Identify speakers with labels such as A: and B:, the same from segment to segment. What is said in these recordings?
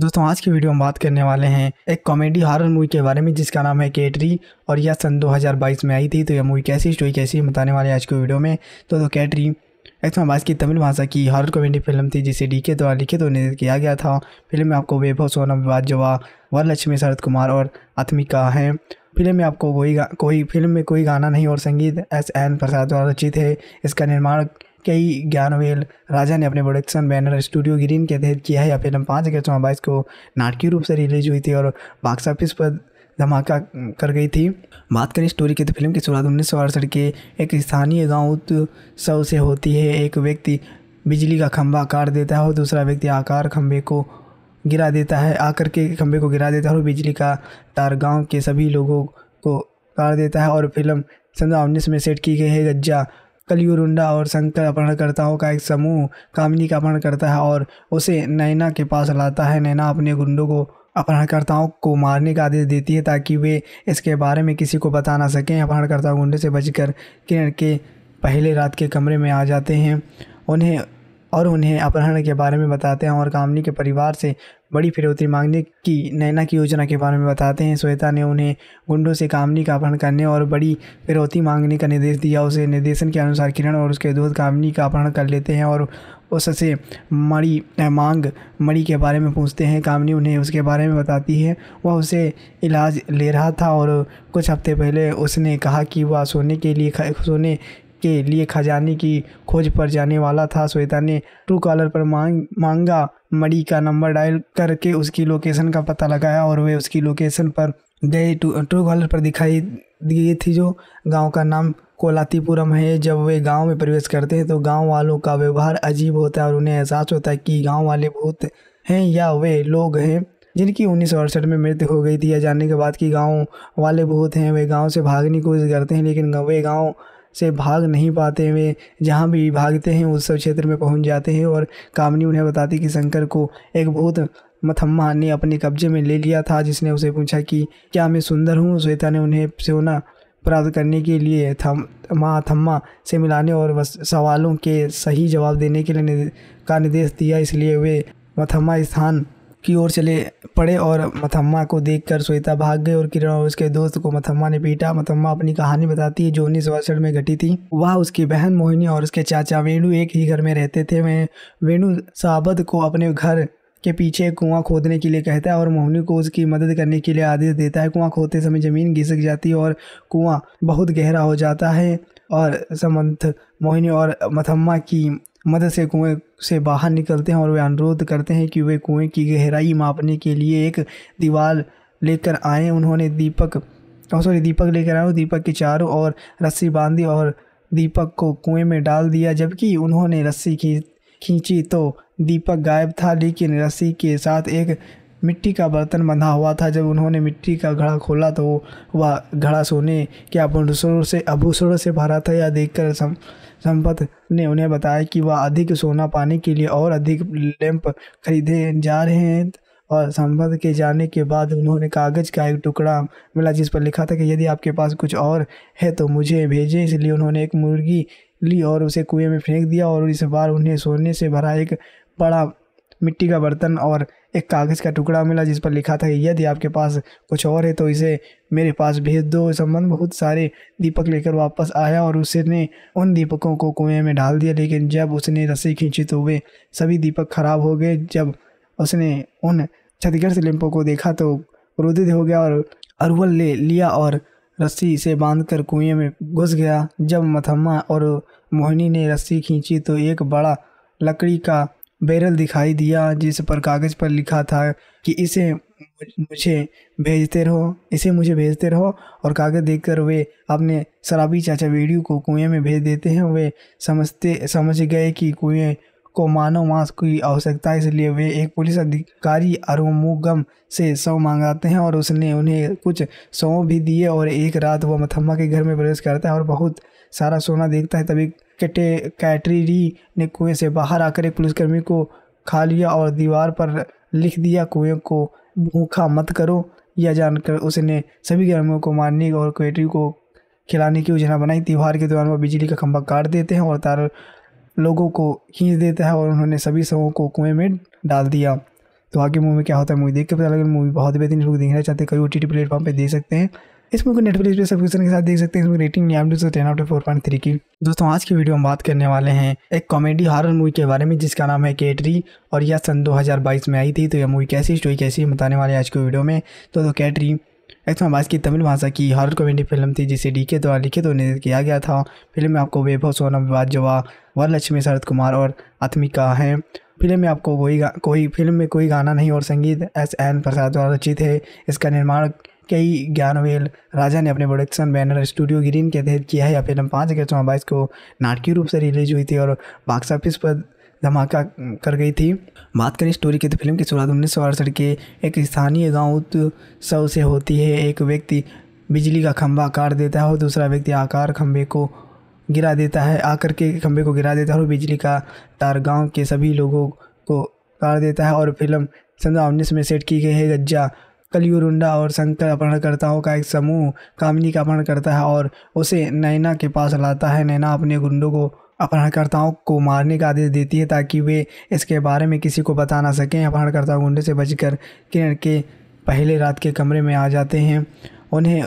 A: दोस्तों आज की वीडियो में बात करने वाले हैं एक कॉमेडी हॉरर मूवी के बारे में जिसका नाम है कैटरी और यह सन 2022 में आई थी तो यह मूवी कैसी स्टोरी कैसी बताने वाले आज की वीडियो में तो, तो कैटरी इस्लामाबाद की तमिल भाषा की हॉरर कॉमेडी फिल्म थी जिसे डी के द्वारा लिखित और निर्देश किया गया था फिल्म में आपको वैभव सोनम विवाजवा वरलक्ष्मी शरद कुमार और आत्मिका हैं फिल्म में आपको कोई कोई फिल्म में कोई गाना नहीं और संगीत एस एन प्रसाद द्वारा रचित है इसका निर्माण कई ज्ञानवेल राजा ने अपने प्रोडक्शन बैनर स्टूडियो ग्रीन के तहत किया है यह फिल्म पाँच अगस्त दो बाईस को नाटकीय रूप से रिलीज हुई थी और बॉक्स ऑफिस पर धमाका कर गई थी बात करें स्टोरी की तो फिल्म की शुरुआत उन्नीस सौ अड़सठ के एक स्थानीय गाँव उत्सव से होती है एक व्यक्ति बिजली का खंभा काट देता है और दूसरा व्यक्ति आकार खंभे को गिरा देता है आकर के खंभे को गिरा देता है और बिजली का तार गांव के सभी लोगों को काट देता है और फिल्म सन उन्नीस में सेट की गई है गज्जा कलयुरुंडा और शंकर अपहरणकर्ताओं का एक समूह कामिनी का अपहरण करता है और उसे नैना के पास लाता है नैना अपने गुंडों को अपहरणकर्ताओं को मारने का आदेश देती है ताकि वे इसके बारे में किसी को बता ना सकें अपहरणकर्ता गुंडे से बचकर किरण के पहले रात के कमरे में आ जाते हैं उन्हें और उन्हें अपहरण के बारे में बताते हैं और कामनी के परिवार से बड़ी फिरौती मांगने की नैना की योजना के बारे में बताते हैं श्वेता ने उन्हें गुंडों से कामनी का अपहरण करने और बड़ी फिरौती मांगने का निर्देश दिया उसे निर्देशन के अनुसार किरण और उसके दोस्त कामनी का अपहरण कर लेते हैं और उससे मणि मांग मणि के बारे में पूछते हैं कामनी उन्हें उसके बारे में बताती है वह उसे इलाज ले रहा था और कुछ हफ्ते पहले उसने कहा कि वह सोने के लिए सोने के लिए खजाने की खोज पर जाने वाला था श्वेता ने ट्रू कॉलर पर मांग मांगा मड़ी का नंबर डायल करके उसकी लोकेशन का पता लगाया और वे उसकी लोकेशन पर गए ट्रू कॉलर पर दिखाई दिए थी जो गांव का नाम कोलातीपुरम है जब वे गांव में प्रवेश करते हैं तो गांव वालों का व्यवहार अजीब होता है और उन्हें एहसास होता है कि गांव वाले भूत हैं या वे लोग हैं जिनकी उन्नीस में मृत्यु हो गई थी या जाने के बाद कि गांव वाले भूत हैं वे गांव से भागने की कोशिश करते हैं लेकिन वे गांव से भाग नहीं पाते हुए जहाँ भी भागते हैं उस सब क्षेत्र में पहुँच जाते हैं और कामनी उन्हें बताती कि शंकर को एक भूत मथम्मा ने अपने कब्जे में ले लिया था जिसने उसे पूछा कि क्या मैं सुंदर हूँ श्वेता ने उन्हें सोना प्राप्त करने के लिए थम माँ थम्मा से मिलाने और सवालों के सही जवाब देने के लिए का निर्देश दिया इसलिए वे मथम्मा स्थान की ओर चले पड़े और मथम्मा को देखकर श्वेता भाग गई और किरण और उसके दोस्त को मथम्मा ने पीटा मथम्मा अपनी कहानी बताती है जो उन्नीस वर्षण में घटी थी वह उसकी बहन मोहिनी और उसके चाचा वेणु एक ही घर में रहते थे वे वेणु साबद को अपने घर के पीछे कुआं खोदने के लिए कहता है और मोहिनी को उसकी मदद करने के लिए आदेश देता है कुआं खोदते समय ज़मीन घिसक जाती है और कुआं बहुत गहरा हो जाता है और समंथ मोहिनी और मथम्मा की मदद से कुएं से बाहर निकलते हैं और वे अनुरोध करते हैं कि वे कुएं की गहराई मापने के लिए एक दीवार लेकर आए उन्होंने दीपक सॉरी दीपक लेकर आए दीपक के चारों और रस्सी बांधी और दीपक को कुएं में डाल दिया जबकि उन्होंने रस्सी खींच खींची तो दीपक गायब था लेकिन रस्सी के साथ एक मिट्टी का बर्तन बंधा हुआ था जब उन्होंने मिट्टी का घड़ा खोला तो वह घड़ा सोने के आभूषणों से आभूषणों से भरा था यह देखकर संपत ने उन्हें बताया कि वह अधिक सोना पाने के लिए और अधिक लैंप खरीदे जा रहे हैं और संपत के जाने के बाद उन्होंने कागज़ का एक टुकड़ा मिला जिस पर लिखा था कि यदि आपके पास कुछ और है तो मुझे भेजें इसलिए उन्होंने एक मुर्गी ली और उसे कुएं में फेंक दिया और इस बार उन्हें सोने से भरा एक बड़ा मिट्टी का बर्तन और एक कागज़ का टुकड़ा मिला जिस पर लिखा था यदि आपके पास कुछ और है तो इसे मेरे पास भेज दो संबंध बहुत सारे दीपक लेकर वापस आया और उसने उन दीपकों को कुएं में डाल दिया लेकिन जब उसने रस्सी खींची तो वे सभी दीपक खराब हो गए जब उसने उन क्षतिग्रस्त लिम्पों को देखा तो क्रोधित हो गया और अरवल ले लिया और रस्सी से बांध कर कुएं में घुस गया जब मथम्मा और मोहिनी ने रस्सी खींची तो एक बड़ा लकड़ी का बैरल दिखाई दिया जिस पर कागज़ पर लिखा था कि इसे मुझे भेजते रहो इसे मुझे भेजते रहो और कागज़ देखकर वे अपने शराबी चाचा वीडियो को कुएं में भेज देते हैं वे समझते समझ गए कि कुएं को मानव मांस की आवश्यकता है इसलिए वे एक पुलिस अधिकारी अरुमुगम से शव मांगाते हैं और उसने उन्हें कुछ सौ भी दिए और एक रात वह मथम्मा के घर में प्रवेश करता है और बहुत सारा सोना देखता है तभी कैटे कैटरीरी ने कुएं से बाहर आकर एक पुलिसकर्मी को खा लिया और दीवार पर लिख दिया कुएं को भूखा मत करो यह जानकर उसने सभी गर्मियों को मारने और कैटरी को खिलाने की योजना बनाई त्यौहार के दौरान वह बिजली का खंभा काट देते हैं और तार लोगों को खींच देता है और उन्होंने सभी शवों को कुएं में डाल दिया तो आगे मूवी में क्या होता है मूवी देख के पता लगे मूवी बहुत बेहतरीन लोग देखना चाहते हैं कई ओ टी प्लेटफॉर्म पर देख सकते हैं इस मूवी को नेटफ्लिक्स पे सब्सक्रिप्शन के साथ देख सकते हैं इसमें रेटिंग नियामली से ten out four point three की दोस्तों आज की वीडियो में बात करने वाले हैं एक कॉमेडी हारर मूवी के बारे में जिसका नाम है कैटरी और यह सन बाईस में आई थी तो यह मूवी कैसी स्टोरी कैसी बताने वाले आज की वीडियो में तो, कैटरी कैटरी बाईस की तमिल भाषा की हॉरर कॉमेडी फिल्म थी जिसे डी के द्वारा लिखित और निर्देशित किया गया था फिल्म में आपको वैभव सोनम बाजवा वरलक्ष्मी शरद कुमार और आत्मिका हैं फिल्म में आपको कोई कोई फिल्म में कोई गाना नहीं और संगीत एस एन प्रसाद द्वारा रचित है इसका निर्माण कई ज्ञानवेल राजा ने अपने प्रोडक्शन बैनर स्टूडियो ग्रीन के तहत किया है यह फिल्म पाँच अगस्त दो को नाटकीय रूप से रिलीज हुई थी और बॉक्स ऑफिस पर धमाका कर गई थी बात करें स्टोरी की तो फिल्म की शुरुआत उन्नीस सौ अड़सठ के एक स्थानीय गाँव उत्सव से होती है एक व्यक्ति बिजली का खंभा काट देता है और दूसरा व्यक्ति आकार खंभे को गिरा देता है आकर के खंभे को गिरा देता है और बिजली का तार गांव के सभी लोगों को काट देता है और फिल्म समझा उन्नीस में सेट की गई है गज्जा कलयुरुंडा और शंकर अपहरणकर्ताओं का एक समूह कामिनी का अपहरण करता है और उसे नैना के पास लाता है नैना अपने गुंडों को अपहरणकर्ताओं को मारने का आदेश देती है ताकि वे इसके बारे में किसी को बता ना सकें अपहरणकर्ता गुंडे से बचकर किरण के पहले रात के कमरे में आ जाते हैं उन्हें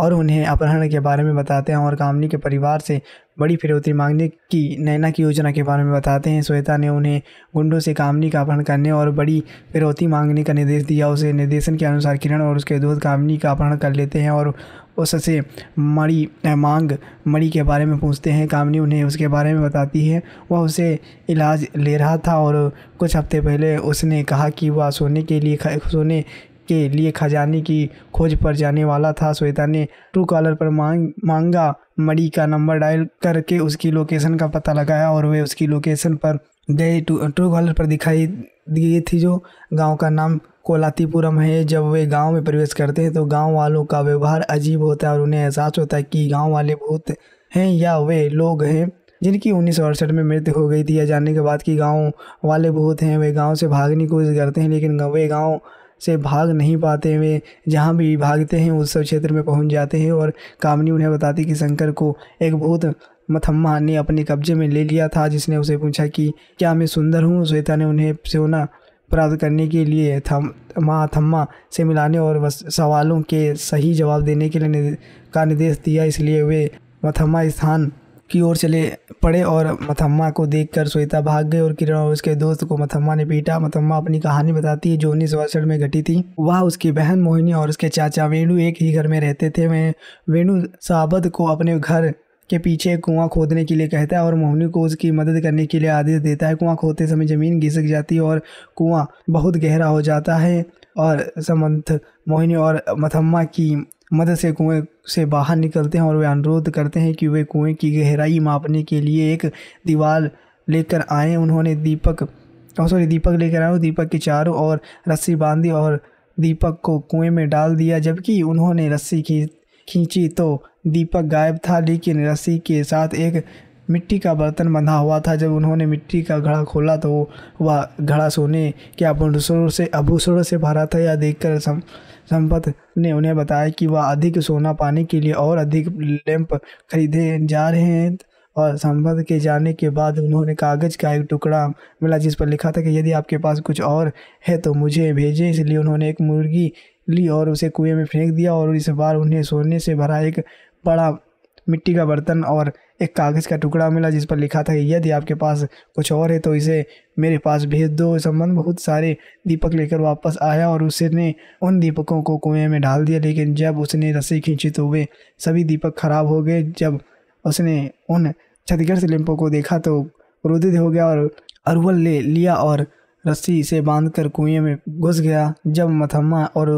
A: और उन्हें अपहरण के बारे में बताते हैं और कामनी के परिवार से बड़ी फिरौती मांगने की नैना की योजना के बारे में बताते हैं श्वेता ने उन्हें गुंडों से कामनी का अपहरण करने और बड़ी फिरौती मांगने का निर्देश दिया उसे निर्देशन के अनुसार किरण और उसके दोस्त कामनी का अपहरण कर लेते हैं और उससे मणि मांग मणि के बारे में पूछते हैं कामनी उन्हें उसके बारे में बताती है वह उसे इलाज ले रहा था और कुछ हफ्ते पहले उसने कहा कि वह सोने के लिए सोने के लिए खजाने की खोज पर जाने वाला था श्वेता ने ट्रू कॉलर पर मांग मांगा मड़ी का नंबर डायल करके उसकी लोकेशन का पता लगाया और वे उसकी लोकेशन पर गए ट्रू कॉलर पर दिखाई दिए थी जो गांव का नाम कोलातीपुरम है जब वे गांव में प्रवेश करते हैं तो गांव वालों का व्यवहार अजीब होता है और उन्हें एहसास होता है कि गांव वाले भूत हैं या वे लोग हैं जिनकी उन्नीस सौ अड़सठ में मृत्यु हो गई थी या जानने के बाद कि गांव वाले भूत हैं वे गांव से भागने की कोशिश करते हैं लेकिन वे गांव से भाग नहीं पाते हुए जहाँ भी भागते हैं उस क्षेत्र में पहुँच जाते हैं और कामनी उन्हें बताती कि शंकर को एक बहुत मथम्मा ने अपने कब्जे में ले लिया था जिसने उसे पूछा कि क्या मैं सुंदर हूँ श्वेता ने उन्हें सोना प्राप्त करने के लिए थम माँ थम्मा से मिलाने और सवालों के सही जवाब देने के लिए का निर्देश दिया इसलिए वे मथम्मा स्थान की ओर चले पड़े और मथम्मा को देखकर श्वेता भाग गई और किरण और उसके दोस्त को मथम्मा ने पीटा मथम्मा अपनी कहानी बताती है जो उन्नीस में घटी थी वह उसकी बहन मोहिनी और उसके चाचा वेणु एक ही घर में रहते थे वह वेणु साबद को अपने घर के पीछे कुआं खोदने के लिए कहता है और मोहनी को उसकी मदद करने के लिए आदेश देता है कुआं खोदते समय ज़मीन घिसक जाती है और कुआं बहुत गहरा हो जाता है और समंथ मोहिनी और मथम्मा की मदद से कुएं से बाहर निकलते हैं और वे अनुरोध करते हैं कि वे कुएं की गहराई मापने के लिए एक दीवार लेकर आए उन्होंने दीपक सॉरी दीपक लेकर आए दीपक के चारों और रस्सी बांधी और दीपक को कुएं में डाल दिया जबकि उन्होंने रस्सी खी खींची तो दीपक गायब था लेकिन रस्सी के साथ एक मिट्टी का बर्तन बंधा हुआ था जब उन्होंने मिट्टी का घड़ा खोला तो वह घड़ा सोने के आभूषणों से आभूषणों से भरा था यह देखकर सम संपत ने उन्हें बताया कि वह अधिक सोना पाने के लिए और अधिक लैंप खरीदे जा रहे हैं और संपत के जाने के बाद उन्होंने कागज़ का एक टुकड़ा मिला जिस पर लिखा था कि यदि आपके पास कुछ और है तो मुझे भेजें इसलिए उन्होंने एक मुर्गी ली और उसे कुएं में फेंक दिया और इस बार उन्हें सोने से भरा एक बड़ा मिट्टी का बर्तन और एक कागज़ का टुकड़ा मिला जिस पर लिखा था यदि आपके पास कुछ और है तो इसे मेरे पास भेज दो संबंध बहुत सारे दीपक लेकर वापस आया और उसने उन दीपकों को कुएं में डाल दिया लेकिन जब उसने रस्सी खींची तो वे सभी दीपक खराब हो गए जब उसने उन क्षतिग्रस्त लिम्पों को देखा तो क्रोधित हो गया और अरवल ले लिया और रस्सी से कर कुएं में घुस गया जब मथम्मा और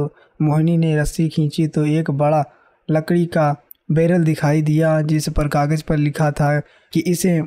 A: मोहिनी ने रस्सी खींची तो एक बड़ा लकड़ी का बैरल दिखाई दिया जिस पर कागज़ पर लिखा था कि इसे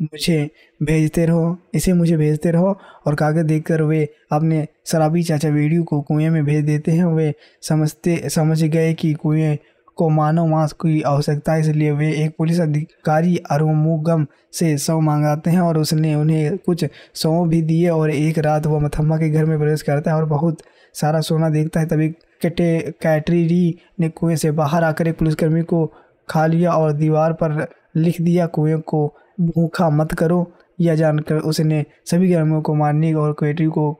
A: मुझे भेजते रहो इसे मुझे भेजते रहो और कागज़ देखकर वे अपने शराबी चाचा वीडियो को कुएं में भेज देते हैं वे समझते समझ गए कि कुएं को मानव मांस की आवश्यकता है इसलिए वे एक पुलिस अधिकारी अरुमुगम से सौ मांगाते हैं और उसने उन्हें कुछ सौ भी दिए और एक रात वह मथम्मा के घर में प्रवेश करता है और बहुत सारा सोना देखता है तभी कैटे कैटरीरी ने कुएं से बाहर आकर एक पुलिसकर्मी को खा लिया और दीवार पर लिख दिया कुएं को भूखा मत करो यह जानकर उसने सभी गर्मियों को मारने और कैटरी को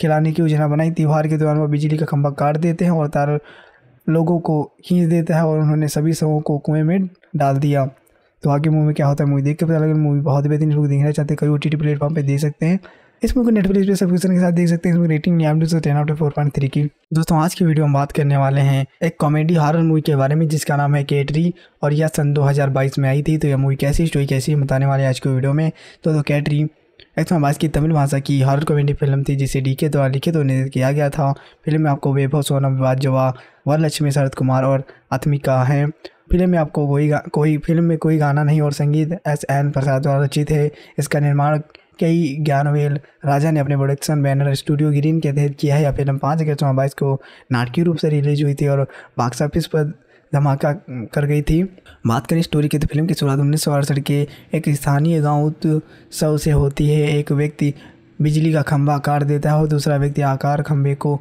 A: खिलाने की योजना बनाई त्यौहार के दौरान वह बिजली का खंभा काट देते हैं और तार लोगों को खींच देता है और उन्होंने सभी सबों को कुएं में डाल दिया तो आगे मूवी में क्या होता है मूवी देख के पता लगे मूवी बहुत बेहतरीन लोग देखना चाहते हैं कई ओ टी प्लेटफॉर्म पर देख सकते हैं इस मूवी को नेटफ्लिक्स पे सब्सक्रिप्शन के साथ देख सकते हैं इसमें rating ten out four point three की दोस्तों आज की वीडियो हम बात करने वाले हैं एक कॉमेडी हॉरर मूवी के बारे में जिसका नाम है कैटरी और यह सन 2022 में आई थी तो यह मूवी कैसी स्टोरी कैसी बताने वाले आज की वीडियो में तो, तो कैटरी तो आवाज़ की तमिल भाषा की हॉरर कॉमेडी फिल्म थी जिसे डी के द्वारा लिखित और निर्देश किया गया था फिल्म में आपको वैभव सोनम बाजवा वरलक्ष्मी शरद कुमार और आत्मिका हैं फिल्म में आपको कोई कोई फिल्म में कोई गाना नहीं और संगीत एस एन प्रसाद द्वारा रचित है इसका निर्माण कई ज्ञानवेल राजा ने अपने प्रोडक्शन बैनर स्टूडियो ग्रीन के तहत किया है यह फिल्म पाँच अगस्त दो बाईस को नाटकीय रूप से रिलीज हुई थी और बॉक्स ऑफिस पर धमाका कर गई थी बात करें स्टोरी की तो फिल्म की शुरुआत उन्नीस सौ अड़सठ के एक स्थानीय गाँव उत्सव से होती है एक व्यक्ति बिजली का खंभा काट देता है और दूसरा व्यक्ति आकार खंभे को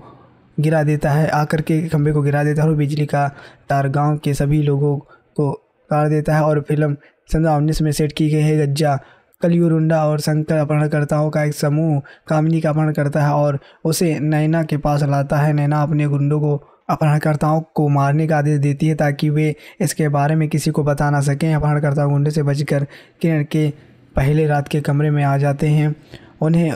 A: गिरा देता है आकर के खंभे को गिरा देता है और बिजली का तार गांव के सभी लोगों को काट देता है और फिल्म सन उन्नीस में सेट की गई है गज्जा कलयुरुंडा और शंकर अपहरणकर्ताओं का एक समूह कामिनी का अपहरण करता है और उसे नैना के पास लाता है नैना अपने गुंडों को अपहरणकर्ताओं को मारने का आदेश देती है ताकि वे इसके बारे में किसी को बता ना सकें अपहरणकर्ता गुंडे से बचकर किरण के पहले रात के कमरे में आ जाते हैं उन्हें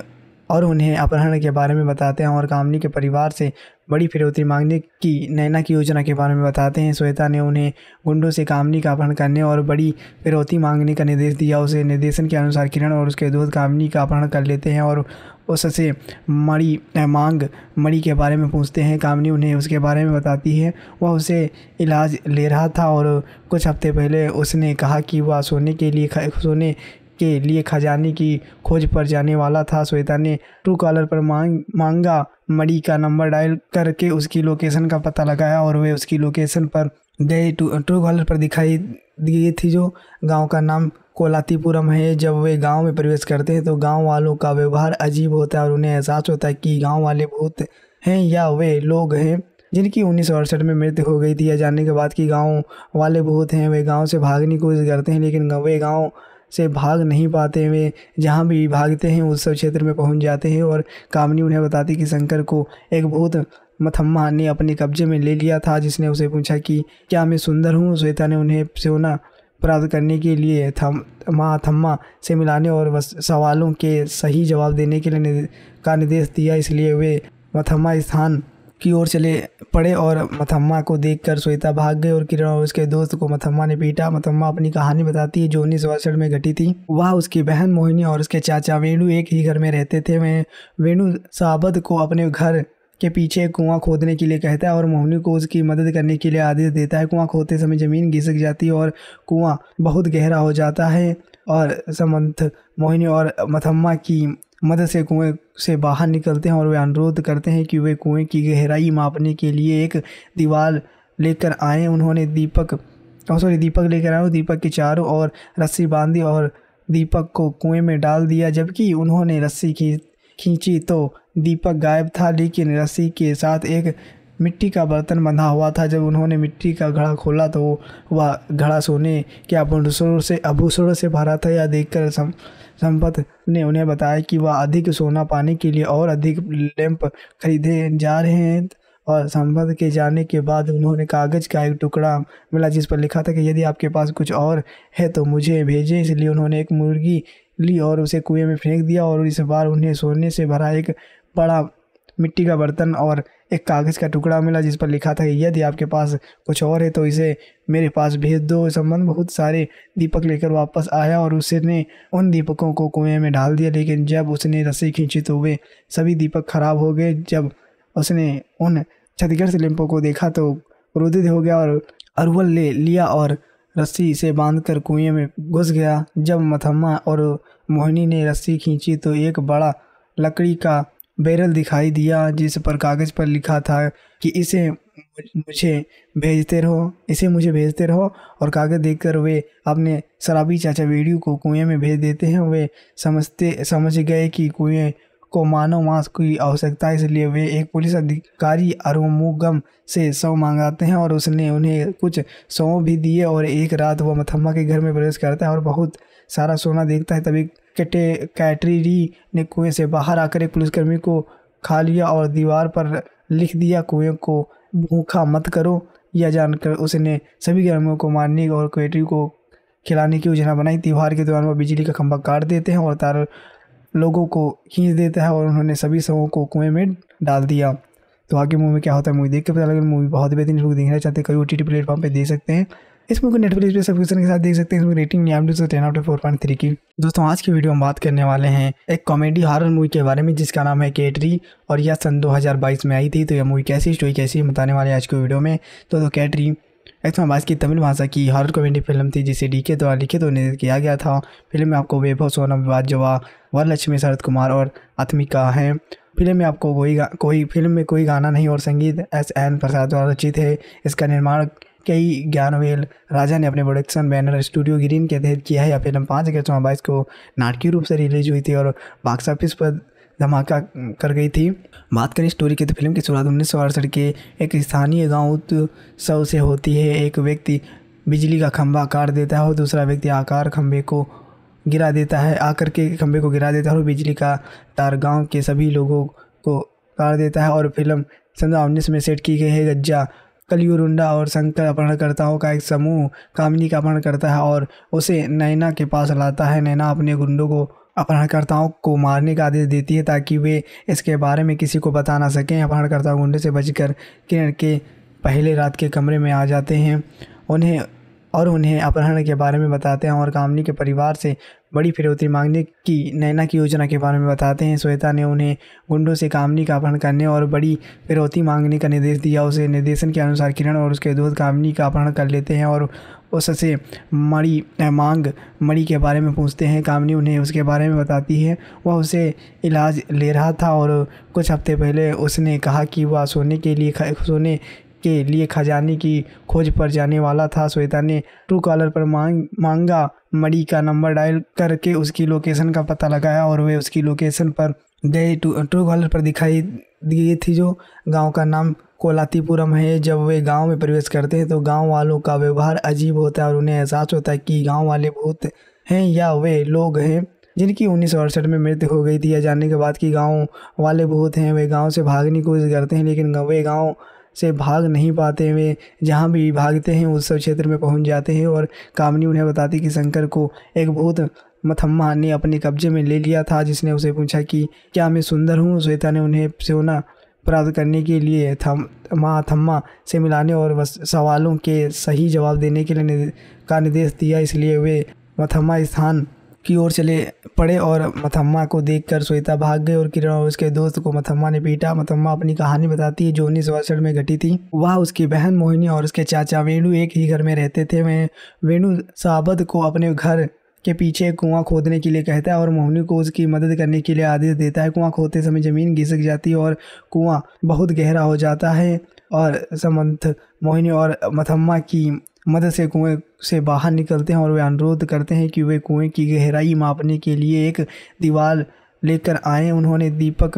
A: और उन्हें अपहरण के बारे में बताते हैं और कामनी के परिवार से बड़ी फिरौती मांगने की नैना की योजना के बारे में बताते हैं श्वेता ने उन्हें गुंडों से कामनी का अपहरण करने और बड़ी फिरौती मांगने का निर्देश दिया उसे निर्देशन के अनुसार किरण और उसके दोस्त कामनी का अपहरण कर लेते हैं और उससे मड़ी मांग मड़ी के बारे में पूछते हैं कामनी उन्हें उसके बारे में बताती है वह उसे इलाज ले रहा था और कुछ हफ्ते पहले उसने कहा कि वह सोने के लिए सोने के लिए खजाने की खोज पर जाने वाला था श्वेता ने ट्रू कॉलर पर मांग मांगा मड़ी का नंबर डायल करके उसकी लोकेशन का पता लगाया और वे उसकी लोकेशन पर गए ट्रू कॉलर पर दिखाई दिए थी जो गांव का नाम कोलातीपुरम है जब वे गांव में प्रवेश करते हैं तो गांव वालों का व्यवहार अजीब होता है और उन्हें एहसास होता है कि गांव वाले भूत हैं या वे लोग हैं जिनकी उन्नीस सौ अड़सठ में मृत्यु हो गई थी या जानने के बाद कि गांव वाले भूत हैं वे गांव से भागने की कोशिश करते हैं लेकिन वे गांव से भाग नहीं पाते हुए जहाँ भी भागते हैं उस सब क्षेत्र में पहुँच जाते हैं और कामनी उन्हें बताती कि शंकर को एक बहुत मथम्मा ने अपने कब्जे में ले लिया था जिसने उसे पूछा कि क्या मैं सुंदर हूँ श्वेता ने उन्हें सोना प्राप्त करने के लिए थम माँ थम्मा से मिलाने और सवालों के सही जवाब देने के लिए का निर्देश दिया इसलिए वे मथम्मा स्थान की ओर चले पड़े और मथम्मा को देखकर श्वेता भाग गए और किरण और उसके दोस्त को मथम्मा ने पीटा मथम्मा अपनी कहानी बताती है जो उन्नीस में घटी थी वह उसकी बहन मोहिनी और उसके चाचा वेणु एक ही घर में रहते थे मैं वेणु साबद को अपने घर के पीछे कुआं खोदने के लिए कहता है और मोहनी को उसकी मदद करने के लिए आदेश देता है कुआं खोदते समय ज़मीन घिसक जाती है और कुआं बहुत गहरा हो जाता है और समंथ मोहिनी और मथम्मा की मदद से कुएं से बाहर निकलते हैं और वे अनुरोध करते हैं कि वे कुएं की गहराई मापने के लिए एक दीवार लेकर आए उन्होंने दीपक और सॉरी दीपक लेकर आए दीपक के चारों और रस्सी बांधी और दीपक को कुएं में डाल दिया जबकि उन्होंने रस्सी खींच खींची तो दीपक गायब था लेकिन रस्सी के साथ एक मिट्टी का बर्तन बंधा हुआ था जब उन्होंने मिट्टी का घड़ा खोला तो वह घड़ा सोने के आभूषणों से आभूषणों से भरा था यह देखकर सम संपत ने उन्हें बताया कि वह अधिक सोना पाने के लिए और अधिक लैंप खरीदे जा रहे हैं और संपत के जाने के बाद उन्होंने कागज़ का एक टुकड़ा मिला जिस पर लिखा था कि यदि आपके पास कुछ और है तो मुझे भेजें इसलिए उन्होंने एक मुर्गी ली और उसे कुएं में फेंक दिया और इस बार उन्हें सोने से भरा एक बड़ा मिट्टी का बर्तन और एक कागज़ का टुकड़ा मिला जिस पर लिखा था यदि आपके पास कुछ और है तो इसे मेरे पास भेज दो संबंध बहुत सारे दीपक लेकर वापस आया और उसने उन दीपकों को कुएं में डाल दिया लेकिन जब उसने रस्सी खींची तो वे सभी दीपक खराब हो गए जब उसने उन क्षतिग्रस्त लिम्पों को देखा तो क्रोधित हो गया और अरवल ले लिया और रस्सी से कर कुएं में घुस गया जब मथम्मा और मोहिनी ने रस्सी खींची तो एक बड़ा लकड़ी का बैरल दिखाई दिया जिस पर कागज़ पर लिखा था कि इसे मुझे भेजते रहो इसे मुझे भेजते रहो और कागज़ देखकर वे अपने शराबी चाचा वीडियो को कुएं में भेज देते हैं वे समझते समझ गए कि कुएं को मानव मांस की आवश्यकता है इसलिए वे एक पुलिस अधिकारी अरुमुगम से शव मांगाते हैं और उसने उन्हें कुछ सौ भी दिए और एक रात वह मथम्मा के घर में प्रवेश करता है और बहुत सारा सोना देखता है तभी कैटे कैटरीरी ने कुएं से बाहर आकर एक पुलिसकर्मी को खा लिया और दीवार पर लिख दिया कुएं को भूखा मत करो यह जानकर उसने सभी गर्मियों को मारने और कैटरी को खिलाने की योजना बनाई त्यौहार के दौरान वह बिजली का खंभा काट देते हैं और तार लोगों को खींच देता है और उन्होंने सभी सबों को कुएं में डाल दिया तो आगे मूवी में क्या होता है मूवी देख के पता लगे मूवी बहुत बेहतरीन लोग देखना चाहते हैं कई ओ टी टी प्लेटफॉर्म पर देख सकते हैं इस मूवी को नेटफ्लिक्स पे सब्सक्रिप्शन के साथ देख सकते हैं इसमें रेटिंग नहीं आप ten out four point three की दोस्तों आज की वीडियो हम बात करने वाले हैं एक कॉमेडी हॉरर मूवी के बारे में जिसका नाम है कैटरी और यह सन 2022 में आई थी तो यह मूवी कैसी स्टोरी कैसी बताने वाले आज की वीडियो में तो, तो कैटरी एक्समाबाज की तमिल भाषा की हॉरर कॉमेडी फिल्म थी जिसे डी के द्वारा लिखित और निर्देश किया गया था फिल्म में आपको वैभव सोनम बाजवा वरलक्ष्मी शरद कुमार और आत्मिका हैं फिल्म में आपको कोई कोई फिल्म में कोई गाना नहीं और संगीत एस एन प्रसाद द्वारा रचित है इसका निर्माण कई ज्ञानवेल राजा ने अपने प्रोडक्शन बैनर स्टूडियो ग्रीन के तहत किया है यह फिल्म पाँच अगस्त दो बाईस को नाटकीय रूप से रिलीज हुई थी और बॉक्स ऑफिस पर धमाका कर गई थी बात करें स्टोरी की तो फिल्म की शुरुआत उन्नीस के एक स्थानीय गाँव उत्सव से होती है एक व्यक्ति बिजली का खंभा काट देता है और दूसरा व्यक्ति आकार खंभे को गिरा देता है आकर के खंभे को गिरा देता है और बिजली का तार गांव के सभी लोगों को काट देता है और फिल्म सन उन्नीस में सेट की गई है गज्जा कलयुरुंडा और शंकर अपहरणकर्ताओं का एक समूह कामिनी का अपहरण करता है और उसे नैना के पास लाता है नैना अपने गुंडों को अपहरणकर्ताओं को मारने का आदेश देती है ताकि वे इसके बारे में किसी को बता ना सकें अपहरणकर्ता गुंडे से बचकर किरण के पहले रात के कमरे में आ जाते हैं उन्हें और उन्हें अपहरण के बारे में बताते हैं और कामनी के परिवार से बड़ी फिरौती मांगने की नैना की योजना के बारे में बताते हैं श्वेता ने उन्हें गुंडों से कामनी का अपहरण करने और बड़ी फिरौती मांगने का निर्देश दिया उसे निर्देशन के अनुसार किरण और उसके दोस्त कामनी का अपहरण कर लेते हैं और उससे मणि मांग मणि के बारे में पूछते हैं कामनी उन्हें उसके बारे में बताती है वह उसे इलाज ले रहा था और कुछ हफ्ते पहले उसने कहा कि वह सोने के लिए सोने के लिए खजाने की खोज पर जाने वाला था श्वेता ने ट्रू कॉलर पर मांग मांगा मड़ी का नंबर डायल करके उसकी लोकेशन का पता लगाया और वे उसकी लोकेशन पर गए ट्रू कॉलर पर दिखाई दिए थी जो गांव का नाम कोलातीपुरम है जब वे गांव में प्रवेश करते हैं तो गांव वालों का व्यवहार अजीब होता है और उन्हें एहसास होता है कि गांव वाले भूत हैं या वे लोग हैं जिनकी उन्नीस सौ अड़सठ में मृत्यु हो गई थी या जानने के बाद कि गांव वाले भूत हैं वे गांव से भागने की कोशिश करते हैं लेकिन वे गांव से भाग नहीं पाते हुए जहाँ भी भागते हैं उस सब क्षेत्र में पहुँच जाते हैं और कामनी उन्हें बताती कि शंकर को एक भूत मथम्मा ने अपने कब्जे में ले लिया था जिसने उसे पूछा कि क्या मैं सुंदर हूँ श्वेता ने उन्हें सोना प्राप्त करने के लिए थम माँ थम्मा से मिलाने और सवालों के सही जवाब देने के लिए का निर्देश दिया इसलिए वे मथम्मा स्थान की ओर चले पड़े और मथम्मा को देखकर श्वेता भाग गई और किरण और उसके दोस्त को मथम्मा ने पीटा मथम्मा अपनी कहानी बताती है जो उन्नीस में घटी थी वह उसकी बहन मोहिनी और उसके चाचा वेणु एक ही घर में रहते थे वह वेणु साबद को अपने घर के पीछे कुआं खोदने के लिए कहता है और मोहनी को उसकी मदद करने के लिए आदेश देता है कुआं खोदते समय ज़मीन घिसक जाती है और कुआं बहुत गहरा हो जाता है और समंथ मोहिनी और मथम्मा की मदद से कुएं से बाहर निकलते हैं और वे अनुरोध करते हैं कि वे कुएं की गहराई मापने के लिए एक दीवार लेकर आए उन्होंने दीपक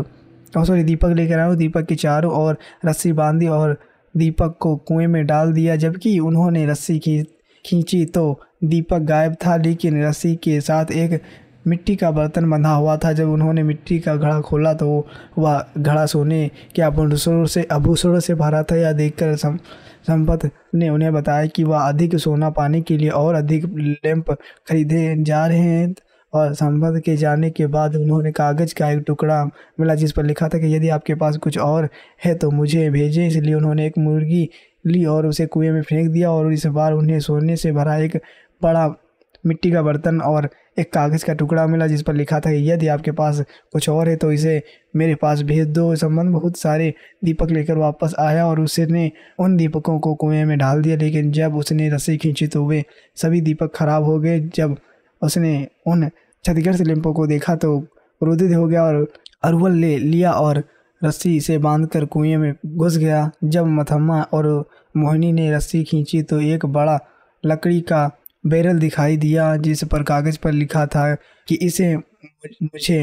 A: और सॉरी दीपक लेकर आए दीपक के चारों और रस्सी बांधी और दीपक को कुएं में डाल दिया जबकि उन्होंने रस्सी खींच खींची तो दीपक गायब था लेकिन रस्सी के साथ एक मिट्टी का बर्तन बंधा हुआ था जब उन्होंने मिट्टी का घड़ा खोला तो वह घड़ा सोने के आभूषणों से आभूषणों से भरा था यह देखकर सम संपत ने उन्हें बताया कि वह अधिक सोना पाने के लिए और अधिक लैंप खरीदे जा रहे हैं और संपत के जाने के बाद उन्होंने कागज़ का एक टुकड़ा मिला जिस पर लिखा था कि यदि आपके पास कुछ और है तो मुझे भेजें इसलिए उन्होंने एक मुर्गी ली और उसे कुएं में फेंक दिया और इस बार उन्हें सोने से भरा एक बड़ा मिट्टी का बर्तन और एक कागज़ का टुकड़ा मिला जिस पर लिखा था यदि आपके पास कुछ और है तो इसे मेरे पास भेज दो संबंध बहुत सारे दीपक लेकर वापस आया और उसने उन दीपकों को कुएं में डाल दिया लेकिन जब उसने रस्सी खींची तो वे सभी दीपक खराब हो गए जब उसने उन क्षतिग्रस्त लिम्पों को देखा तो क्रोधित हो गया और अरवल ले लिया और रस्सी से कर कुएं में घुस गया जब मथम्मा और मोहिनी ने रस्सी खींची तो एक बड़ा लकड़ी का बैरल दिखाई दिया जिस पर कागज़ पर लिखा था कि इसे मुझे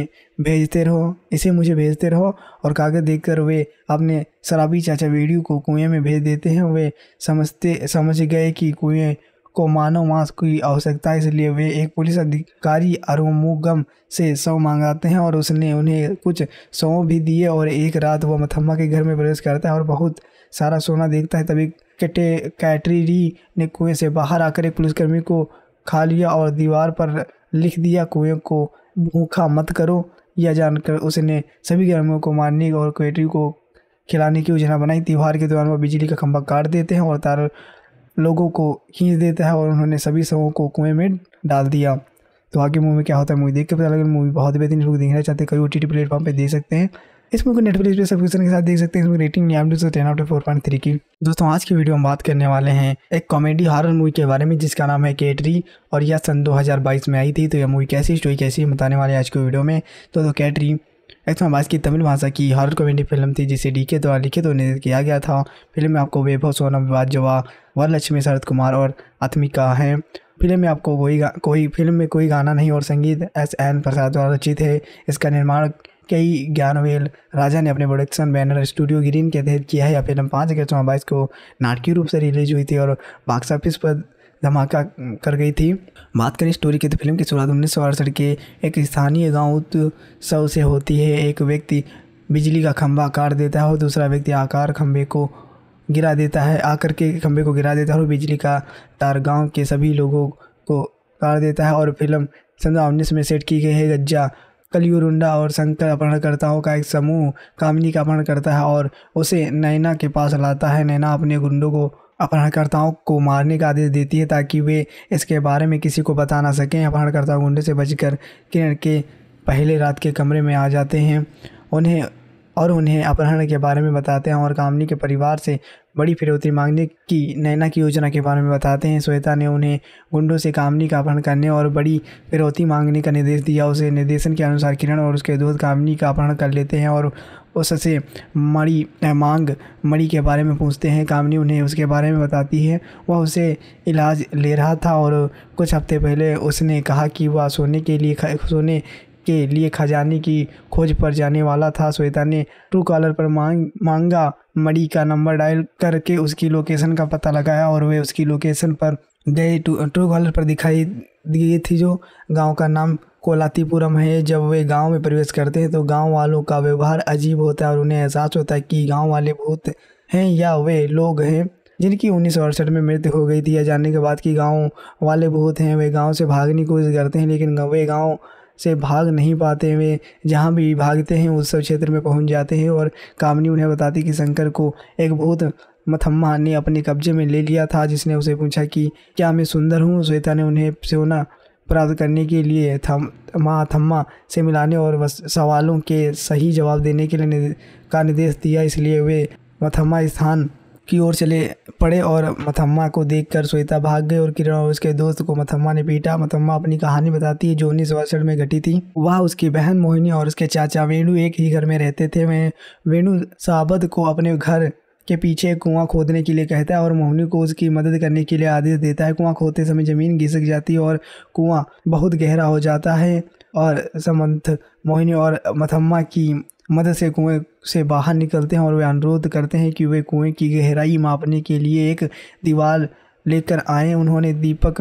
A: भेजते रहो इसे मुझे भेजते रहो और कागज़ देखकर वे अपने शराबी चाचा वीडियो को कुएं में भेज देते हैं वे समझते समझ गए कि कुएं को मानव मांस की आवश्यकता इसलिए वे एक पुलिस अधिकारी अरुमुगम से सौ मांगाते हैं और उसने उन्हें कुछ सौ भी दिए और एक रात वह मथम्मा के घर में प्रवेश करता है और बहुत सारा सोना देखता है तभी कैटे कैटरीरी ने कुएं से बाहर आकर एक पुलिसकर्मी को खा लिया और दीवार पर लिख दिया कुएं को भूखा मत करो यह जानकर उसने सभी गर्मियों को मारने और कैटरी को खिलाने की योजना बनाई त्यौहार के दौरान वह बिजली का खंभा काट देते हैं और तार लोगों को खींच देता है और उन्होंने सभी शवों को कुएं में डाल दिया तो आगे मूवी में क्या होता है मूवी देख के पता लगे मूवी बहुत बेहतरीन लोग देखना चाहते हैं कई ओ टी टी प्लेटफॉर्म पर देख सकते हैं इस मूवी को नेटफ्लिक्स पे सब्सक्रिप्शन के साथ देख सकते हैं इसमें rating ten out four point three की दोस्तों आज की वीडियो हम बात करने वाले हैं एक कॉमेडी हॉरर मूवी के बारे में जिसका नाम है कैटरी और यह सन 2022 में आई थी तो यह मूवी कैसी स्टोरी कैसी बताने वाले आज की वीडियो में तो, दो कैटरी एक्सम आज की तमिल भाषा की हॉरर कॉमेडी फिल्म थी जिसे डी के द्वारा लिखित और निर्देश किया गया था फिल्म में आपको वैभव सोनम जवा वरलक्ष्मी शरद कुमार और आत्मिका हैं फिल्म में आपको कोई कोई फिल्म में कोई गाना नहीं और संगीत एस एन प्रसाद द्वारा रचित है इसका निर्माण कई ज्ञानवेल राजा ने अपने प्रोडक्शन बैनर स्टूडियो ग्रीन के तहत किया है यह फिल्म पाँच अगस्त दो को नाटकीय रूप से रिलीज हुई थी और बॉक्स ऑफिस पर धमाका कर गई थी बात करें स्टोरी की तो फिल्म की शुरुआत उन्नीस सौ अड़सठ के एक स्थानीय गाँव उत्सव से होती है एक व्यक्ति बिजली का खंभा काट देता है और दूसरा व्यक्ति आकार खंभे को गिरा देता है आकर के खंभे को गिरा देता है और बिजली का तार गांव के सभी लोगों को काट देता है और फिल्म संध्या उन्नीस में सेट की गई है गज्जा कलयुरुंडा और शंकर अपहरणकर्ताओं का एक समूह कामिनी का अपहरण करता है और उसे नैना के पास लाता है नैना अपने गुंडों को अपहरणकर्ताओं को मारने का आदेश देती है ताकि वे इसके बारे में किसी को बता ना सकें अपहरणकर्ता गुंडे से बचकर किरण के पहले रात के कमरे में आ जाते हैं उन्हें और उन्हें अपहरण के बारे में बताते हैं और कामनी के परिवार से बड़ी फिरौती मांगने की नैना की योजना के बारे में बताते हैं श्वेता ने उन्हें गुंडों से कामनी का अपहरण करने और बड़ी फिरौती मांगने का निर्देश दिया उसे निर्देशन के अनुसार किरण और उसके दोस्त कामनी का अपहरण कर लेते हैं और उससे मड़ी मांग मड़ी के बारे में पूछते हैं कामनी उन्हें उसके बारे में बताती है वह उसे इलाज ले रहा था और कुछ हफ्ते पहले उसने कहा कि वह सोने के लिए सोने के लिए खजाने की खोज पर जाने वाला था श्वेता ने ट्रू कॉलर पर मांग मांगा मड़ी का नंबर डायल करके उसकी लोकेशन का पता लगाया और वे उसकी लोकेशन पर गए ट्रू कॉलर पर दिखाई दिए थी जो गांव का नाम कोलातीपुरम है जब वे गांव में प्रवेश करते हैं तो गांव वालों का व्यवहार अजीब होता है और उन्हें एहसास होता है कि गांव वाले भूत हैं या वे लोग हैं जिनकी उन्नीस सौ अड़सठ में मृत्यु हो गई थी या जानने के बाद कि गांव वाले भूत हैं वे गांव से भागने की कोशिश करते हैं लेकिन वे गांव से भाग नहीं पाते हुए जहाँ भी भागते हैं उस सब क्षेत्र में पहुँच जाते हैं और कामनी उन्हें बताती कि शंकर को एक बहुत मथम्मा ने अपने कब्जे में ले लिया था जिसने उसे पूछा कि क्या मैं सुंदर हूँ श्वेता ने उन्हें सोना प्राप्त करने के लिए थम माँ थम्मा से मिलाने और सवालों के सही जवाब देने के लिए का निर्देश दिया इसलिए वे मथम्मा स्थान की ओर चले पड़े और मथम्मा को देखकर श्वेता भाग गए और किरण और उसके दोस्त को मथम्मा ने पीटा मथम्मा अपनी कहानी बताती है जो उन्नीस सौ में घटी थी वह उसकी बहन मोहिनी और उसके चाचा वेणु एक ही घर में रहते थे वे वेणु साबद को अपने घर के पीछे कुआं खोदने के लिए कहता है और मोहनी को उसकी मदद करने के लिए आदेश देता है कुआं खोदते समय ज़मीन घिसक जाती है और कुआं बहुत गहरा हो जाता है और समंथ मोहिनी और मथम्मा की मदद से कुएं से बाहर निकलते हैं और वे अनुरोध करते हैं कि वे कुएं की गहराई मापने के लिए एक दीवार लेकर आए उन्होंने दीपक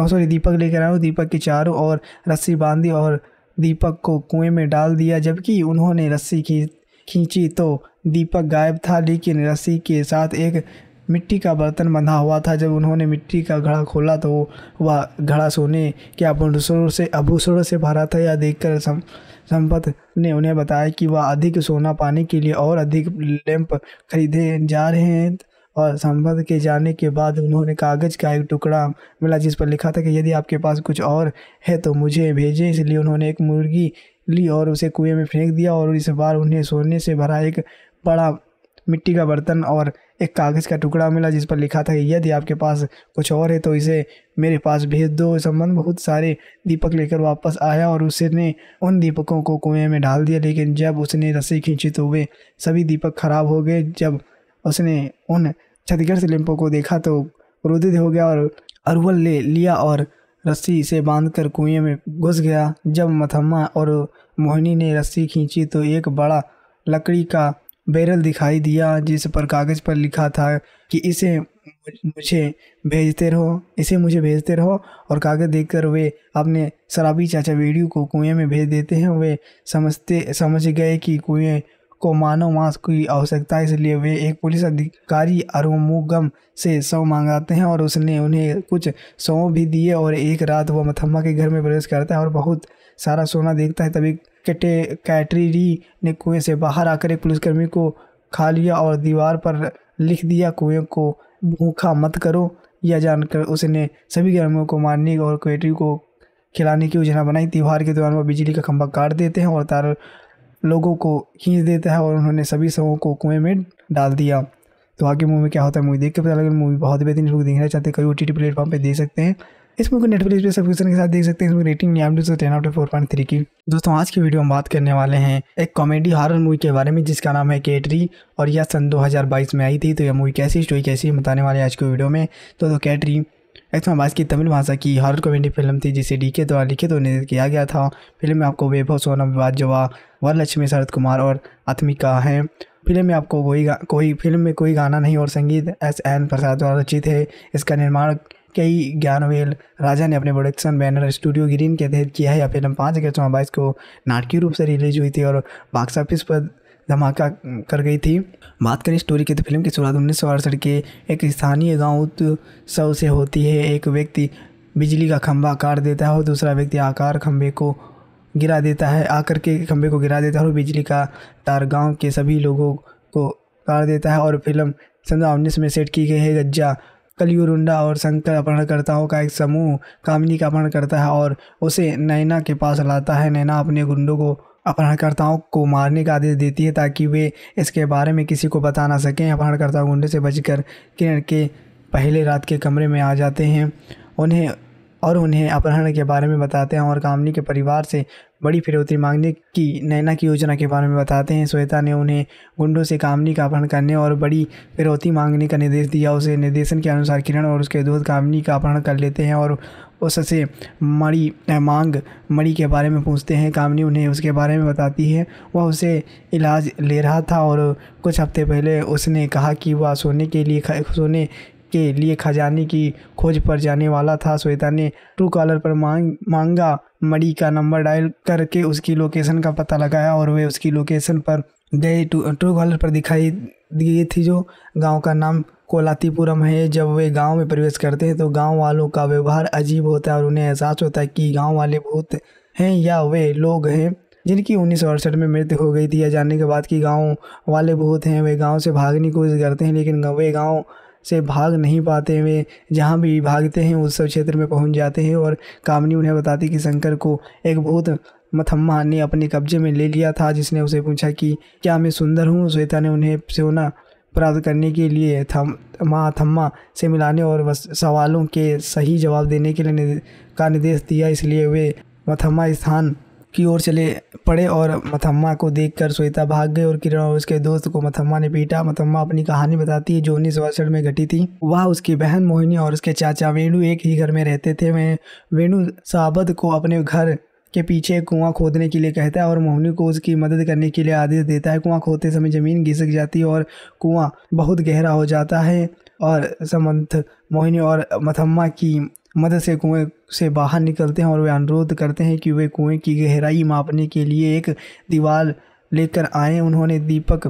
A: और सॉरी दीपक लेकर आए दीपक के चारों और रस्सी बांधी और दीपक को कुएं में डाल दिया जबकि उन्होंने रस्सी खींच खींची तो दीपक गायब था लेकिन रस्सी के साथ एक मिट्टी का बर्तन बंधा हुआ था जब उन्होंने मिट्टी का घड़ा खोला तो वह घड़ा सोने के आभूषणों से आभूषणों से भरा था यह देखकर सम संपत ने उन्हें बताया कि वह अधिक सोना पाने के लिए और अधिक लैंप खरीदे जा रहे हैं और संपत के जाने के बाद उन्होंने कागज़ का एक टुकड़ा मिला जिस पर लिखा था कि यदि आपके पास कुछ और है तो मुझे भेजें इसलिए उन्होंने एक मुर्गी ली और उसे कुएं में फेंक दिया और इस बार उन्हें सोने से भरा एक बड़ा मिट्टी का बर्तन और एक कागज़ का टुकड़ा मिला जिस पर लिखा था यदि आपके पास कुछ और है तो इसे मेरे पास भेज दो संबंध बहुत सारे दीपक लेकर वापस आया और उसने उन दीपकों को कुएं में डाल दिया लेकिन जब उसने रस्सी खींची तो वे सभी दीपक खराब हो गए जब उसने उन क्षतिग्रस्त लिम्पों को देखा तो क्रोधित हो गया और अरवल ले लिया और रस्सी से बांधकर कुएं में घुस गया जब मथम्मा और मोहिनी ने रस्सी खींची तो एक बड़ा लकड़ी का बैरल दिखाई दिया जिस पर कागज़ पर लिखा था कि इसे मुझे भेजते रहो इसे मुझे भेजते रहो और कागज़ देखकर वे अपने शराबी चाचा बेड़ियों को कुएं में भेज देते हैं वे समझते समझ गए कि कुएं को मानव मांस की आवश्यकता है इसलिए वे एक पुलिस अधिकारी अरुमुगम से शव मांगाते हैं और उसने उन्हें कुछ सौ भी दिए और एक रात वह मथम्मा के घर में प्रवेश करता है और बहुत सारा सोना देखता है तभी कैटे कैटरीरी ने कुएं से बाहर आकर एक पुलिसकर्मी को खा लिया और दीवार पर लिख दिया कुएं को भूखा मत करो यह जानकर उसने सभी गर्मियों को मारने और कैटरी को खिलाने की योजना बनाई त्यौहार के दौरान वह बिजली का खंभा काट देते हैं और तार लोगों को खींच देता है और उन्होंने सभी सबों को कुएं में डाल दिया तो आगे मूवी क्या होता है मूवी देख के पता लगे मूवी बहुत बेहतरीन लोग देखना चाहते हैं कई ओ टी प्लेटफॉर्म पर देख सकते हैं इस मूवी को नेटफ्लिक्स पे सब्सक्रिप्शन के साथ देख सकते हैं इसमें rating ten out four point three की दोस्तों आज की वीडियो हम बात करने वाले हैं एक कॉमेडी हॉरर मूवी के बारे में जिसका नाम है कैटरी और यह सन 2022 में आई थी तो यह मूवी कैसी स्टोरी कैसी बताने वाले आज की वीडियो में तो, तो कैटरी एक सौ की तमिल भाषा की हॉरर कॉमेडी फिल्म थी जिसे डी के द्वारा लिखित और निर्देश किया गया था फिल्म में आपको वैभव सोनम बाजवा वरलक्ष्मी शरद कुमार और आत्मिका हैं फिल्म में आपको कोई कोई फिल्म में कोई गाना नहीं और संगीत एस एन प्रसाद द्वारा रचित है इसका निर्माण कई ज्ञानवेल राजा ने अपने प्रोडक्शन बैनर स्टूडियो ग्रीन के तहत किया है यह फिल्म पाँच अगस्त दो बाईस को नाटकीय रूप से रिलीज हुई थी और बॉक्स ऑफिस पर धमाका कर गई थी बात करें स्टोरी की तो फिल्म की शुरुआत उन्नीस सौ अड़सठ के एक स्थानीय गाँव उत्सव से होती है एक व्यक्ति बिजली का खंभा काट देता है और दूसरा व्यक्ति आकार खंभे को गिरा देता है आकर के खंभे को गिरा देता है और बिजली का तार गांव के सभी लोगों को काट देता है और फिल्म सन उन्नीस में सेट की गई है गज्जा कलयुरुंडा और शंकर अपहरणकर्ताओं का एक समूह कामिनी का अपहरण करता है और उसे नैना के पास लाता है नैना अपने गुंडों को अपहरणकर्ताओं को मारने का आदेश देती है ताकि वे इसके बारे में किसी को बता ना सकें अपहरणकर्ता गुंडे से बचकर किरण के पहले रात के कमरे में आ जाते हैं उन्हें और उन्हें अपहरण के बारे में बताते हैं और कामनी के परिवार से बड़ी फिरौती मांगने की नैना की योजना के बारे में बताते हैं श्वेता ने उन्हें गुंडों से कामनी का अपहरण करने और बड़ी फिरौती मांगने का निर्देश दिया उसे निर्देशन के अनुसार किरण और उसके दोस्त कामनी का अपहरण कर लेते हैं और उससे मणि मांग मणि के बारे में पूछते हैं कामनी उन्हें उसके बारे में बताती है वह उसे इलाज ले रहा था और कुछ हफ्ते पहले उसने कहा कि वह सोने के लिए सोने के लिए खजाने की खोज पर जाने वाला था श्वेता ने ट्रू कॉलर पर मांग मांगा मड़ी का नंबर डायल करके उसकी लोकेशन का पता लगाया और वे उसकी लोकेशन पर गए ट्रू कॉलर पर दिखाई दिए थी जो गांव का नाम कोलातीपुरम है जब वे गांव में प्रवेश करते हैं तो गांव वालों का व्यवहार अजीब होता है और उन्हें एहसास होता है कि गांव वाले भूत हैं या वे लोग हैं जिनकी उन्नीस में मृत्यु हो गई थी या जाने के बाद कि गांव वाले भूत हैं वे गांव से भागने की कोशिश करते हैं लेकिन वे गांव से भाग नहीं पाते हुए जहाँ भी भागते हैं उस सब क्षेत्र में पहुँच जाते हैं और कामनी उन्हें बताती कि शंकर को एक भूत मथम्मा ने अपने कब्जे में ले लिया था जिसने उसे पूछा कि क्या मैं सुंदर हूँ श्वेता ने उन्हें सोना प्राप्त करने के लिए थम माँ थम्मा से मिलाने और सवालों के सही जवाब देने के लिए का निर्देश दिया इसलिए वे मथम्मा स्थान की ओर चले पड़े और मथम्मा को देखकर श्वेता भाग गई और किरण और उसके दोस्त को मथम्मा ने पीटा मथम्मा अपनी कहानी बताती है जो उन्नीस वर्षण में घटी थी वह उसकी बहन मोहिनी और उसके चाचा वेणु एक ही घर में रहते थे वे वेणु साबद को अपने घर के पीछे कुआं खोदने के लिए कहता है और मोहिनी को उसकी मदद करने के लिए आदेश देता है कुआं खोदते समय ज़मीन घिसक जाती है और कुआं बहुत गहरा हो जाता है और समंथ मोहिनी और मथम्मा की मदद से कुएं से बाहर निकलते हैं और वे अनुरोध करते हैं कि वे कुएं की गहराई मापने के लिए एक दीवार लेकर आए उन्होंने दीपक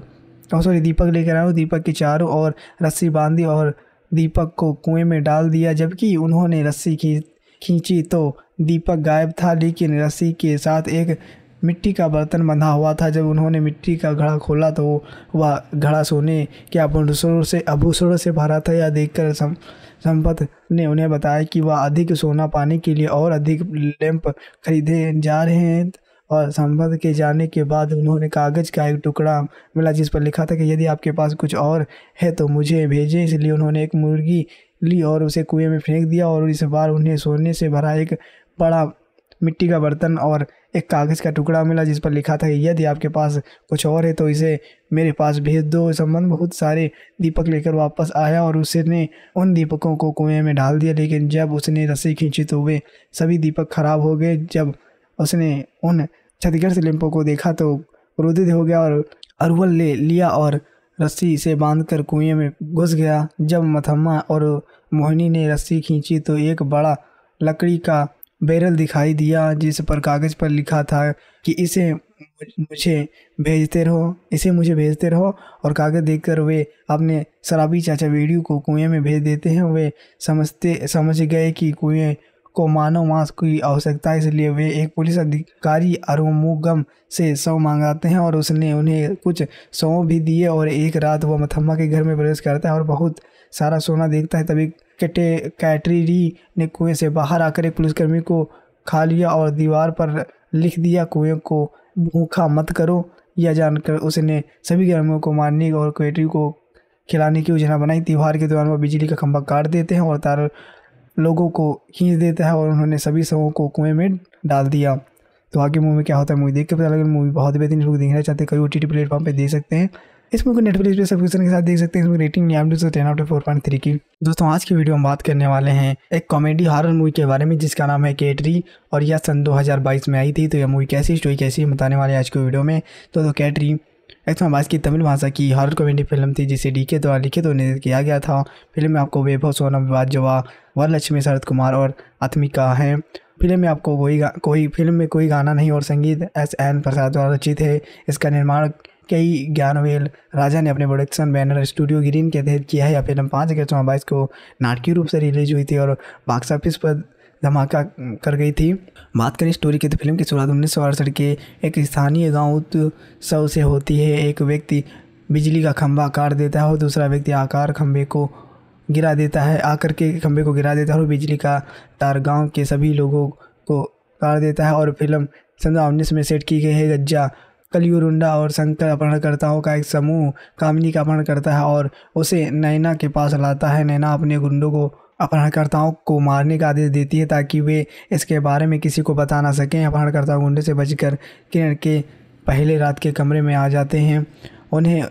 A: सॉरी दीपक लेकर आए दीपक के चारों और रस्सी बांधी और दीपक को कुएं में डाल दिया जबकि उन्होंने रस्सी खींच खींची तो दीपक गायब था लेकिन रस्सी के साथ एक मिट्टी का बर्तन बंधा हुआ था जब उन्होंने मिट्टी का घड़ा खोला तो वह घड़ा सोने के आभूषणों से आभूषणों से भरा था यह देखकर संपत ने उन्हें बताया कि वह अधिक सोना पाने के लिए और अधिक लैंप खरीदे जा रहे हैं और संपत के जाने के बाद उन्होंने कागज़ का एक टुकड़ा मिला जिस पर लिखा था कि यदि आपके पास कुछ और है तो मुझे भेजें इसलिए उन्होंने एक मुर्गी ली और उसे कुएं में फेंक दिया और इस बार उन्हें सोने से भरा एक बड़ा मिट्टी का बर्तन और एक कागज़ का टुकड़ा मिला जिस पर लिखा था यदि आपके पास कुछ और है तो इसे मेरे पास भेज दो संबंध बहुत सारे दीपक लेकर वापस आया और उसने उन दीपकों को कुएं में डाल दिया लेकिन जब उसने रस्सी खींची तो वे सभी दीपक खराब हो गए जब उसने उन क्षतिग्रस्त लिम्पों को देखा तो क्रोधित हो गया और अरवल ले लिया और रस्सी से बांधकर कुएं में घुस गया जब मथम्मा और मोहिनी ने रस्सी खींची तो एक बड़ा लकड़ी का बैरल दिखाई दिया जिस पर कागज़ पर लिखा था कि इसे मुझे भेजते रहो इसे मुझे भेजते रहो और कागज़ देखकर वे अपने शराबी चाचा वीडियो को कुएं में भेज देते हैं वे समझते समझ गए कि कुएं को मानव मांस की आवश्यकता है इसलिए वे एक पुलिस अधिकारी अरुमुगम से शव मांगाते हैं और उसने उन्हें कुछ सौ भी दिए और एक रात वह मथम्मा के घर में प्रवेश करता है और बहुत सारा सोना देखता है तभी कैटे कैटरीरी ने कुएं से बाहर आकर एक पुलिसकर्मी को खा लिया और दीवार पर लिख दिया कुएं को भूखा मत करो यह जानकर उसने सभी गर्मियों को मारने और कैटरी को खिलाने की योजना बनाई त्यौहार के दौरान वह बिजली का खंभा काट देते हैं और तार लोगों को खींच देता है और उन्होंने सभी शवों को कुएं में डाल दिया तो आगे मूवी में क्या होता है मूवी देख के पता लगे मूवी बहुत बेहतरीन लोग देखना चाहते हैं कई ओ टी प्लेटफॉर्म पर देख सकते हैं इस मूवी को नेटफ्लिक्स पे सब्सक्रिप्शन के साथ देख सकते हैं इसमें रेटिंग नियामडू से ten out four point three की दोस्तों आज की वीडियो में बात करने वाले हैं एक कॉमेडी हारर मूवी के बारे में जिसका नाम है कैटरी और यह सन बाईस में आई थी तो यह मूवी कैसी स्टोरी कैसी बताने वाले आज की वीडियो में तो, कैटरी कैटरी बाईस की तमिल भाषा की हॉरर कॉमेडी फिल्म थी जिसे डी के द्वारा लिखित और निर्देशित किया गया था फिल्म में आपको वैभव सोनम बाजवा लक्ष्मी शरद कुमार और आत्मिका हैं फिल्म में आपको कोई कोई फिल्म में कोई गाना नहीं और संगीत एस एन प्रसाद द्वारा रचित है इसका निर्माण कई ज्ञानवेल राजा ने अपने प्रोडक्शन बैनर स्टूडियो ग्रीन के तहत किया है यह फिल्म पाँच अगस्त दो को नाटकीय रूप से रिलीज हुई थी और बॉक्स ऑफिस पर धमाका कर गई थी बात करें स्टोरी की तो फिल्म की शुरुआत उन्नीस सौ अड़सठ के एक स्थानीय गाँव उत्सव से होती है एक व्यक्ति बिजली का खंभा काट देता है और दूसरा व्यक्ति आकार खंभे को गिरा देता है आकर के खंभे को गिरा देता है और बिजली का तार गांव के सभी लोगों को काट देता है और फिल्म समझा उन्नीस में सेट की गई है गज्जा कलयुरुंडा और शंकर अपहरणकर्ताओं का एक समूह कामिनी का अपहरण करता है और उसे नैना के पास लाता है नैना अपने गुंडों को अपहरणकर्ताओं को मारने का आदेश देती है ताकि वे इसके बारे में किसी को बता ना सकें अपहरणकर्ता गुंडे से बचकर किरण के पहले रात के कमरे में आ जाते हैं उन्हें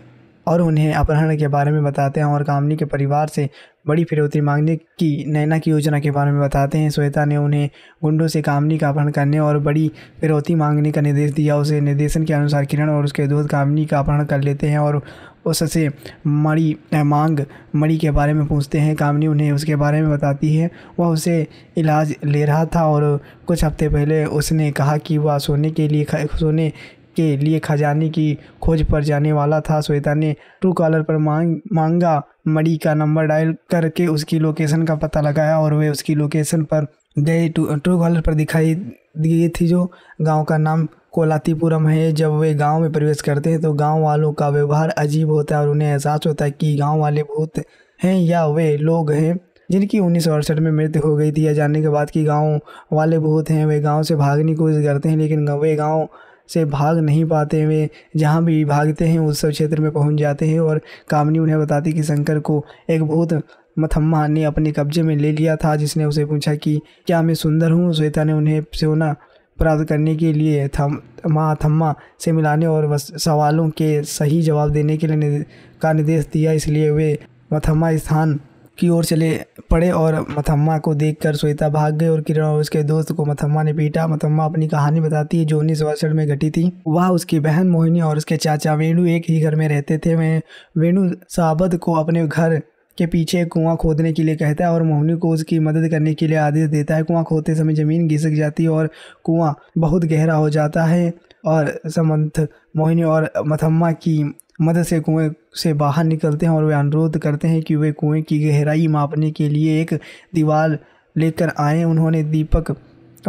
A: और उन्हें अपहरण के बारे में बताते हैं और कामनी के परिवार से बड़ी फिरौती मांगने की नैना की योजना के बारे में बताते हैं श्वेता ने उन्हें गुंडों से कामनी का अपहरण करने और बड़ी फिरौती मांगने का निर्देश दिया उसे निर्देशन के अनुसार किरण और उसके दोस्त कामनी का अपहरण कर लेते हैं और उससे मणि मांग मणि के बारे में पूछते हैं कामनी उन्हें उसके बारे में बताती है वह उसे इलाज ले रहा था और कुछ हफ्ते पहले उसने कहा कि वह सोने के लिए सोने के लिए खजाने की खोज पर जाने वाला था श्वेता ने ट्रू कॉलर पर मांग मांगा मड़ी का नंबर डायल करके उसकी लोकेशन का पता लगाया और वे उसकी लोकेशन पर गए ट्रू कॉलर पर दिखाई दिए थी जो गांव का नाम कोलातीपुरम है जब वे गांव में प्रवेश करते हैं तो गांव वालों का व्यवहार अजीब होता है और उन्हें एहसास होता है कि गांव वाले भूत हैं या वे लोग हैं जिनकी उन्नीस सौ अड़सठ में मृत्यु हो गई थी या जानने के बाद कि गांव वाले भूत हैं वे गांव से भागने की कोशिश करते हैं लेकिन वे गांव से भाग नहीं पाते हुए जहाँ भी भागते हैं उस सब क्षेत्र में पहुँच जाते हैं और कामनी उन्हें बताती कि शंकर को एक बहुत मथम्मा ने अपने कब्जे में ले लिया था जिसने उसे पूछा कि क्या मैं सुंदर हूँ श्वेता ने उन्हें सोना प्राप्त करने के लिए थम माँ थम्मा से मिलाने और सवालों के सही जवाब देने के लिए का निर्देश दिया इसलिए वे मथम्मा स्थान की ओर चले पड़े और मथम्मा को देखकर श्वेता भाग गई और किरण और उसके दोस्त को मथम्मा ने पीटा मथम्मा अपनी कहानी बताती है जो उन्नीस में घटी थी वह उसकी बहन मोहिनी और उसके चाचा वेणु एक ही घर में रहते थे वह वेणु साबद को अपने घर के पीछे कुआं खोदने के लिए कहता है और मोहनी को उसकी मदद करने के लिए आदेश देता है कुआं खोदते समय ज़मीन घिसक जाती है और कुआं बहुत गहरा हो जाता है और समंथ मोहिनी और मथम्मा की मदद से कुएं से बाहर निकलते हैं और वे अनुरोध करते हैं कि वे कुएं की गहराई मापने के लिए एक दीवार लेकर आए उन्होंने दीपक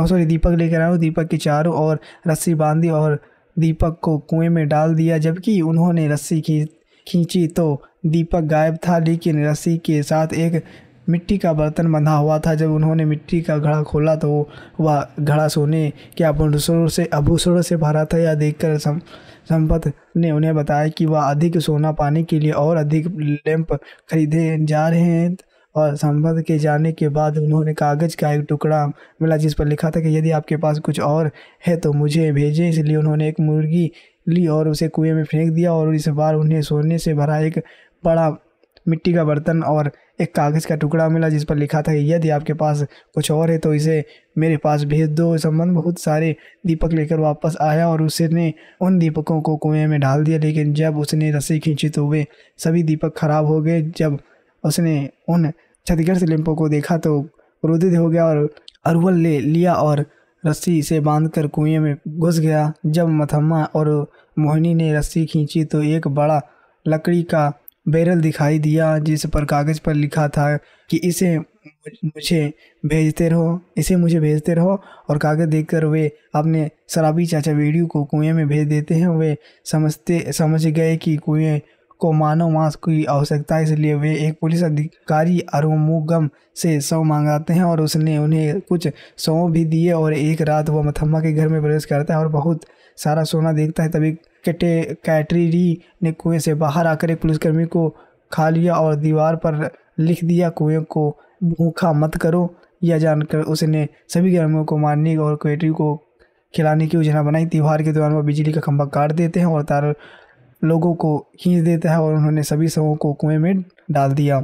A: सॉरी दीपक लेकर आए दीपक के चारों और रस्सी बांधी और दीपक को कुएं में डाल दिया जबकि उन्होंने रस्सी खी खींची तो दीपक गायब था लेकिन रस्सी के साथ एक मिट्टी का बर्तन बंधा हुआ था जब उन्होंने मिट्टी का घड़ा खोला तो वह घड़ा सोने के आभूषणों से आभूषणों से भरा था यह देखकर सम संपत ने उन्हें बताया कि वह अधिक सोना पाने के लिए और अधिक लैंप खरीदे जा रहे हैं और संपत के जाने के बाद उन्होंने कागज़ का एक टुकड़ा मिला जिस पर लिखा था कि यदि आपके पास कुछ और है तो मुझे भेजें इसलिए उन्होंने एक मुर्गी ली और उसे कुएं में फेंक दिया और इस बार उन्हें सोने से भरा एक बड़ा मिट्टी का बर्तन और एक कागज़ का टुकड़ा मिला जिस पर लिखा था यदि आपके पास कुछ और है तो इसे मेरे पास भेज दो संबंध बहुत सारे दीपक लेकर वापस आया और उसने उन दीपकों को कुएं में डाल दिया लेकिन जब उसने रस्सी खींची तो वे सभी दीपक खराब हो गए जब उसने उन क्षतिग्रस्त लिम्पों को देखा तो क्रोधित हो गया और अरवल ले लिया और रस्सी से कर कुएं में घुस गया जब मथम्मा और मोहिनी ने रस्सी खींची तो एक बड़ा लकड़ी का बैरल दिखाई दिया जिस पर कागज़ पर लिखा था कि इसे मुझे भेजते रहो इसे मुझे भेजते रहो और कागज़ देखकर वे अपने शराबी चाचा वीडियो को कुएं में भेज देते हैं वे समझते समझ गए कि कुएं को मानव मांस की आवश्यकता है इसलिए वे एक पुलिस अधिकारी अरुमुगम से सौ मांगाते हैं और उसने उन्हें कुछ सौ भी दिए और एक रात वह मथम्मा के घर में प्रवेश करता है और बहुत सारा सोना देखता है तभी कैटे कैटरीरी ने कुएं से बाहर आकर एक पुलिसकर्मी को खा लिया और दीवार पर लिख दिया कुएं को भूखा मत करो यह जानकर उसने सभी गर्मियों को मारने और कैटरी को खिलाने की योजना बनाई त्यौहार के दौरान वह बिजली का खंभा काट देते हैं और तार लोगों को खींच देता है और उन्होंने सभी शवों को कुएं में डाल दिया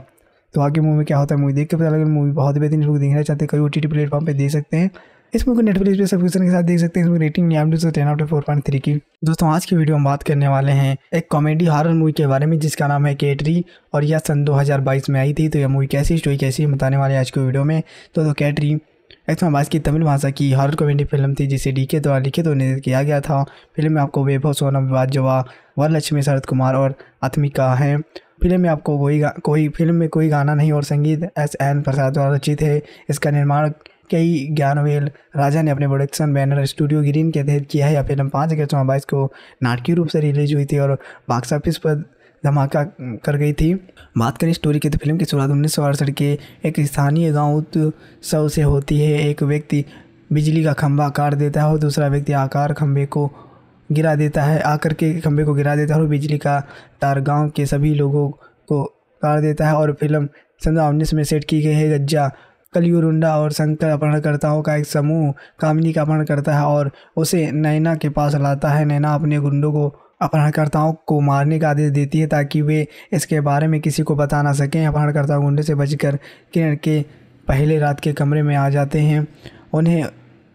A: तो आगे मूवी में क्या होता है मूवी देख के पता लगे मूवी बहुत बेहतरीन लोग देखना चाहते हैं कई ओ टी प्लेटफॉर्म पर देख सकते हैं इस मूवी को नेटफ्लिक्स पे सब्सक्रिप्शन के साथ देख सकते हैं इसमें rating ten out four point three की दोस्तों आज की वीडियो हम बात करने वाले हैं एक कॉमेडी हॉरर मूवी के बारे में जिसका नाम है कैटरी और यह सन 2022 में आई थी तो यह मूवी कैसी स्टोरी कैसी बताने वाले आज की वीडियो में तो, दो कैटरी आवाज़ की तमिल भाषा की हॉरर कॉमेडी फिल्म थी जिसे डी के द्वारा लिखित और निर्देश किया गया था फिल्म में आपको वैभव सोनम बाजवा वरलक्ष्मी शरद कुमार और आत्मिका हैं फिल्म में आपको कोई कोई फिल्म में कोई गाना नहीं और संगीत एस एन प्रसाद द्वारा रचित है इसका निर्माण कई ज्ञानवेल राजा ने अपने प्रोडक्शन बैनर स्टूडियो ग्रीन के तहत किया है यह फिल्म पाँच अगस्त दो बाईस को नाटकीय रूप से रिलीज हुई थी और बॉक्स ऑफिस पर धमाका कर गई थी बात करें स्टोरी की तो फिल्म की शुरुआत उन्नीस सौ अड़सठ के एक स्थानीय गाँव उत्सव से होती है एक व्यक्ति बिजली का खंभा काट देता है और दूसरा व्यक्ति आकार खंभे को गिरा देता है आकर के खंभे को गिरा देता है और बिजली का तार गांव के सभी लोगों को काट देता है और फिल्म सन उन्नीस में सेट की गई है गज्जा कलयुरुंडा और शंकर अपहरणकर्ताओं का एक समूह कामिनी का अपहरण करता है और उसे नैना के पास लाता है नैना अपने गुंडों को अपहरणकर्ताओं को मारने का आदेश देती है ताकि वे इसके बारे में किसी को बता ना सकें अपहरणकर्ता गुंडे से बचकर किरण के पहले रात के कमरे में आ जाते हैं उन्हें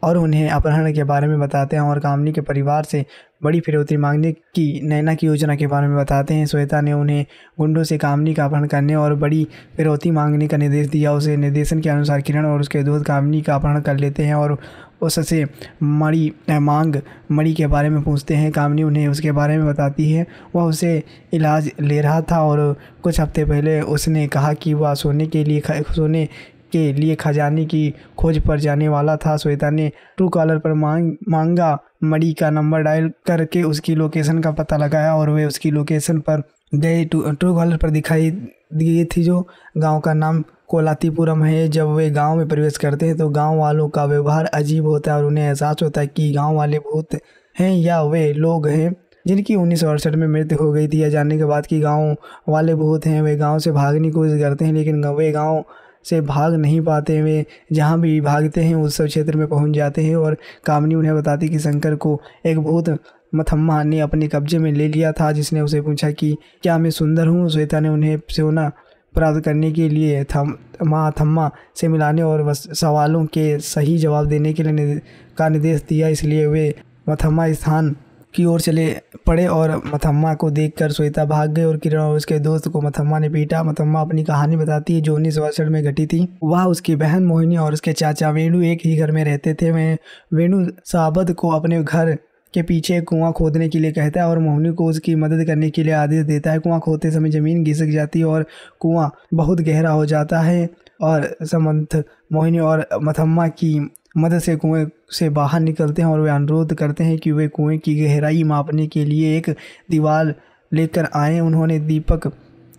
A: और उन्हें अपहरण के बारे में बताते हैं और कामनी के परिवार से बड़ी फिरौती मांगने की नैना की योजना के बारे में बताते हैं श्वेता ने उन्हें गुंडों से कामनी का अपहरण करने और बड़ी फिरौती मांगने का निर्देश दिया उसे निर्देशन के अनुसार किरण और उसके दोस्त कामनी का अपहरण कर लेते हैं और उससे मड़ी मांग मड़ी के बारे में पूछते हैं कामनी उन्हें उसके बारे में बताती है वह उसे इलाज ले रहा था और कुछ हफ्ते पहले उसने कहा कि वह सोने के लिए सोने के लिए खजाने की खोज पर जाने वाला था श्वेता ने ट्रू कॉलर पर मांग मांगा मड़ी का नंबर डायल करके उसकी लोकेशन का पता लगाया और वे उसकी लोकेशन पर गए ट्रू कॉलर पर दिखाई दिए थी जो गांव का नाम कोलातीपुरम है जब वे गांव में प्रवेश करते हैं तो गांव वालों का व्यवहार अजीब होता है और उन्हें एहसास होता है कि गांव वाले भूत हैं या वे लोग हैं जिनकी उन्नीस सौ अड़सठ में मृत्यु हो गई थी या जानने के बाद कि गांव वाले भूत हैं वे गांव से भागने की कोशिश करते हैं लेकिन वे गांव से भाग नहीं पाते हुए जहाँ भी भागते हैं उस सब क्षेत्र में पहुँच जाते हैं और कामनी उन्हें बताती कि शंकर को एक बहुत मथम्मा ने अपने कब्जे में ले लिया था जिसने उसे पूछा कि क्या मैं सुंदर हूँ श्वेता ने उन्हें सोना प्राप्त करने के लिए थम माँ थम्मा से मिलाने और सवालों के सही जवाब देने के लिए का निर्देश दिया इसलिए वे मथम्मा स्थान की ओर चले पड़े और मथम्मा को देखकर श्वेता भाग गई और किरण और उसके दोस्त को मथम्मा ने पीटा मथम्मा अपनी कहानी बताती है जो उन्नीस में घटी थी वह उसकी बहन मोहिनी और उसके चाचा वेणु एक ही घर में रहते थे मैं वेणु साबद को अपने घर के पीछे कुआं खोदने के लिए कहता है और मोहनी को उसकी मदद करने के लिए आदेश देता है कुआं खोदते समय ज़मीन घिसक जाती है और कुआं बहुत गहरा हो जाता है और समंथ मोहिनी और मथम्मा की मदद से कुएं से बाहर निकलते हैं और वे अनुरोध करते हैं कि वे कुएं की गहराई मापने के लिए एक दीवार लेकर आए उन्होंने दीपक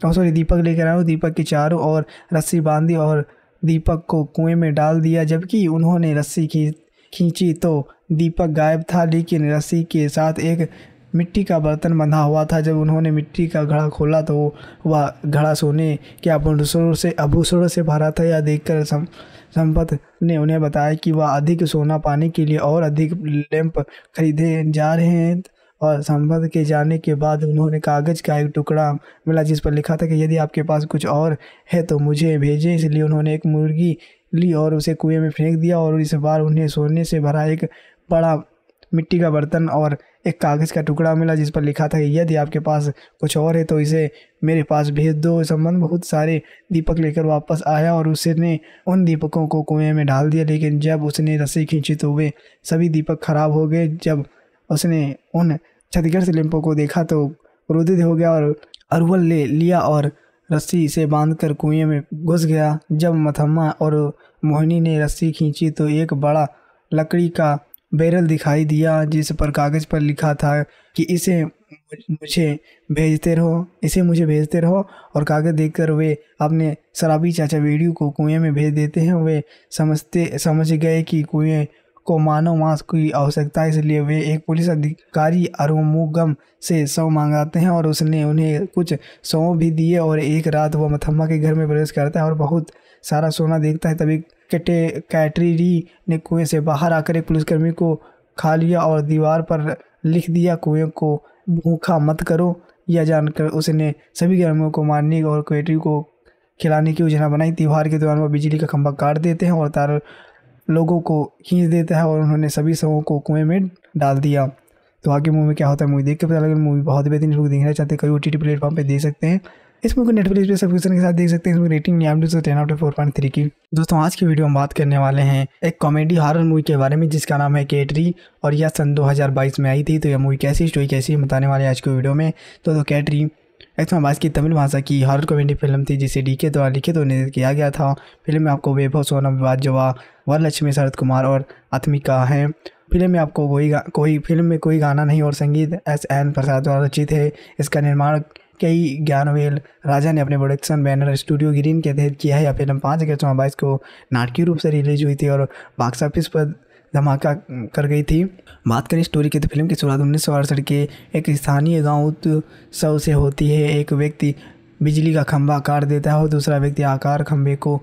A: और सॉरी दीपक लेकर आए दीपक के चारों और रस्सी बांधी और दीपक को कुएं में डाल दिया जबकि उन्होंने रस्सी खींच खींची तो दीपक गायब था लेकिन रस्सी के साथ एक मिट्टी का बर्तन बंधा हुआ था जब उन्होंने मिट्टी का घड़ा खोला तो वह घड़ा सोने के आभूषणों से आभूषणों से भरा था यह देखकर कर संपत ने उन्हें बताया कि वह अधिक सोना पाने के लिए और अधिक लैंप खरीदे जा रहे हैं और संपत के जाने के बाद उन्होंने कागज़ का एक टुकड़ा मिला जिस पर लिखा था कि यदि आपके पास कुछ और है तो मुझे भेजें इसलिए उन्होंने एक मुर्गी ली और उसे कुएं में फेंक दिया और इस बार उन्हें सोने से भरा एक बड़ा मिट्टी का बर्तन और एक कागज़ का टुकड़ा मिला जिस पर लिखा था यदि आपके पास कुछ और है तो इसे मेरे पास भेज दो संबंध बहुत सारे दीपक लेकर वापस आया और उसने उन दीपकों को कुएं में डाल दिया लेकिन जब उसने रस्सी खींची तो वे सभी दीपक खराब हो गए जब उसने उन क्षतिग्रस्त लिम्पों को देखा तो क्रोधित हो गया और अरवल ले लिया और रस्सी से कर कुएं में घुस गया जब मथम्मा और मोहिनी ने रस्सी खींची तो एक बड़ा लकड़ी का बैरल दिखाई दिया जिस पर कागज़ पर लिखा था कि इसे मुझे भेजते रहो इसे मुझे भेजते रहो और कागज़ देखकर वे अपने शराबी चाचा वीडियो को कुएं में भेज देते हैं वे समझते समझ गए कि कुएं को मानव मांस की आवश्यकता है इसलिए वे एक पुलिस अधिकारी अरुमुगम से शव मांगाते हैं और उसने उन्हें कुछ शव भी दिए और एक रात वह मथम्मा के घर में प्रवेश करता है और बहुत सारा सोना देखता है तभी कैटे कैटरीरी ने कुएं से बाहर आकर एक पुलिसकर्मी को खा लिया और दीवार पर लिख दिया कुएं को भूखा मत करो यह जानकर उसने सभी गर्मियों को मारने और कैटरी को खिलाने की योजना बनाई त्यौहार के दौरान वह बिजली का खंभा काट देते हैं और तार लोगों को खींच देता है और उन्होंने सभी सबों को कुएं में डाल दिया तो आगे मूवी में क्या होता है मूवी देख के पता लगे मूवी बहुत बेहतरीन लोग देखना चाहते हैं कई ओ टी टी प्लेटफॉर्म पर देख सकते हैं इस मूवी को नेटफ्लिक्स पे सब्सक्रिप्शन के साथ देख सकते हैं इसमें रेटिंग नियाम टू ten out four point three की दोस्तों आज की वीडियो हम बात करने वाले हैं एक कॉमेडी हॉरर मूवी के बारे में जिसका नाम है कैटरी और यह सन 2022 में आई थी तो यह मूवी कैसी स्टोरी कैसी बताने वाले आज की वीडियो में तो, तो कैटरी एक्समाबाज की तमिल भाषा की हॉरर कॉमेडी फिल्म थी जिसे डी के द्वारा लिखित और निर्देश किया गया था फिल्म में आपको वैभव सोनम बाजवा वरलक्ष्मी शरद कुमार और आत्मिका हैं फिल्म में आपको कोई कोई फिल्म में कोई गाना नहीं और संगीत एस एन प्रसाद द्वारा रचित है इसका निर्माण कई ज्ञानवेल राजा ने अपने प्रोडक्शन बैनर स्टूडियो ग्रीन के तहत किया है यह फिल्म पाँच अगस्त दो बाईस को नाटकीय रूप से रिलीज हुई थी और बॉक्स ऑफिस पर धमाका कर गई थी बात करें स्टोरी की तो फिल्म की शुरुआत उन्नीस सौ के एक स्थानीय गाँव उत्सव से होती है एक व्यक्ति बिजली का खंभा काट देता है और दूसरा व्यक्ति आकार खंभे को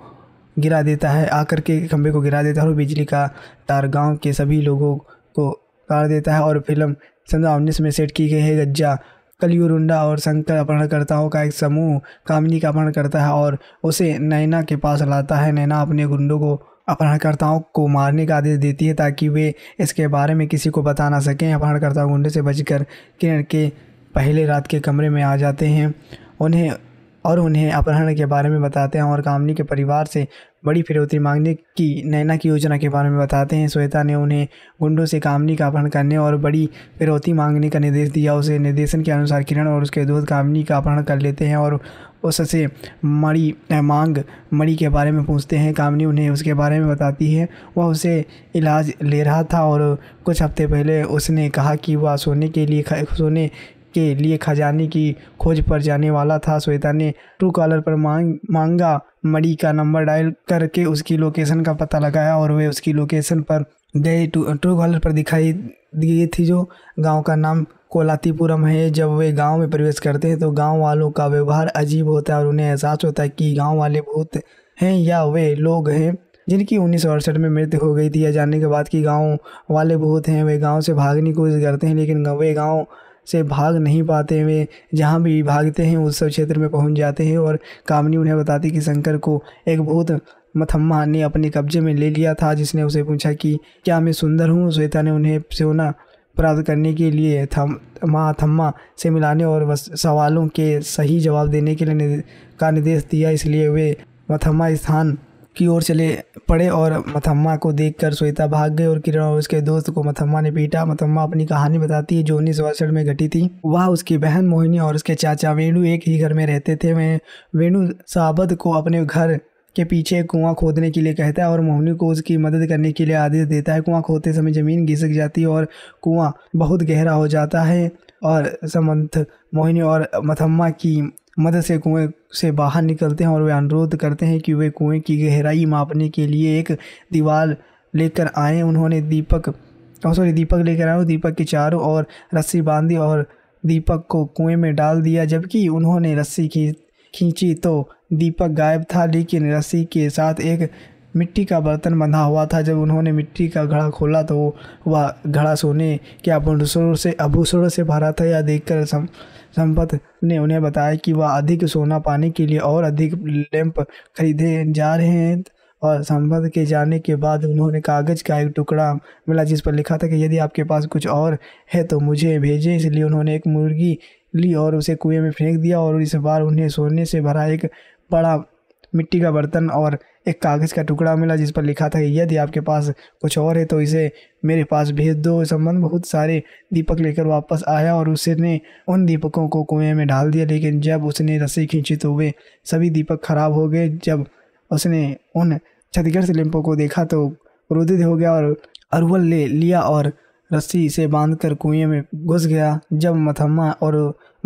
A: गिरा देता है आकर के खंभे को गिरा देता है और बिजली का तार गांव के सभी लोगों को काट देता है और फिल्म सन उन्नीस में सेट की गई है गज्जा कलयुरुंडा और शंकर अपहरणकर्ताओं का एक समूह कामिनी का अपहरण करता है और उसे नैना के पास लाता है नैना अपने गुंडों को अपहरणकर्ताओं को मारने का आदेश देती है ताकि वे इसके बारे में किसी को बता ना सकें अपहरणकर्ता गुंडे से बचकर किरण के पहले रात के कमरे में आ जाते हैं उन्हें और उन्हें अपहरण के बारे में बताते हैं और कामनी के परिवार से बड़ी फिरौती मांगने की नैना की योजना के बारे में बताते हैं श्वेता ने उन्हें गुंडों से कामनी का अपहरण करने और बड़ी फिरौती मांगने का निर्देश दिया उसे निर्देशन के अनुसार किरण और उसके दोस्त कामनी का अपहरण कर लेते हैं और उससे मणि मांग मणि के बारे में पूछते हैं कामनी उन्हें उसके बारे में बताती है वह उसे इलाज ले रहा था और कुछ हफ्ते पहले उसने कहा कि वह सोने के लिए सोने के लिए खजाने की खोज पर जाने वाला था श्वेता ने ट्रू कॉलर पर मांग मांगा मड़ी का नंबर डायल करके उसकी लोकेशन का पता लगाया और वे उसकी लोकेशन पर गए ट्रू कॉलर पर दिखाई दिए थी जो गांव का नाम कोलातीपुरम है जब वे गांव में प्रवेश करते हैं तो गांव वालों का व्यवहार अजीब होता है और उन्हें एहसास होता है कि गांव वाले भूत हैं या वे लोग हैं जिनकी उन्नीस सौ अड़सठ में मृत्यु हो गई थी या जानने के बाद कि गांव वाले भूत हैं वे गांव से भागने की कोशिश करते हैं लेकिन वे गांव से भाग नहीं पाते हुए जहाँ भी भागते हैं उस सब क्षेत्र में पहुँच जाते हैं और कामनी उन्हें बताती कि शंकर को एक भूत मथम्मा ने अपने कब्जे में ले लिया था जिसने उसे पूछा कि क्या मैं सुंदर हूँ श्वेता ने उन्हें सोना प्राप्त करने के लिए थम माँ थम्मा से मिलाने और सवालों के सही जवाब देने के लिए का निर्देश दिया इसलिए वे मथम्मा स्थान की ओर चले पड़े और मथम्मा को देखकर श्वेता भाग गई और किरण और उसके दोस्त को मथम्मा ने पीटा मथम्मा अपनी कहानी बताती है जो उन्नीस में घटी थी वह उसकी बहन मोहिनी और उसके चाचा वेणु एक ही घर में रहते थे वह वेणु साबद को अपने घर के पीछे कुआं खोदने के लिए कहता है और मोहनी को उसकी मदद करने के लिए आदेश देता है कुआं खोदते समय ज़मीन घिसक जाती है और कुआं बहुत गहरा हो जाता है और समंथ मोहिनी और मथम्मा की मदद से कुएं से बाहर निकलते हैं और वे अनुरोध करते हैं कि वे कुएं की गहराई मापने के लिए एक दीवार लेकर आए उन्होंने दीपक और सॉरी दीपक लेकर आए दीपक के चारों और रस्सी बांधी और दीपक को कुएं में डाल दिया जबकि उन्होंने रस्सी खींच खींची तो दीपक गायब था लेकिन रस्सी के साथ एक मिट्टी का बर्तन बंधा हुआ था जब उन्होंने मिट्टी का घड़ा खोला तो वह घड़ा सोने के आभूषणों से आभूषणों से भरा था यह देखकर सम संपत ने उन्हें बताया कि वह अधिक सोना पाने के लिए और अधिक लैंप खरीदे जा रहे हैं और संपत के जाने के बाद उन्होंने कागज़ का एक टुकड़ा मिला जिस पर लिखा था कि यदि आपके पास कुछ और है तो मुझे भेजें इसलिए उन्होंने एक मुर्गी ली और उसे कुएं में फेंक दिया और इस बार उन्हें सोने से भरा एक बड़ा मिट्टी का बर्तन और एक कागज़ का टुकड़ा मिला जिस पर लिखा था यदि आपके पास कुछ और है तो इसे मेरे पास भेज दो संबंध बहुत सारे दीपक लेकर वापस आया और उसने उन दीपकों को कुएं में डाल दिया लेकिन जब उसने रस्सी खींची तो वे सभी दीपक खराब हो गए जब उसने उन क्षतिग्रस्त लिम्पों को देखा तो क्रोधित हो गया और अरवल ले लिया और रस्सी से कर कुएं में घुस गया जब मथम्मा और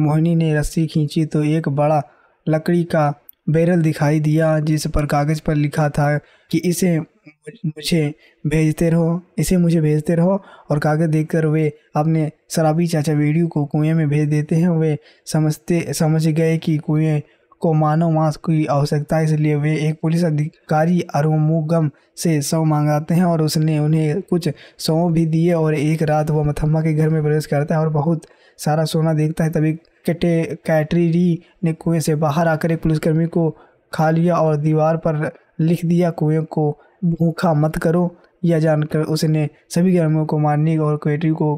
A: मोहिनी ने रस्सी खींची तो एक बड़ा लकड़ी का बैरल दिखाई दिया जिस पर कागज़ पर लिखा था कि इसे मुझे भेजते रहो इसे मुझे भेजते रहो और कागज़ देखकर वे अपने शराबी चाचा वीडियो को कुएं में भेज देते हैं वे समझते समझ गए कि कुएं को मानव मांस की आवश्यकता इसलिए वे एक पुलिस अधिकारी अरुमुगम से सौ मांगाते हैं और उसने उन्हें कुछ सौ भी दिए और एक रात वह मथम्मा के घर में प्रवेश करता है और बहुत सारा सोना देखता है तभी कैटे कैटरीरी ने कुएं से बाहर आकर एक पुलिसकर्मी को खा लिया और दीवार पर लिख दिया कुएं को भूखा मत करो यह जानकर उसने सभी गर्मियों को मारने और कैटरी को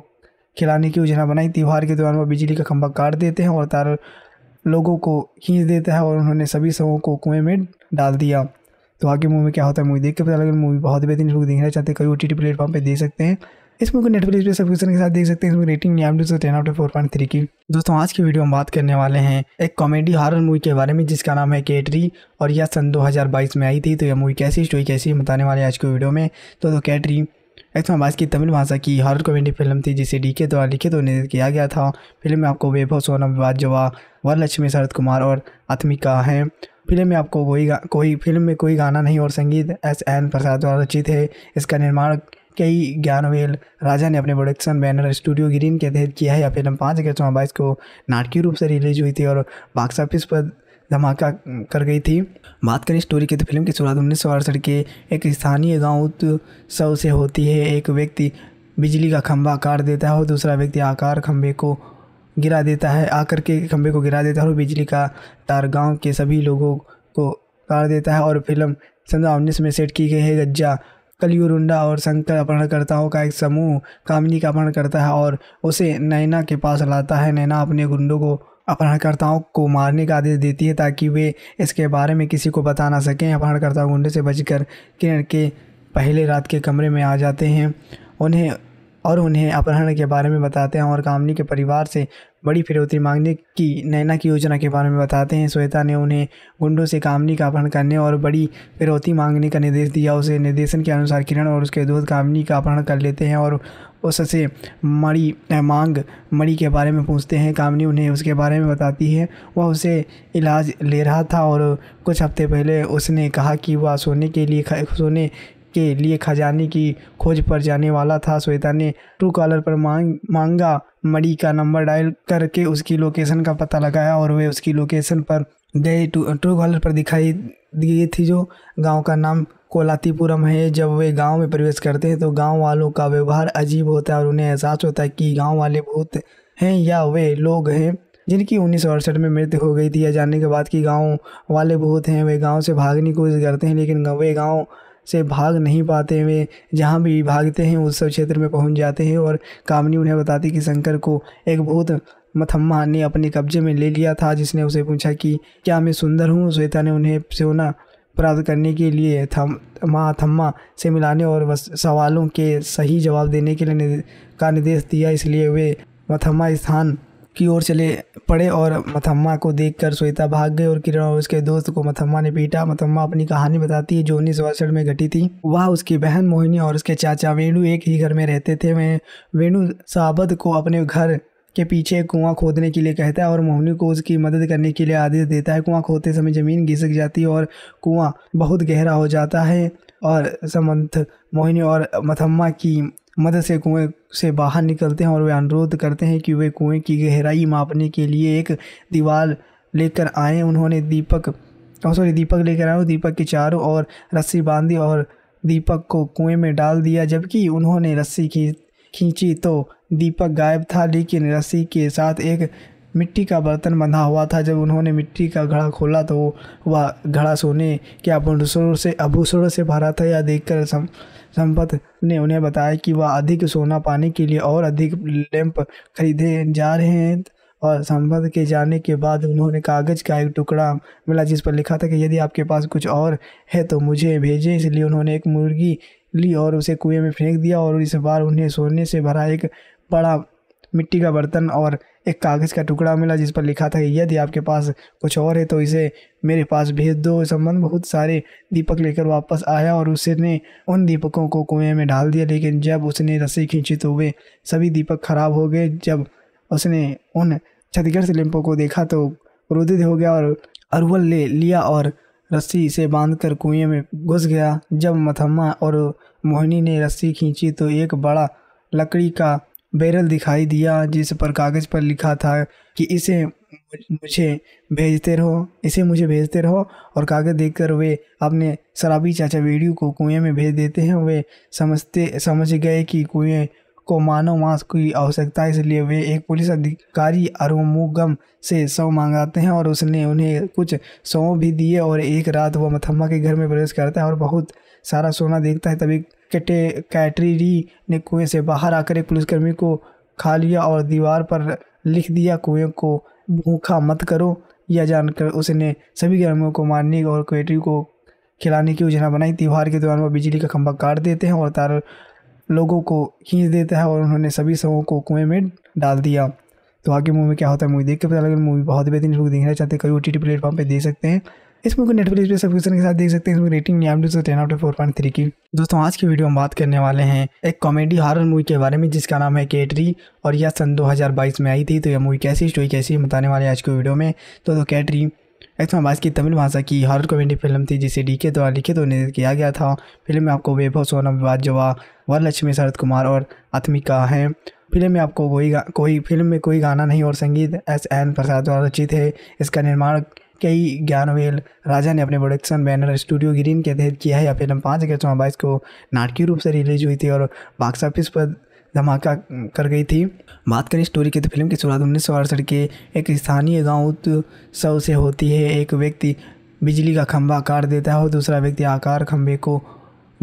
A: खिलाने की योजना बनाई त्यौहार के दौरान वह बिजली का खंभा काट देते हैं और तार लोगों को खींच देता है और उन्होंने सभी शवों को कुएं में डाल दिया तो आगे मूवी में क्या होता है मूवी देख के पता लगे मूवी बहुत बेहतरीन लोग देखना चाहते हैं कई ओ टी प्लेटफॉर्म पर देख सकते हैं इस मूवी को नेटफ्लिक्स पे सब्सक्रिप्शन के साथ देख सकते हैं इसमें rating ten out four point three की दोस्तों आज की वीडियो हम बात करने वाले हैं एक कॉमेडी हॉरर मूवी के बारे में जिसका नाम है कैटरी और यह सन 2022 में आई थी तो यह मूवी कैसी स्टोरी कैसी बताने वाले आज की वीडियो में तो, दो कैटरी एक्सम आज की तमिल भाषा की हॉरर कॉमेडी फिल्म थी जिसे डी के द्वारा लिखित और निर्देश किया गया था फिल्म में आपको वैभव सोनम जवा वरलक्ष्मी शरद कुमार और आत्मिका हैं फिल्म में आपको कोई कोई फिल्म में कोई गाना नहीं और संगीत एस एन प्रसाद द्वारा रचित है इसका निर्माण कई ज्ञानवेल राजा ने अपने प्रोडक्शन बैनर स्टूडियो ग्रीन के तहत किया है यह फिल्म पाँच अगस्त दो को नाटकीय रूप से रिलीज हुई थी और बॉक्स ऑफिस पर धमाका कर गई थी बात करें स्टोरी की तो फिल्म की शुरुआत उन्नीस सौ अड़सठ के एक स्थानीय गाँव उत्सव से होती है एक व्यक्ति बिजली का खंभा काट देता है और दूसरा व्यक्ति आकार खंभे को गिरा देता है आकर के खंभे को गिरा देता है और बिजली का तार गांव के सभी लोगों को काट देता है और फिल्म सन उन्नीस में सेट की गई है गज्जा कलयुरुंडा और शंकर अपहरणकर्ताओं का एक समूह कामिनी का अपहरण करता है और उसे नैना के पास लाता है नैना अपने गुंडों को अपहरणकर्ताओं को मारने का आदेश देती है ताकि वे इसके बारे में किसी को बता ना सकें अपहरणकर्ता गुंडे से बचकर किरण के पहले रात के कमरे में आ जाते हैं उन्हें और उन्हें अपहरण के बारे में बताते हैं और कामनी के परिवार से बड़ी फिरौती मांगने की नैना की योजना के बारे में बताते हैं श्वेता ने उन्हें गुंडों से कामनी का अपहरण करने और बड़ी फिरौती मांगने का निर्देश दिया उसे निर्देशन के अनुसार किरण और उसके दोस्त कामनी का अपहरण कर लेते हैं और उससे मणि मांग मणि के बारे में पूछते हैं कामनी उन्हें उसके बारे में बताती है वह उसे इलाज ले रहा था और कुछ हफ्ते पहले उसने कहा कि वह सोने के लिए सोने के लिए खजाने की खोज पर जाने वाला था श्वेता ने ट्रू कॉलर पर मांग मांगा मड़ी का नंबर डायल करके उसकी लोकेशन का पता लगाया और वे उसकी लोकेशन पर गए ट्रू कॉलर पर दिखाई दिए थी जो गांव का नाम कोलातीपुरम है जब वे गांव में प्रवेश करते हैं तो गांव वालों का व्यवहार अजीब होता है और उन्हें एहसास होता है कि गांव वाले भूत हैं या वे लोग हैं जिनकी उन्नीस सौ अड़सठ में मृत्यु हो गई थी या जानने के बाद कि गांव वाले भूत हैं वे गांव से भागने की कोशिश करते हैं लेकिन वे गांव से भाग नहीं पाते हुए जहाँ भी भागते हैं उस सब क्षेत्र में पहुँच जाते हैं और कामनी उन्हें बताती कि शंकर को एक बहुत मथम्मा ने अपने कब्जे में ले लिया था जिसने उसे पूछा कि क्या मैं सुंदर हूँ श्वेता ने उन्हें सोना प्राप्त करने के लिए थम माँ थम्मा से मिलाने और सवालों के सही जवाब देने के लिए का निर्देश दिया इसलिए वे मथम्मा स्थान की ओर चले पड़े और मथम्मा को देखकर श्वेता भाग गई और किरण और उसके दोस्त को मथम्मा ने पीटा मथम्मा अपनी कहानी बताती है जो उन्नीस सौ में घटी थी वह उसकी बहन मोहिनी और उसके चाचा वेणु एक ही घर में रहते थे वे वेणु साबद को अपने घर के पीछे कुआं खोदने के लिए कहता है और मोहनी को उसकी मदद करने के लिए आदेश देता है कुआं खोदते समय ज़मीन घिसक जाती है और कुआं बहुत गहरा हो जाता है और समंथ मोहिनी और मथम्मा की मदद से कुएं से बाहर निकलते हैं और वे अनुरोध करते हैं कि वे कुएं की गहराई मापने के लिए एक दीवार लेकर आए उन्होंने दीपक और सॉरी दीपक लेकर आए दीपक के चारों और रस्सी बांधी और दीपक को कुएं में डाल दिया जबकि उन्होंने रस्सी खींच खींची तो दीपक गायब था लेकिन रस्सी के साथ एक मिट्टी का बर्तन बंधा हुआ था जब उन्होंने मिट्टी का घड़ा खोला तो वह घड़ा सोने के आभूषणों से आभूषणों से भरा था यह देखकर सम संपत ने उन्हें बताया कि वह अधिक सोना पाने के लिए और अधिक लैंप खरीदे जा रहे हैं और संपत के जाने के बाद उन्होंने कागज़ का एक टुकड़ा मिला जिस पर लिखा था कि यदि आपके पास कुछ और है तो मुझे भेजें इसलिए उन्होंने एक मुर्गी ली और उसे कुएं में फेंक दिया और इस बार उन्हें सोने से भरा एक बड़ा मिट्टी का बर्तन और एक कागज़ का टुकड़ा मिला जिस पर लिखा था यदि आपके पास कुछ और है तो इसे मेरे पास भेज दो संबंध बहुत सारे दीपक लेकर वापस आया और उसने उन दीपकों को कुएं में डाल दिया लेकिन जब उसने रस्सी खींची तो वे सभी दीपक खराब हो गए जब उसने उन क्षतिग्रस्त लिम्पों को देखा तो क्रोधित हो गया और अरवल ले लिया और रस्सी से बांधकर कुएं में घुस गया जब मथम्मा और मोहिनी ने रस्सी खींची तो एक बड़ा लकड़ी का बैरल दिखाई दिया जिस पर कागज़ पर लिखा था कि इसे मुझे भेजते रहो इसे मुझे भेजते रहो और कागज़ देखकर वे अपने शराबी चाचा बेड़ियों को कुएं में भेज देते हैं वे समझते समझ गए कि कुएं को मानव मांस की आवश्यकता है इसलिए वे एक पुलिस अधिकारी अरुमुगम से सौ मांगाते हैं और उसने उन्हें कुछ सौ भी दिए और एक रात वह मथम्मा के घर में प्रवेश करता है और बहुत सारा सोना देखता है तभी कैटे कैटरीरी ने कुएं से बाहर आकर एक पुलिसकर्मी को खा लिया और दीवार पर लिख दिया कुएं को भूखा मत करो यह जानकर उसने सभी गर्मियों को मारने और कैटरी को खिलाने की योजना बनाई त्यौहार के दौरान वह बिजली का खंभा काट देते हैं और तार लोगों को खींच देता है और उन्होंने सभी सबों को कुएं में डाल दिया तो आगे मूवी क्या होता है मूवी देख के पता लगे मूवी बहुत बेहतरीन लोग देखना चाहते हैं कई ओ टी प्लेटफॉर्म पर देख सकते हैं इस मूवी को नेटफ्लिक्स पे सब्सक्रिप्शन के साथ देख सकते हैं इसमें rating ten out four point three की दोस्तों आज की वीडियो हम बात करने वाले हैं एक कॉमेडी हॉरर मूवी के बारे में जिसका नाम है कैटरी और यह सन 2022 में आई थी तो यह मूवी कैसी स्टोरी कैसी बताने वाले आज की वीडियो में तो, दो तो कैटरी एक समाज तो की तमिल भाषा की हॉरर कॉमेडी फिल्म थी जिसे डी के द्वारा लिखित और निर्देश किया गया था फिल्म में आपको वैभव सोनम बाजवा वरलक्ष्मी शरद कुमार और आत्मिका हैं फिल्म में आपको कोई कोई फिल्म में कोई गाना नहीं और संगीत एस एन प्रसाद द्वारा रचित है इसका निर्माण कई ज्ञानवेल राजा ने अपने प्रोडक्शन बैनर स्टूडियो ग्रीन के तहत किया है यह फिल्म पाँच अगस्त दो बाईस को नाटकीय रूप से रिलीज हुई थी और बॉक्स ऑफिस पर धमाका कर गई थी बात करें स्टोरी की तो फिल्म की शुरुआत उन्नीस सौ अड़सठ के एक स्थानीय गाँव उत्सव से होती है एक व्यक्ति बिजली का खंभा काट देता है और दूसरा व्यक्ति आकार खंभे को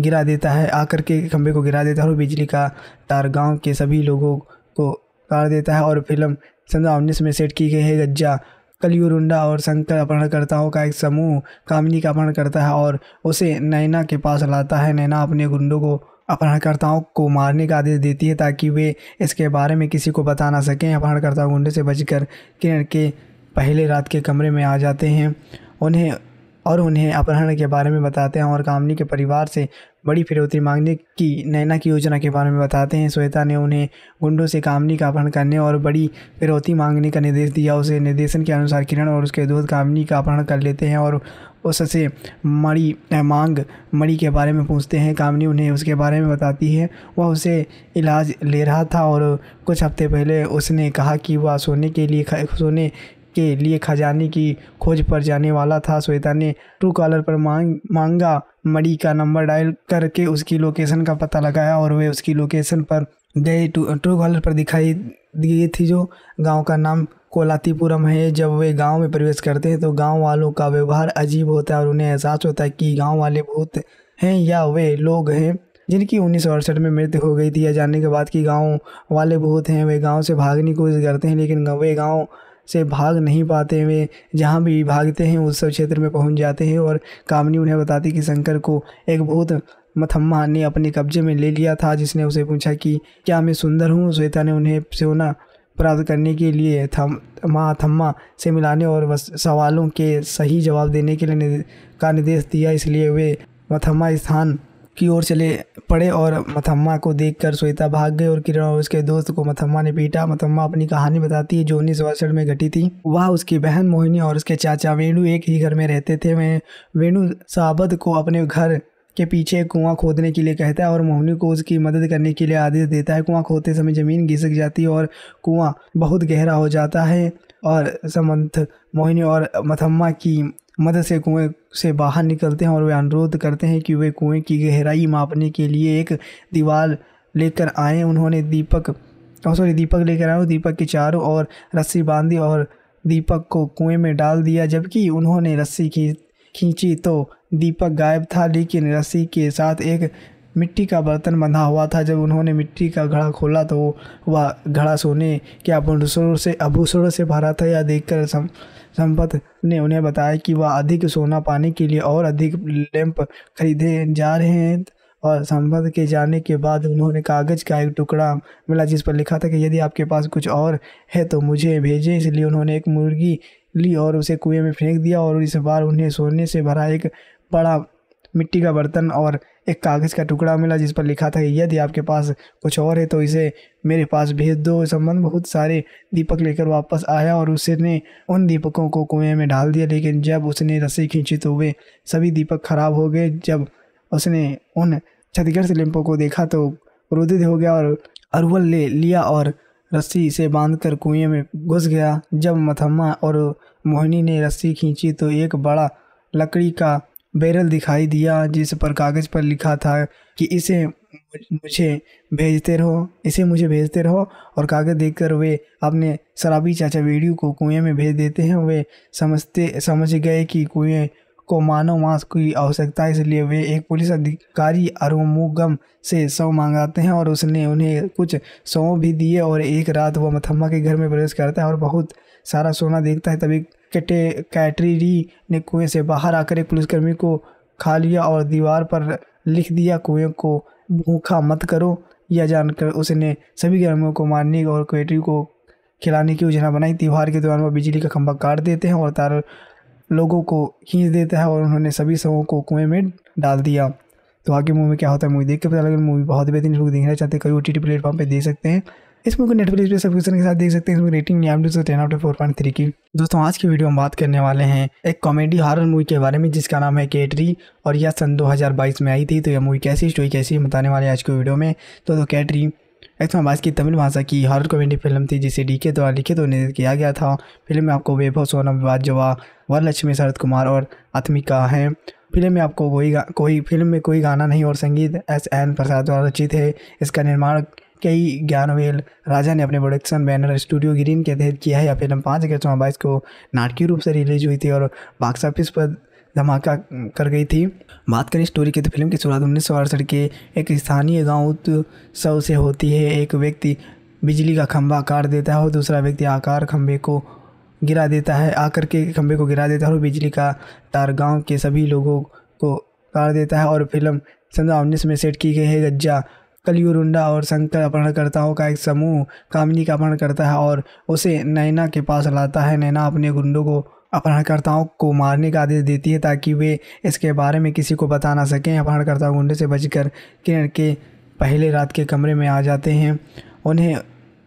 A: गिरा देता है आकर के खंभे को गिरा देता है और बिजली का तार गांव के सभी लोगों को काट देता है और फिल्म सन उन्नीस में सेट की गई है गज्जा कलयुरुंडा और शंकर अपहरणकर्ताओं का एक समूह कामिनी का अपहरण करता है और उसे नैना के पास लाता है नैना अपने गुंडों को अपहरणकर्ताओं को मारने का आदेश देती है ताकि वे इसके बारे में किसी को बता ना सकें अपहरणकर्ता गुंडे से बचकर किरण के पहले रात के कमरे में आ जाते हैं उन्हें और उन्हें अपहरण के बारे में बताते हैं और कामनी के परिवार से बड़ी फिरौती मांगने की नैना की योजना के बारे में बताते हैं श्वेता ने उन्हें गुंडों से कामनी का अपहरण करने और बड़ी फिरौती मांगने का निर्देश दिया उसे निर्देशन के अनुसार किरण और उसके दोस्त कामनी का अपहरण कर लेते हैं और उससे मणि मांग मणि के बारे में पूछते हैं कामनी उन्हें उसके बारे में बताती है वह उसे इलाज ले रहा था और कुछ हफ्ते पहले उसने कहा कि वह सोने के लिए सोने के लिए खजाने की खोज पर जाने वाला था श्वेता ने ट्रू कॉलर पर मांग मांगा मड़ी का नंबर डायल करके उसकी लोकेशन का पता लगाया और वे उसकी लोकेशन पर गए ट्रू कॉलर पर दिखाई दिए थी जो गांव का नाम कोलातीपुरम है जब वे गांव में प्रवेश करते हैं तो गांव वालों का व्यवहार अजीब होता है और उन्हें एहसास होता है कि गांव वाले भूत हैं या वे लोग हैं जिनकी उन्नीस सौ में मृत्यु हो गई थी या जाने के बाद कि गांव वाले भूत हैं वे गांव से भागने की कोशिश करते हैं लेकिन वे गांव से भाग नहीं पाते हुए जहाँ भी भागते हैं उस सब क्षेत्र में पहुँच जाते हैं और कामनी उन्हें बताती कि शंकर को एक भूत मथम्मा ने अपने कब्जे में ले लिया था जिसने उसे पूछा कि क्या मैं सुंदर हूँ श्वेता ने उन्हें सोना प्राप्त करने के लिए थम माँ थम्मा से मिलाने और सवालों के सही जवाब देने के लिए का निर्देश दिया इसलिए वे मथम्मा स्थान की ओर चले पड़े और मथम्मा को देखकर श्वेता भाग गई और किरण और उसके दोस्त को मथम्मा ने पीटा मथम्मा अपनी कहानी बताती है जो उन्नीस वर्षण में घटी थी वह उसकी बहन मोहिनी और उसके चाचा वेणु एक ही घर में रहते थे वह वेणु साबद को अपने घर के पीछे कुआं खोदने के लिए कहता है और मोहिनी को उसकी मदद करने के लिए आदेश देता है कुआं खोदते समय ज़मीन घिसक जाती है और कुआं बहुत गहरा हो जाता है और समंथ मोहिनी और मथम्मा की मदद से कुएं से बाहर निकलते हैं और वे अनुरोध करते हैं कि वे कुएं की गहराई मापने के लिए एक दीवार लेकर आए उन्होंने दीपक सॉरी दीपक लेकर आए दीपक के चारों और रस्सी बांधी और दीपक को कुएं में डाल दिया जबकि उन्होंने रस्सी खींच खींची तो दीपक गायब था लेकिन रस्सी के साथ एक मिट्टी का बर्तन बंधा हुआ था जब उन्होंने मिट्टी का घड़ा खोला तो वह घड़ा सोने के आभूषणों से आभूषणों से भरा था यह देखकर संपत ने उन्हें बताया कि वह अधिक सोना पाने के लिए और अधिक लैंप खरीदे जा रहे हैं और संपत के जाने के बाद उन्होंने कागज़ का एक टुकड़ा मिला जिस पर लिखा था कि यदि आपके पास कुछ और है तो मुझे भेजें इसलिए उन्होंने एक मुर्गी ली और उसे कुएं में फेंक दिया और इस बार उन्हें सोने से भरा एक बड़ा मिट्टी का बर्तन और एक कागज़ का टुकड़ा मिला जिस पर लिखा था यदि आपके पास कुछ और है तो इसे मेरे पास भेज दो संबंध बहुत सारे दीपक लेकर वापस आया और उसने उन दीपकों को कुएं में डाल दिया लेकिन जब उसने रस्सी खींची तो वे सभी दीपक खराब हो गए जब उसने उन क्षतिग्रस्त लिम्पों को देखा तो क्रोधित हो गया और अरवल ले लिया और रस्सी से कर कुएं में घुस गया जब मथम्मा और मोहिनी ने रस्सी खींची तो एक बड़ा लकड़ी का बैरल दिखाई दिया जिस पर कागज़ पर लिखा था कि इसे मुझे भेजते रहो इसे मुझे भेजते रहो और कागज़ देखकर वे अपने शराबी चाचा वीडियो को कुएं में भेज देते हैं वे समझते समझ गए कि कुएं को मानव मांस की आवश्यकता है इसलिए वे एक पुलिस अधिकारी अरुमुगम से शव मांगाते हैं और उसने उन्हें कुछ सौ भी दिए और एक रात वह मथम्मा के घर में प्रवेश करता है और बहुत सारा सोना देखता है तभी कैटे कैटरीरी ने कुएं से बाहर आकर एक पुलिसकर्मी को खा लिया और दीवार पर लिख दिया कुएं को भूखा मत करो यह जानकर उसने सभी गर्मियों को मारने और कैटरी को खिलाने की योजना बनाई त्यौहार के दौरान वह बिजली का खंभा काट देते हैं और तार लोगों को खींच देता है और उन्होंने सभी शवों को कुएं में डाल दिया तो आगे मूवी में क्या होता है मूवी देख के पता लगे मूवी बहुत बेहतरीन लोग देखना चाहते हैं कई ओ टी टी प्लेटफॉर्म पर देख सकते हैं इस मूवी को नेटफ्लिक्स पे सब्सक्रिप्शन के साथ देख सकते हैं इसमें रेटिंग नियामडू से ten out four point three की दोस्तों आज की वीडियो में बात करने वाले हैं एक कॉमेडी हारर मूवी के बारे में जिसका नाम है कैटरी और यह सन बाईस में आई थी तो यह मूवी कैसी स्टोरी कैसी बताने वाले आज की वीडियो में तो, कैटरी कैटरी बाईस की तमिल भाषा की हॉरर कॉमेडी फिल्म थी जिसे डी के द्वारा लिखित और निर्देशित किया गया था फिल्म में आपको वैभव सोनम बाजवा वरलक्ष्मी शरद कुमार और आत्मिका हैं फिल्म में आपको कोई कोई फिल्म में कोई गाना नहीं और संगीत एस एन प्रसाद द्वारा रचित है इसका निर्माण कई ज्ञानवेल राजा ने अपने प्रोडक्शन बैनर स्टूडियो ग्रीन के तहत किया है यह फिल्म पाँच अगस्त बाईस को नाटकीय रूप से रिलीज हुई थी और बॉक्स ऑफिस पर धमाका कर गई थी बात करें स्टोरी की तो फिल्म की शुरुआत उन्नीस सौ अड़सठ के एक स्थानीय गाँव उत्सव से होती है एक व्यक्ति बिजली का खंभा काट देता है और दूसरा व्यक्ति आकार खंभे को गिरा देता है आकर के खंभे को गिरा देता है और बिजली का तार गांव के सभी लोगों को काट देता है और फिल्म समझा उन्नीस में सेट की गई है गज्जा कलयुरुंडा और शंकर अपहरणकर्ताओं का एक समूह कामिनी का अपहरण करता है और उसे नैना के पास लाता है नैना अपने गुंडों को अपहरणकर्ताओं को मारने का आदेश देती है ताकि वे इसके बारे में किसी को बता ना सकें अपहरणकर्ता गुंडे से बचकर किरण के पहले रात के कमरे में आ जाते हैं उन्हें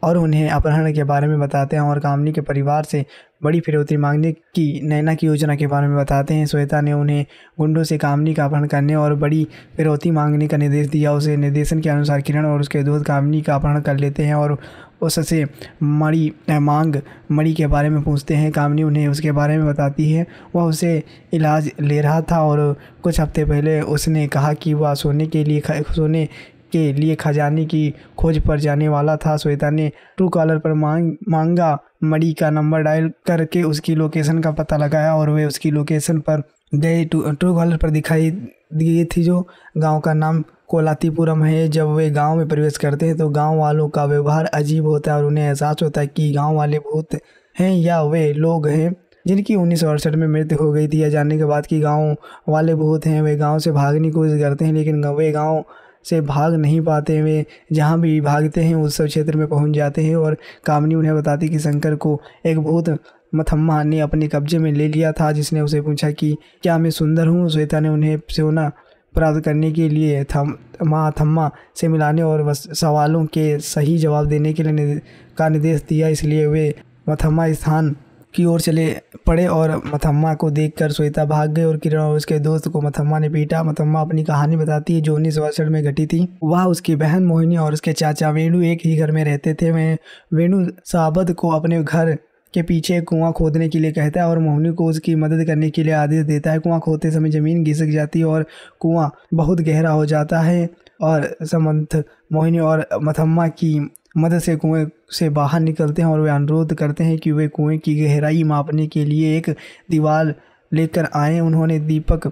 A: और उन्हें अपहरण के बारे में बताते हैं और कामनी के परिवार से बड़ी फिरौती मांगने की नैना की योजना के बारे में बताते हैं श्वेता ने उन्हें गुंडों से कामनी का अपहरण करने और बड़ी फिरौती मांगने का निर्देश दिया उसे निर्देशन के अनुसार किरण और उसके दोस्त कामनी का अपहरण कर लेते हैं और उससे मणि मांग मणि के बारे में पूछते हैं कामनी उन्हें उसके बारे में बताती है वह उसे इलाज ले रहा था और कुछ हफ्ते पहले उसने कहा कि वह सोने के लिए सोने के लिए खजाने की खोज पर जाने वाला था श्वेता ने ट्रू कॉलर पर मांग मांगा मड़ी का नंबर डायल करके उसकी लोकेशन का पता लगाया और वे उसकी लोकेशन पर गए ट्रू कॉलर पर दिखाई दिए थी जो गांव का नाम कोलातीपुरम है जब वे गांव में प्रवेश करते हैं तो गांव वालों का व्यवहार अजीब होता है और उन्हें एहसास होता है कि गांव वाले भूत हैं या वे लोग हैं जिनकी उन्नीस सौ अड़सठ में मृत्यु हो गई थी या जानने के बाद कि गांव वाले भूत हैं वे गांव से भागने की कोशिश करते हैं लेकिन वे गांव से भाग नहीं पाते हुए जहाँ भी भागते हैं उस सब क्षेत्र में पहुँच जाते हैं और कामनी उन्हें बताती कि शंकर को एक बहुत मथम्मा ने अपने कब्जे में ले लिया था जिसने उसे पूछा कि क्या मैं सुंदर हूँ श्वेता ने उन्हें सोना प्राप्त करने के लिए थम माँ थम्मा से मिलाने और सवालों के सही जवाब देने के लिए का निर्देश दिया इसलिए वे मथम्मा स्थान की ओर चले पड़े और मथम्मा को देखकर श्वेता भाग गई और किरण और उसके दोस्त को मथम्मा ने पीटा मथम्मा अपनी कहानी बताती है जो उन्नीस में घटी थी वह उसकी बहन मोहिनी और उसके चाचा वेणु एक ही घर में रहते थे वह वेणु साबद को अपने घर के पीछे कुआं खोदने के लिए कहता है और मोहनी को उसकी मदद करने के लिए आदेश देता है कुआं खोदते समय ज़मीन घिसक जाती है और कुआं बहुत गहरा हो जाता है और समंथ मोहिनी और मथम्मा की मदद से कुएं से बाहर निकलते हैं और वे अनुरोध करते हैं कि वे कुएं की गहराई मापने के लिए एक दीवार लेकर आए उन्होंने दीपक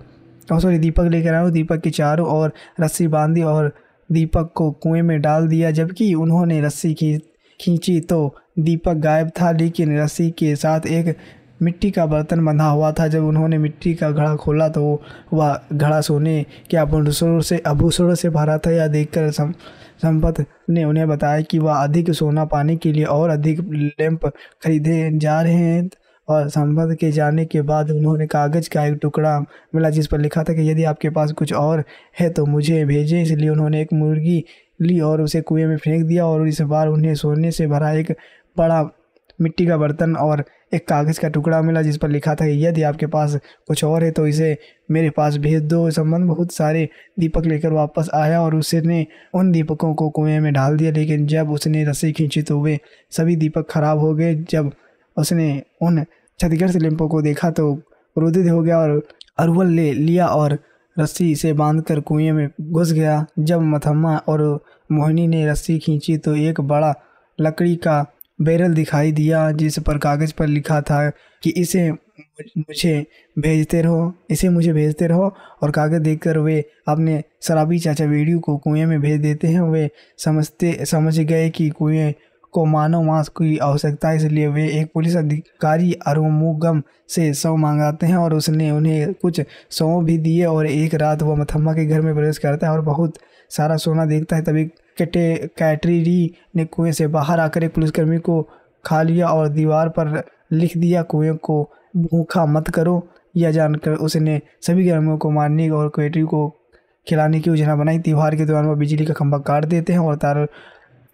A: सॉरी दीपक लेकर आए दीपक के चारों और रस्सी बांधी और दीपक को कुएं में डाल दिया जबकि उन्होंने रस्सी खी खींची तो दीपक गायब था लेकिन रस्सी के साथ एक मिट्टी का बर्तन बंधा हुआ था जब उन्होंने मिट्टी का घड़ा खोला तो वह घड़ा सोने के आभूषणों से आभूषणों से भरा था यह देखकर सम संपत ने उन्हें बताया कि वह अधिक सोना पाने के लिए और अधिक लैंप खरीदे जा रहे हैं और संपत के जाने के बाद उन्होंने कागज़ का एक टुकड़ा मिला जिस पर लिखा था कि यदि आपके पास कुछ और है तो मुझे भेजें इसलिए उन्होंने एक मुर्गी ली और उसे कुएं में फेंक दिया और इस बार उन्हें सोने से भरा एक बड़ा मिट्टी का बर्तन और एक कागज़ का टुकड़ा मिला जिस पर लिखा था यदि आपके पास कुछ और है तो इसे मेरे पास भेज दो संबंध बहुत सारे दीपक लेकर वापस आया और उसने उन दीपकों को कुएं में डाल दिया लेकिन जब उसने रस्सी खींची तो वे सभी दीपक खराब हो गए जब उसने उन क्षतिग्रस्त लिम्पों को देखा तो क्रोधित हो गया और अरवल ले लिया और रस्सी से कर कुएं में घुस गया जब मथम्मा और मोहिनी ने रस्सी खींची तो एक बड़ा लकड़ी का बैरल दिखाई दिया जिस पर कागज़ पर लिखा था कि इसे मुझे भेजते रहो इसे मुझे भेजते रहो और कागज़ देखकर वे अपने शराबी चाचा वीडियो को कुएं में भेज देते हैं वे समझते समझ गए कि कुएं को मानव मांस की आवश्यकता है इसलिए वे एक पुलिस अधिकारी अरुमुगम से सौ मांगाते हैं और उसने उन्हें कुछ सौ भी दिए और एक रात वह मथम्मा के घर में प्रवेश करता है और बहुत सारा सोना देखता है तभी कैटे कैटरीरी ने कुएं से बाहर आकर एक पुलिसकर्मी को खा लिया और दीवार पर लिख दिया कुएं को भूखा मत करो यह जानकर उसने सभी गर्मियों को मारने और कैटरी को खिलाने की योजना बनाई त्यौहार के दौरान वह बिजली का खंभा काट देते हैं और तार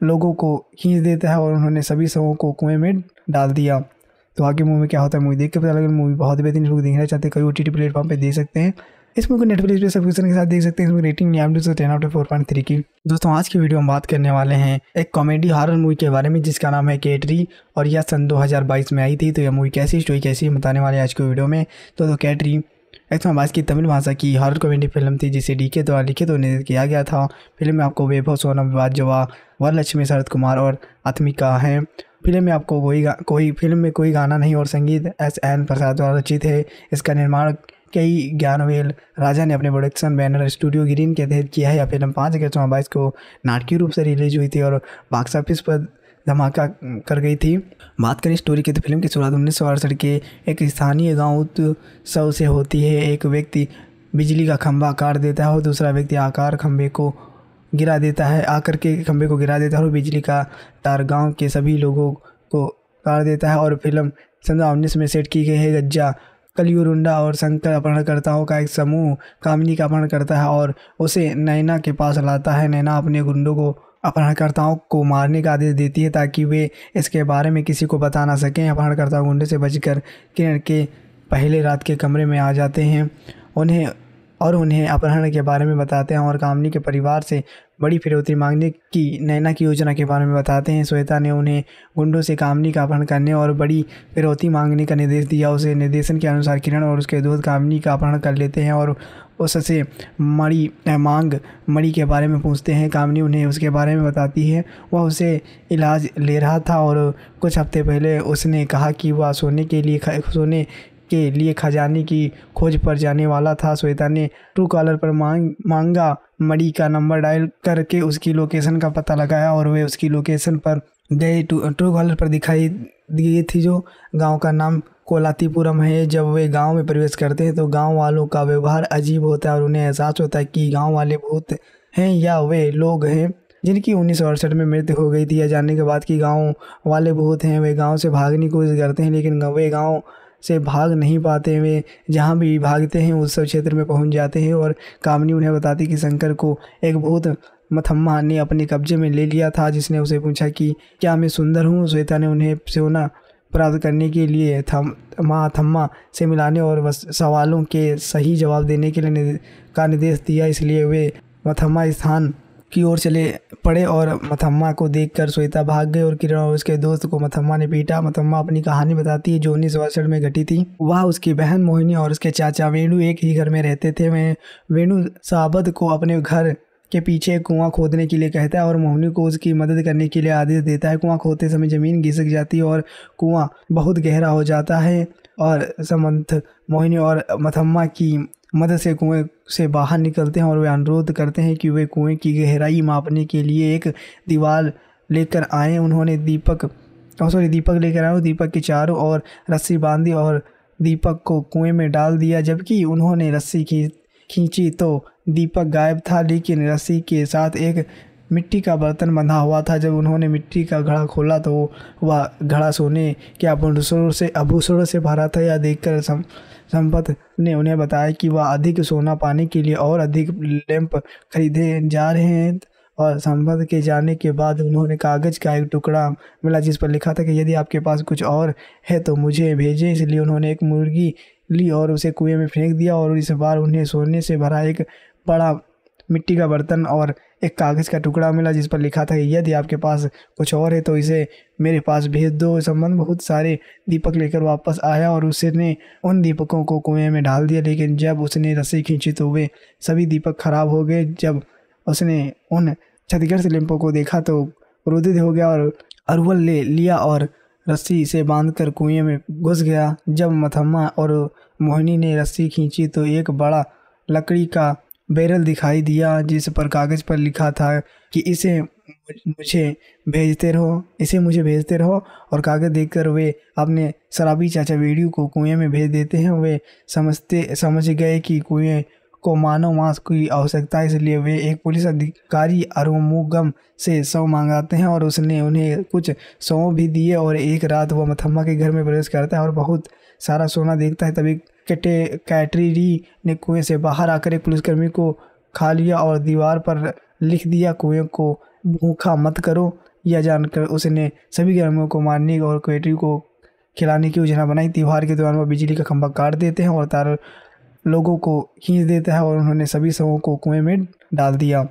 A: लोगों को खींच देता है और उन्होंने सभी सबों को कुएं में डाल दिया तो आगे मूवी में क्या होता है मूवी देख के पता लगे मूवी बहुत बेहतरीन लोग देखना चाहते हैं कई ओ टी प्लेटफॉर्म पर देख सकते हैं इस मूवी को नेटफ्लिक्स पे सब्सक्रिप्शन के साथ देख सकते हैं इसमें rating ten out of four point three की दोस्तों आज की वीडियो हम बात करने वाले हैं एक कॉमेडी हॉरर मूवी के बारे में जिसका नाम है कैटरी और यह सन 2022 में आई थी तो यह मूवी कैसी स्टोरी कैसी बताने वाले आज की वीडियो में तो, दो कैटरी आवाज़ की तमिल भाषा की हॉरर कॉमेडी फिल्म थी जिसे डी के द्वारा लिखित और निर्देश किया गया था फिल्म में आपको वैभव सोनम जवा वरलक्ष्मी शरद कुमार और आत्मिका हैं फिल्म में आपको कोई कोई फिल्म में कोई गाना नहीं और संगीत एस एन प्रसाद द्वारा रचित है इसका निर्माण कई ज्ञानवेल राजा ने अपने प्रोडक्शन बैनर स्टूडियो ग्रीन के तहत किया है यह फिल्म पाँच अगस्त दो बाईस को नाटकीय रूप से रिलीज हुई थी और बॉक्स ऑफिस पर धमाका कर गई थी बात करें स्टोरी की तो फिल्म की शुरुआत उन्नीस सौ अड़सठ के एक स्थानीय गाँव उत्सव से होती है एक व्यक्ति बिजली का खंभा काट देता है और दूसरा व्यक्ति आकार खंभे को गिरा देता है आकर के खंभे को गिरा देता है और बिजली का तार गांव के सभी लोगों को काट देता है और फिल्म सन उन्नीस में सेट की गई है गज्जा कलयुरुंडा और शंकर अपहरणकर्ताओं का एक समूह कामिनी का अपहरण करता है और उसे नैना के पास लाता है नैना अपने गुंडों को अपहरणकर्ताओं को मारने का आदेश देती है ताकि वे इसके बारे में किसी को बता ना सकें अपहरणकर्ता गुंडे से बचकर किरण के पहले रात के कमरे में आ जाते हैं उन्हें और उन्हें अपहरण के बारे में बताते हैं और कामनी के परिवार से बड़ी फिरौती मांगने की नैना की योजना के बारे में बताते हैं श्वेता ने उन्हें गुंडों से कामनी का अपहरण करने और बड़ी फिरौती मांगने का निर्देश दिया उसे निर्देशन के अनुसार किरण और उसके दोस्त कामनी का अपहरण कर लेते हैं और उससे मड़ी मांग मड़ी के बारे में पूछते हैं कामनी उन्हें उसके बारे में बताती है वह उसे इलाज ले रहा था और कुछ हफ्ते पहले उसने कहा कि वह सोने के लिए सोने के लिए खजाने की खोज पर जाने वाला था श्वेता ने ट्रू कॉलर पर मांग मांगा मड़ी का नंबर डायल करके उसकी लोकेशन का पता लगाया और वे उसकी लोकेशन पर गए ट्रू कॉलर पर दिखाई दिए थी जो गांव का नाम कोलातीपुरम है जब वे गांव में प्रवेश करते हैं तो गांव वालों का व्यवहार अजीब होता है और उन्हें एहसास होता है कि गांव वाले भूत हैं या वे लोग हैं जिनकी उन्नीस सौ अड़सठ में मृत्यु हो गई थी या जानने के बाद कि गांव वाले भूत हैं वे गांव से भागने की कोशिश करते हैं लेकिन वे गांव से भाग नहीं पाते हुए जहाँ भी भागते हैं उस सब क्षेत्र में पहुँच जाते हैं और कामनी उन्हें बताती कि शंकर को एक बहुत मथम्मा ने अपने कब्जे में ले लिया था जिसने उसे पूछा कि क्या मैं सुंदर हूँ श्वेता ने उन्हें सोना प्राप्त करने के लिए थम माँ थम्मा से मिलाने और सवालों के सही जवाब देने के लिए का निर्देश दिया इसलिए वे मथम्मा स्थान की ओर चले पड़े और मथम्मा को देखकर श्वेता भाग गए और किरण और उसके दोस्त को मथम्मा ने पीटा मथम्मा अपनी कहानी बताती है जो उन्नीस में घटी थी वह उसकी बहन मोहिनी और उसके चाचा वेणु एक ही घर में रहते थे मैं वेणु साबद को अपने घर के पीछे कुआं खोदने के लिए कहता है और मोहनी को उसकी मदद करने के लिए आदेश देता है कुआं खोदते समय ज़मीन घिसक जाती है और कुआं बहुत गहरा हो जाता है और समंथ मोहिनी और मथम्मा की मदद से कुएं से बाहर निकलते हैं और वे अनुरोध करते हैं कि वे कुएं की गहराई मापने के लिए एक दीवार लेकर आए उन्होंने दीपक और सॉरी दीपक लेकर आए दीपक के चारों और रस्सी बांधी और दीपक को कुएं में डाल दिया जबकि उन्होंने रस्सी खींच खींची तो दीपक गायब था लेकिन रस्सी के साथ एक मिट्टी का बर्तन बंधा हुआ था जब उन्होंने मिट्टी का घड़ा खोला तो वह घड़ा सोने के आभूषणों से आभूषणों से भरा था यह देखकर सम संपत ने उन्हें बताया कि वह अधिक सोना पाने के लिए और अधिक लैंप खरीदे जा रहे हैं और संपत के जाने के बाद उन्होंने कागज़ का एक टुकड़ा मिला जिस पर लिखा था कि यदि आपके पास कुछ और है तो मुझे भेजें इसलिए उन्होंने एक मुर्गी ली और उसे कुएं में फेंक दिया और इस बार उन्हें सोने से भरा एक बड़ा मिट्टी का बर्तन और एक कागज़ का टुकड़ा मिला जिस पर लिखा था यदि आपके पास कुछ और है तो इसे मेरे पास भेज दो संबंध बहुत सारे दीपक लेकर वापस आया और उसने उन दीपकों को कुएं में डाल दिया लेकिन जब उसने रस्सी खींची तो वे सभी दीपक खराब हो गए जब उसने उन क्षतिग्रस्त लिम्पों को देखा तो क्रोधित हो गया और अरवल ले लिया और रस्सी से कर कुएं में घुस गया जब मथम्मा और मोहिनी ने रस्सी खींची तो एक बड़ा लकड़ी का बैरल दिखाई दिया जिस पर कागज़ पर लिखा था कि इसे मुझे भेजते रहो इसे मुझे भेजते रहो और कागज़ देखकर वे अपने शराबी चाचा वीडियो को कुएं में भेज देते हैं वे समझते समझ गए कि कुएं को मानव मांस की आवश्यकता है इसलिए वे एक पुलिस अधिकारी अरुमुगम से शव मांगाते हैं और उसने उन्हें कुछ सौ भी दिए और एक रात वह मथम्मा के घर में प्रवेश करता है और बहुत सारा सोना देखता है तभी कैटे कैटरीरी ने कुएं से बाहर आकर एक पुलिसकर्मी को खा लिया और दीवार पर लिख दिया कुएं को भूखा मत करो यह जानकर उसने सभी गर्मियों को मारने और कैटरी को खिलाने की योजना बनाई त्यौहार के दौरान वह बिजली का खंभा काट देते हैं और तार लोगों को खींच देता है और उन्होंने सभी सबों को कुएं में डाल दिया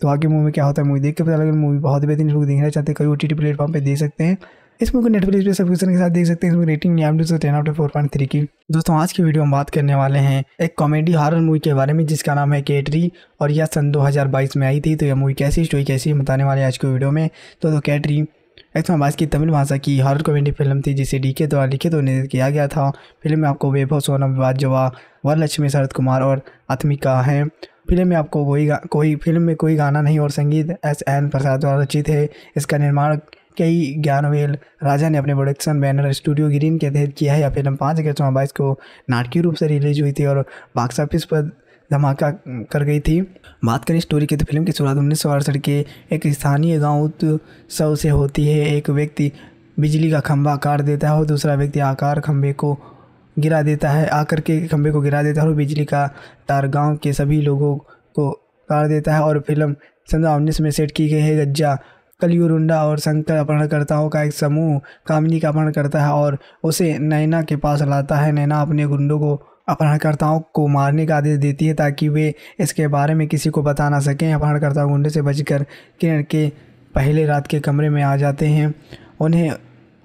A: तो आगे मूवी में क्या होता है मूवी देख के पता लगे मूवी बहुत बेहतरीन लोग देखना चाहते हैं कई ओ टी टी प्लेटफॉर्म पर देख सकते हैं इस मूवी को नेटफ्लिक्स पे सब्सक्रिप्शन के साथ देख सकते हैं इसमें रेटिंग नहीं आप ten out four point three की दोस्तों आज की वीडियो हम बात करने वाले हैं एक कॉमेडी हॉरर मूवी के बारे में जिसका नाम है कैटरी और यह सन 2022 में आई थी तो यह मूवी कैसी स्टोरी कैसी बताने वाले आज की वीडियो में तो, तो कैटरी एक्समाबाज की तमिल भाषा की हॉरर कॉमेडी फिल्म थी जिसे डी के द्वारा लिखित और निर्देश किया गया था फिल्म में आपको वैभव सोनम बाजवा वरलक्ष्मी शरद कुमार और आत्मिका हैं फिल्म में आपको कोई कोई फिल्म में कोई गाना नहीं और संगीत एस एन प्रसाद द्वारा रचित है इसका निर्माण कई ज्ञानवेल राजा ने अपने प्रोडक्शन बैनर स्टूडियो ग्रीन के तहत किया है यह फिल्म पाँच अगस्त दो बाईस को नाटकीय रूप से रिलीज हुई थी और बॉक्स ऑफिस पर धमाका कर गई थी बात करें स्टोरी की तो फिल्म की शुरुआत उन्नीस सौ के एक स्थानीय गाँव उत्सव से होती है एक व्यक्ति बिजली का खंभा काट देता है और दूसरा व्यक्ति आकार खंभे को गिरा देता है आकर के खंभे को गिरा देता है और बिजली का तार गांव के सभी लोगों को काट देता है और फिल्म सन उन्नीस में सेट की गई है गज्जा कलयुरुंडा और शंकर अपहरणकर्ताओं का एक समूह कामिनी का अपहरण करता है और उसे नैना के पास लाता है नैना अपने गुंडों को अपहरणकर्ताओं को मारने का आदेश देती है ताकि वे इसके बारे में किसी को बता ना सकें अपहरणकर्ता गुंडे से बचकर किरण के पहले रात के कमरे में आ जाते हैं उन्हें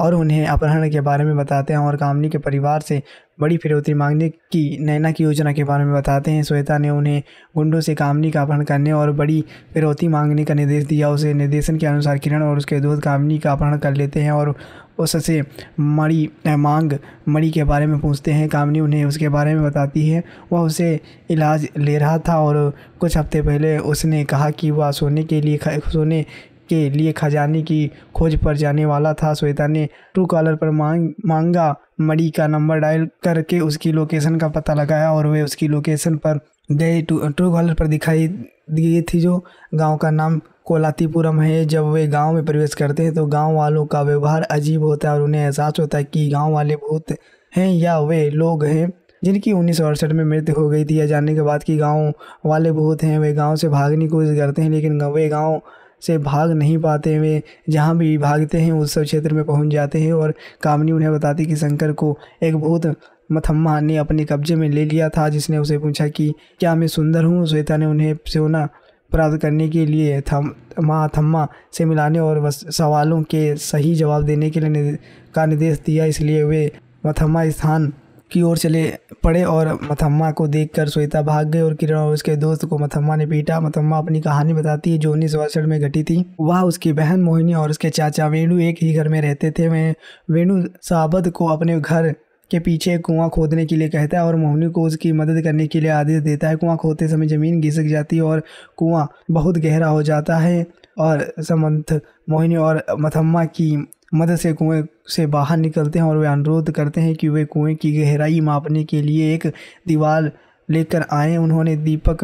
A: और उन्हें अपहरण के बारे में बताते हैं और कामनी के परिवार से बड़ी फिरौती मांगने की नैना की योजना के बारे में बताते हैं श्वेता ने उन्हें गुंडों से कामनी का अपहरण करने और बड़ी फिरौती मांगने का निर्देश दिया उसे निर्देशन के अनुसार किरण और उसके दोस्त कामनी का अपहरण कर लेते हैं और उससे मणि मांग मणि के बारे में पूछते हैं कामनी उन्हें उसके बारे में बताती है वह उसे इलाज ले रहा था और कुछ हफ्ते पहले उसने कहा कि वह सोने के लिए सोने के लिए खजाने की खोज पर जाने वाला था श्वेता ने ट्रू कॉलर पर मांग मांगा मड़ी का नंबर डायल करके उसकी लोकेशन का पता लगाया और वे उसकी लोकेशन पर गए ट्रू कॉलर पर दिखाई दिए थी जो गांव का नाम कोलातीपुरम है जब वे गांव में प्रवेश करते हैं तो गांव वालों का व्यवहार अजीब होता है और उन्हें एहसास होता है कि गांव वाले भूत हैं या वे लोग हैं जिनकी उन्नीस सौ अड़सठ में मृत्यु हो गई थी या जानने के बाद कि गांव वाले भूत हैं वे गांव से भागने की कोशिश करते हैं लेकिन वे गांव से भाग नहीं पाते हुए जहाँ भी भागते हैं उस सब क्षेत्र में पहुँच जाते हैं और कामनी उन्हें बताती कि शंकर को एक भूत मथम्मा ने अपने कब्जे में ले लिया था जिसने उसे पूछा कि क्या मैं सुंदर हूँ श्वेता ने उन्हें सोना प्राप्त करने के लिए थम माँ थम्मा से मिलाने और सवालों के सही जवाब देने के लिए का निर्देश दिया इसलिए वे मथम्मा स्थान की ओर चले पड़े और मथम्मा को देखकर श्वेता भाग गई और किरण और उसके दोस्त को मथम्मा ने पीटा मथम्मा अपनी कहानी बताती है जो उन्नीस में घटी थी वह उसकी बहन मोहिनी और उसके चाचा वेणु एक ही घर में रहते थे वह वेणु साबद को अपने घर के पीछे कुआं खोदने के लिए कहता है और मोहनी को उसकी मदद करने के लिए आदेश देता है कुआं खोदते समय ज़मीन घिसक जाती है और कुआं बहुत गहरा हो जाता है और समंथ मोहिनी और मथम्मा की मदद से कुएं से बाहर निकलते हैं और वे अनुरोध करते हैं कि वे कुएं की गहराई मापने के लिए एक दीवार लेकर आए उन्होंने दीपक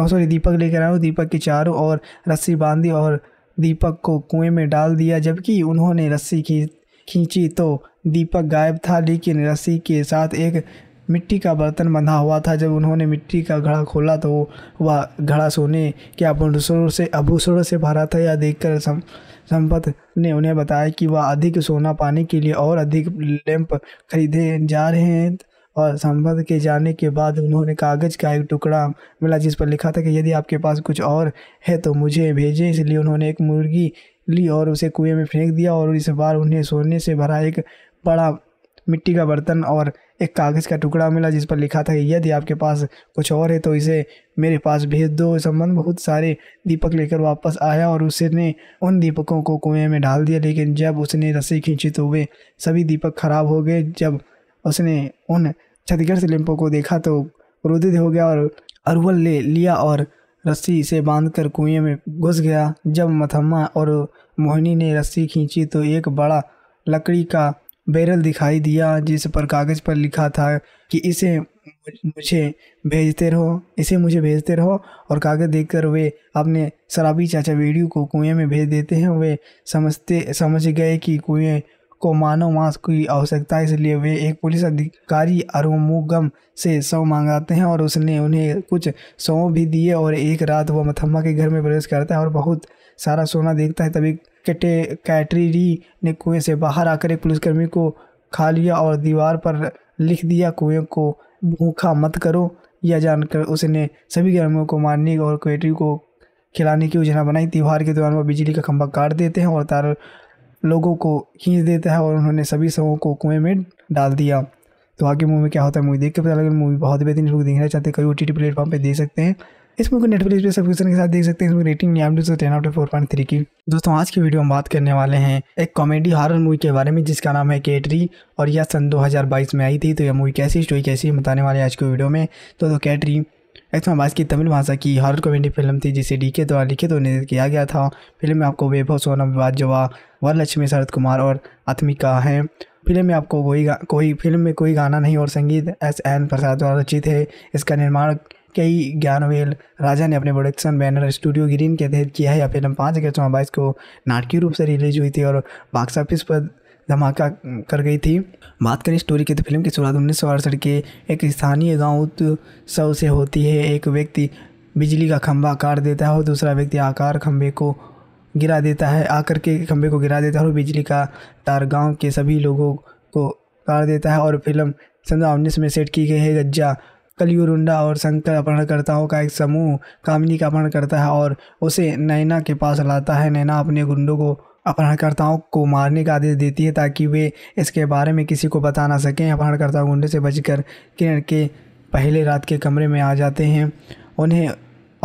A: और सॉरी दीपक लेकर आए दीपक के चारों और रस्सी बांधी और दीपक को कुएं में डाल दिया जबकि उन्होंने रस्सी खींच खींची तो दीपक गायब था लेकिन रस्सी के साथ एक मिट्टी का बर्तन बंधा हुआ था जब उन्होंने मिट्टी का घड़ा खोला तो वह घड़ा सोने के आभूषणों से आभूषणों से भरा था यह देखकर सम संपत ने उन्हें बताया कि वह अधिक सोना पाने के लिए और अधिक लैंप खरीदे जा रहे हैं और संपत के जाने के बाद उन्होंने कागज़ का एक टुकड़ा मिला जिस पर लिखा था कि यदि आपके पास कुछ और है तो मुझे भेजें इसलिए उन्होंने एक मुर्गी ली और उसे कुएं में फेंक दिया और इस बार उन्हें सोने से भरा एक बड़ा मिट्टी का बर्तन और एक कागज़ का टुकड़ा मिला जिस पर लिखा था यदि आपके पास कुछ और है तो इसे मेरे पास भेज दो संबंध बहुत सारे दीपक लेकर वापस आया और उसने उन दीपकों को कुएं में डाल दिया लेकिन जब उसने रस्सी खींची तो वे सभी दीपक खराब हो गए जब उसने उन क्षतिग्रस्त लिम्पों को देखा तो क्रोधित हो गया और अरवल ले लिया और रस्सी से कर कुएं में घुस गया जब मथम्मा और मोहिनी ने रस्सी खींची तो एक बड़ा लकड़ी का बैरल दिखाई दिया जिस पर कागज़ पर लिखा था कि इसे मुझे भेजते रहो इसे मुझे भेजते रहो और कागज़ देखकर वे अपने शराबी चाचा वीडियो को कुएं में भेज देते हैं वे समझते समझ गए कि कुएं को मानव मांस की आवश्यकता इसलिए वे एक पुलिस अधिकारी अरुमुगम से शव मांगाते हैं और उसने उन्हें कुछ सौ भी दिए और एक रात वह मथम्मा के घर में प्रवेश करता है और बहुत सारा सोना देखता है तभी कैटे कैटरीरी ने कुएं से बाहर आकर एक पुलिसकर्मी को खा लिया और दीवार पर लिख दिया कुएं को भूखा मत करो यह जानकर उसने सभी गर्मियों को मारने और कैटरी को खिलाने की योजना बनाई त्यौहार के दौरान वह बिजली का खंभा काट देते हैं और तार लोगों को खींच देता है और उन्होंने सभी शवों को कुएं में डाल दिया तो आगे मूवी में क्या होता है मूवी देख के पता लगे मूवी बहुत बेहतरीन लोग देखना चाहते हैं कई ओ टी टी प्लेटफॉर्म पर देख सकते हैं इस मूवी को नेटफ्लिक्स पे सब्सक्रिप्शन के साथ देख सकते हैं इसमें rating ten out of four point three की दोस्तों आज की वीडियो हम बात करने वाले हैं एक कॉमेडी हॉरर मूवी के बारे में जिसका नाम है कैटरी और यह सन 2022 में आई थी तो यह मूवी कैसी स्टोरी कैसी बताने वाले आज की वीडियो में तो, दो कैटरी एक्सम आज की तमिल भाषा की हॉरर कॉमेडी फिल्म थी जिसे डी के द्वारा लिखित और निर्देश किया गया था फिल्म में आपको वैभव सोनम जवा वरलक्ष्मी शरद कुमार और आत्मिका हैं फिल्म में आपको कोई कोई फिल्म में कोई गाना नहीं और संगीत एस एन प्रसाद द्वारा रचित है इसका निर्माण कई ज्ञानवेल राजा ने अपने प्रोडक्शन बैनर स्टूडियो ग्रीन के तहत किया है यह फिल्म पाँच अगस्त दो को नाटकीय रूप से रिलीज हुई थी और बॉक्स ऑफिस पर धमाका कर गई थी बात करें स्टोरी की तो फिल्म की शुरुआत उन्नीस सौ अड़सठ के एक स्थानीय गाँव उत्सव से होती है एक व्यक्ति बिजली का खंभा काट देता है और दूसरा व्यक्ति आकार खंभे को गिरा देता है आकर के खंभे को गिरा देता है और बिजली का तार गांव के सभी लोगों को काट देता है और फिल्म सन उन्नीस में सेट की गई है गज्जा कलयुरुंडा और शंकर अपहरणकर्ताओं का एक समूह कामिनी का अपहरण करता है और उसे नैना के पास लाता है नैना अपने गुंडों को अपहरणकर्ताओं को मारने का आदेश देती है ताकि वे इसके बारे में किसी को बता ना सकें अपहरणकर्ता गुंडे से बचकर किरण के पहले रात के कमरे में आ जाते हैं उन्हें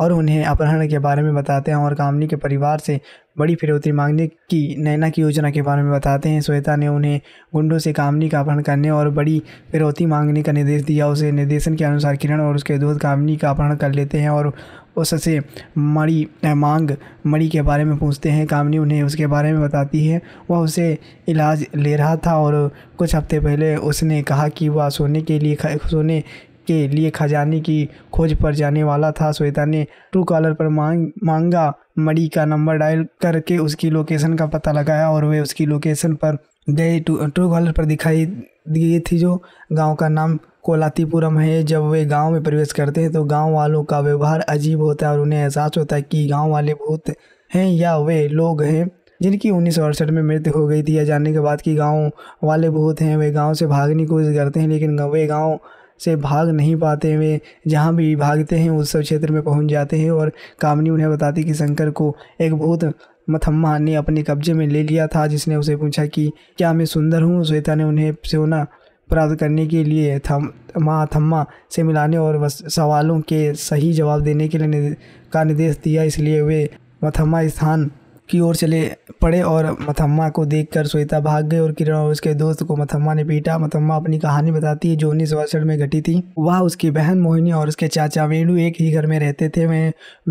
A: और उन्हें अपहरण के बारे में बताते हैं और कामनी के परिवार से बड़ी फिरौती मांगने की नैना की योजना के बारे में बताते हैं श्वेता ने उन्हें गुंडों से कामनी का अपहरण करने और बड़ी फिरौती मांगने का निर्देश दिया उसे निर्देशन के अनुसार किरण और उसके दोस्त कामनी का अपहरण कर लेते हैं और उससे मड़ी मांग मड़ी के बारे में पूछते हैं कामनी उन्हें उसके बारे में बताती है वह उसे इलाज ले रहा था और कुछ हफ्ते पहले उसने कहा कि वह सोने के लिए सोने के लिए खजाने की खोज पर जाने वाला था श्वेता ने ट्रू कॉलर पर मांग मांगा मड़ी का नंबर डायल करके उसकी लोकेशन का पता लगाया और वे उसकी लोकेशन पर गए ट्रू कॉलर पर दिखाई दिए थी जो गांव का नाम कोलातीपुरम है जब वे गांव में प्रवेश करते हैं तो गांव वालों का व्यवहार अजीब होता है और उन्हें एहसास होता है कि गांव वाले भूत हैं या वे लोग हैं जिनकी उन्नीस सौ अड़सठ में मृत्यु हो गई थी या जानने के बाद कि गांव वाले भूत हैं वे गांव से भागने की कोशिश करते हैं लेकिन वे गांव से भाग नहीं पाते हुए जहाँ भी भागते हैं उस सब क्षेत्र में पहुँच जाते हैं और कामनी उन्हें बताती कि शंकर को एक बहुत मथम्मा ने अपने कब्जे में ले लिया था जिसने उसे पूछा कि क्या मैं सुंदर हूँ श्वेता ने उन्हें सोना प्राप्त करने के लिए थम माँ थम्मा से मिलाने और सवालों के सही जवाब देने के लिए का निर्देश दिया इसलिए वे मथम्मा स्थान की ओर चले पड़े और मथम्मा को देखकर श्वेता भाग गई और किरण और उसके दोस्त को मथम्मा ने पीटा मथम्मा अपनी कहानी बताती है जो उन्नीस सौ में घटी थी वह उसकी बहन मोहिनी और उसके चाचा वेणु एक ही घर में रहते थे वे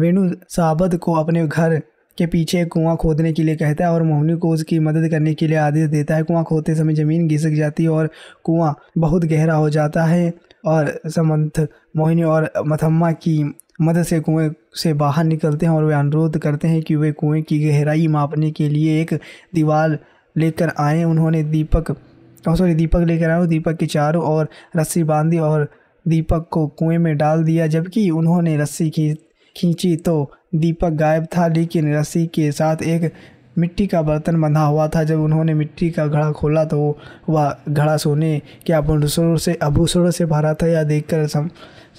A: वेणु साबद को अपने घर के पीछे कुआं खोदने के लिए कहता है और मोहनी को उसकी मदद करने के लिए आदेश देता है कुआं खोदते समय ज़मीन घिसक जाती है और कुआं बहुत गहरा हो जाता है और समंथ मोहिनी और मथम्मा की मदद से कुएं से बाहर निकलते हैं और वे अनुरोध करते हैं कि वे कुएं की गहराई मापने के लिए एक दीवार लेकर आए उन्होंने दीपक और सॉरी दीपक लेकर आए दीपक के चारों और रस्सी बांधी और दीपक को कुएं में डाल दिया जबकि उन्होंने रस्सी खींच खींची तो दीपक गायब था लेकिन रस्सी के साथ एक मिट्टी का बर्तन बंधा हुआ था जब उन्होंने मिट्टी का घड़ा खोला तो वह घड़ा सोने के आभूषणों से आभूषणों से भरा था यह देखकर सम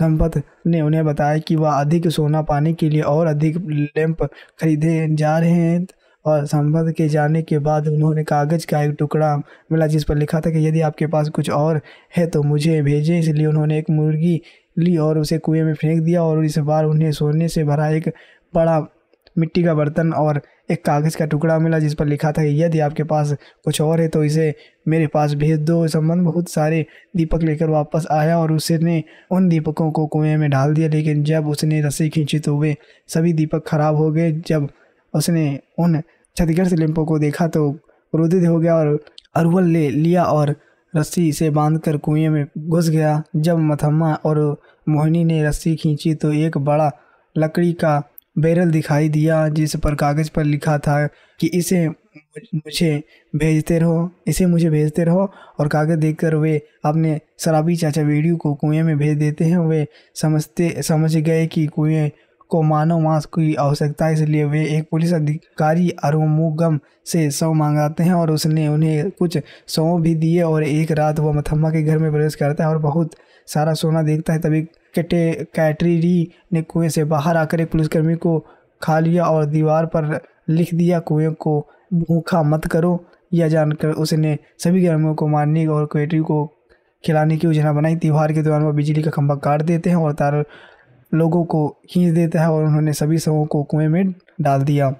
A: संपत ने उन्हें बताया कि वह अधिक सोना पाने के लिए और अधिक लैंप खरीदे जा रहे हैं और संपत के जाने के बाद उन्होंने कागज़ का एक टुकड़ा मिला जिस पर लिखा था कि यदि आपके पास कुछ और है तो मुझे भेजें इसलिए उन्होंने एक मुर्गी ली और उसे कुएं में फेंक दिया और इस बार उन्हें सोने से भरा एक बड़ा मिट्टी का बर्तन और एक कागज़ का टुकड़ा मिला जिस पर लिखा था यदि आपके पास कुछ और है तो इसे मेरे पास भेज दो संबंध बहुत सारे दीपक लेकर वापस आया और उसने उन दीपकों को कुएं में डाल दिया लेकिन जब उसने रस्सी खींची तो वे सभी दीपक खराब हो गए जब उसने उन क्षतिग्रस्त लिम्पों को देखा तो क्रोधित हो गया और अरवल ले लिया और रस्सी से बांधकर कुएं में घुस गया जब मथम्मा और मोहिनी ने रस्सी खींची तो एक बड़ा लकड़ी का बैरल दिखाई दिया जिस पर कागज़ पर लिखा था कि इसे मुझे भेजते रहो इसे मुझे भेजते रहो और कागज़ देखकर वे अपने शराबी चाचा बेड़ियों को कुएं में भेज देते हैं वे समझते समझ गए कि कुएं को मानव मांस की आवश्यकता है इसलिए वे एक पुलिस अधिकारी अरुमुगम से सौ मांगाते हैं और उसने उन्हें कुछ सौ भी दिए और एक रात वह मथम्मा के घर में प्रवेश करता है और बहुत सारा सोना देखता है तभी कैटे कैटरीरी ने कुएं से बाहर आकर एक पुलिसकर्मी को खा लिया और दीवार पर लिख दिया कुएं को भूखा मत करो यह जानकर उसने सभी गर्मियों को मारने और कैटरी को खिलाने की योजना बनाई त्यौहार के दौरान वह बिजली का खंभा काट देते हैं और तार लोगों को खींच देता है और उन्होंने सभी सबों को कुएं में डाल दिया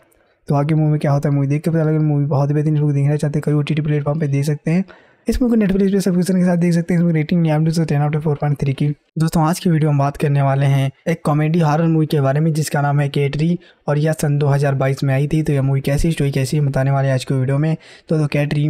A: तो आगे मूवी क्या होता है मूवी देख के पता लगे मूवी बहुत बेहतरीन लोग देखना चाहते हैं कई ओ टी प्लेटफॉर्म पर देख सकते हैं इस मूवी को नेटफ्लिक्स पे सब्सक्रिप्शन के साथ देख सकते हैं इसमें रेटिंग नहीं ten out four point three की दोस्तों आज की वीडियो हम बात करने वाले हैं एक कॉमेडी हॉरर मूवी के बारे में जिसका नाम है कैटरी और यह सन 2022 में आई थी तो यह मूवी कैसी स्टोरी कैसी बताने वाले आज की वीडियो में तो, तो कैटरी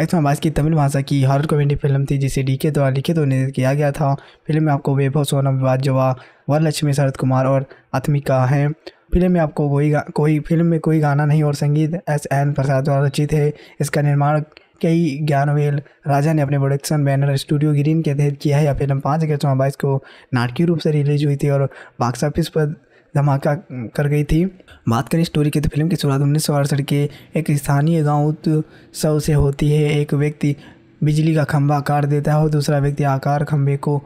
A: एक्सम आवाज़ की तमिल भाषा की हॉरर कॉमेडी फिल्म थी जिसे डी के द्वारा लिखित और निर्देश किया गया था फिल्म में आपको वैभव सोनम बाजवा वरलक्ष्मी शरद कुमार और आत्मिका हैं फिल्म में आपको कोई कोई फिल्म में कोई गाना नहीं और संगीत एस एन प्रसाद द्वारा रचित है इसका निर्माण कई ज्ञानवेल राजा ने अपने प्रोडक्शन बैनर स्टूडियो ग्रीन के तहत किया है यह फिल्म पाँच अगस्त दो बाईस को नाटकीय रूप से रिलीज हुई थी और बॉक्स ऑफिस पर धमाका कर गई थी बात करें स्टोरी की तो फिल्म की शुरुआत उन्नीस सौ अड़सठ के एक स्थानीय गाँव उत्सव से होती है एक व्यक्ति बिजली का खंभा काट देता है और दूसरा व्यक्ति आकार खंभे को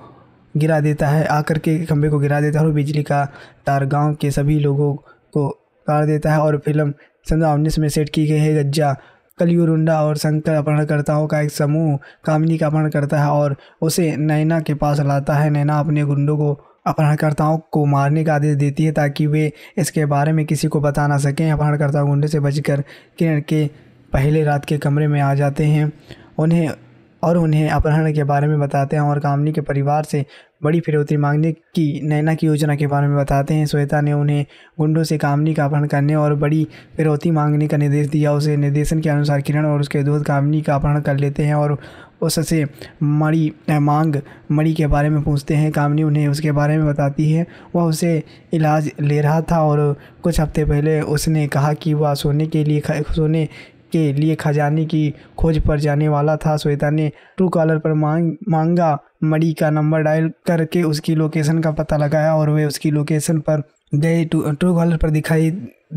A: गिरा देता है आकर के खंभे को गिरा देता है और बिजली का तार गांव के सभी लोगों को काट देता है और फिल्म सन उन्नीस में सेट की गई है गज्जा कलयुरुंडा और शंकर अपहरणकर्ताओं का एक समूह कामिनी का अपहरण करता है और उसे नैना के पास लाता है नैना अपने गुंडों को अपहरणकर्ताओं को मारने का आदेश देती है ताकि वे इसके बारे में किसी को बता ना सकें अपहरणकर्ता गुंडे से बचकर किरण के पहले रात के कमरे में आ जाते हैं उन्हें और उन्हें अपहरण के बारे में बताते हैं और कामनी के परिवार से बड़ी फिरौती मांगने की नैना की योजना के बारे में बताते हैं श्वेता ने उन्हें गुंडों से कामनी का अपहरण करने और बड़ी फिरौती मांगने का निर्देश दिया उसे निर्देशन के अनुसार किरण और उसके दोस्त कामनी का अपहरण कर लेते हैं और उससे मणि मांग मणि के बारे में पूछते हैं कामनी उन्हें उसके बारे में बताती है वह उसे इलाज ले रहा था और कुछ हफ्ते पहले उसने कहा कि वह सोने के लिए सोने के लिए खजाने की खोज पर जाने वाला था श्वेता ने ट्रू कॉलर पर मांग मांगा मड़ी का नंबर डायल करके उसकी लोकेशन का पता लगाया और वे उसकी लोकेशन पर गए ट्रू कॉलर पर दिखाई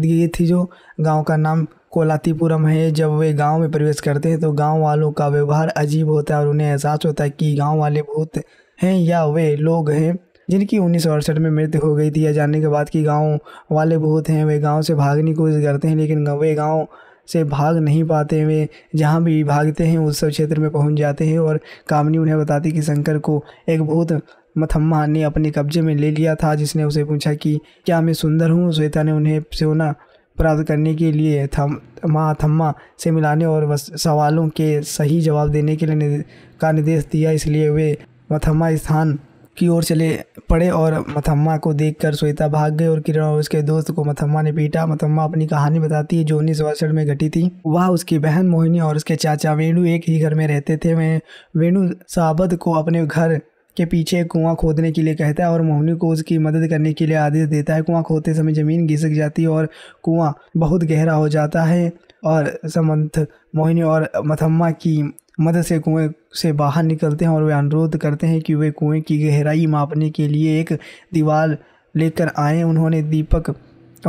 A: दिए थी जो गांव का नाम कोलातीपुरम है जब वे गांव में प्रवेश करते हैं तो गांव वालों का व्यवहार अजीब होता है और उन्हें एहसास होता है कि गांव वाले भूत हैं या वे लोग हैं जिनकी उन्नीस सौ में मृत्यु हो गई थी या जाने के बाद कि गांव वाले भूत हैं वे गांव से भागने की कोशिश करते हैं लेकिन वे गांव से भाग नहीं पाते हुए जहाँ भी भागते हैं उस सब क्षेत्र में पहुँच जाते हैं और कामनी उन्हें बताती कि शंकर को एक भूत मथम्मा ने अपने कब्जे में ले लिया था जिसने उसे पूछा कि क्या मैं सुंदर हूँ श्वेता ने उन्हें सोना प्राप्त करने के लिए थम माँ थम्मा से मिलाने और सवालों के सही जवाब देने के लिए का निर्देश दिया इसलिए वे मथम्मा स्थान की ओर चले पड़े और मथम्मा को देखकर श्वेता भाग गई और किरण और उसके दोस्त को मथम्मा ने पीटा मथम्मा अपनी कहानी बताती है जो उन्नीस वर्षण में घटी थी वह उसकी बहन मोहिनी और उसके चाचा वेणु एक ही घर में रहते थे वे वेणु साबद को अपने घर के पीछे कुआं खोदने के लिए कहता है और मोहिनी को उसकी मदद करने के लिए आदेश देता है कुआं खोदते समय ज़मीन घिसक जाती है और कुआं बहुत गहरा हो जाता है और समंथ मोहिनी और मथम्मा की मदद से कुएं से बाहर निकलते हैं और वे अनुरोध करते हैं कि वे कुएं की गहराई मापने के लिए एक दीवार लेकर आए उन्होंने दीपक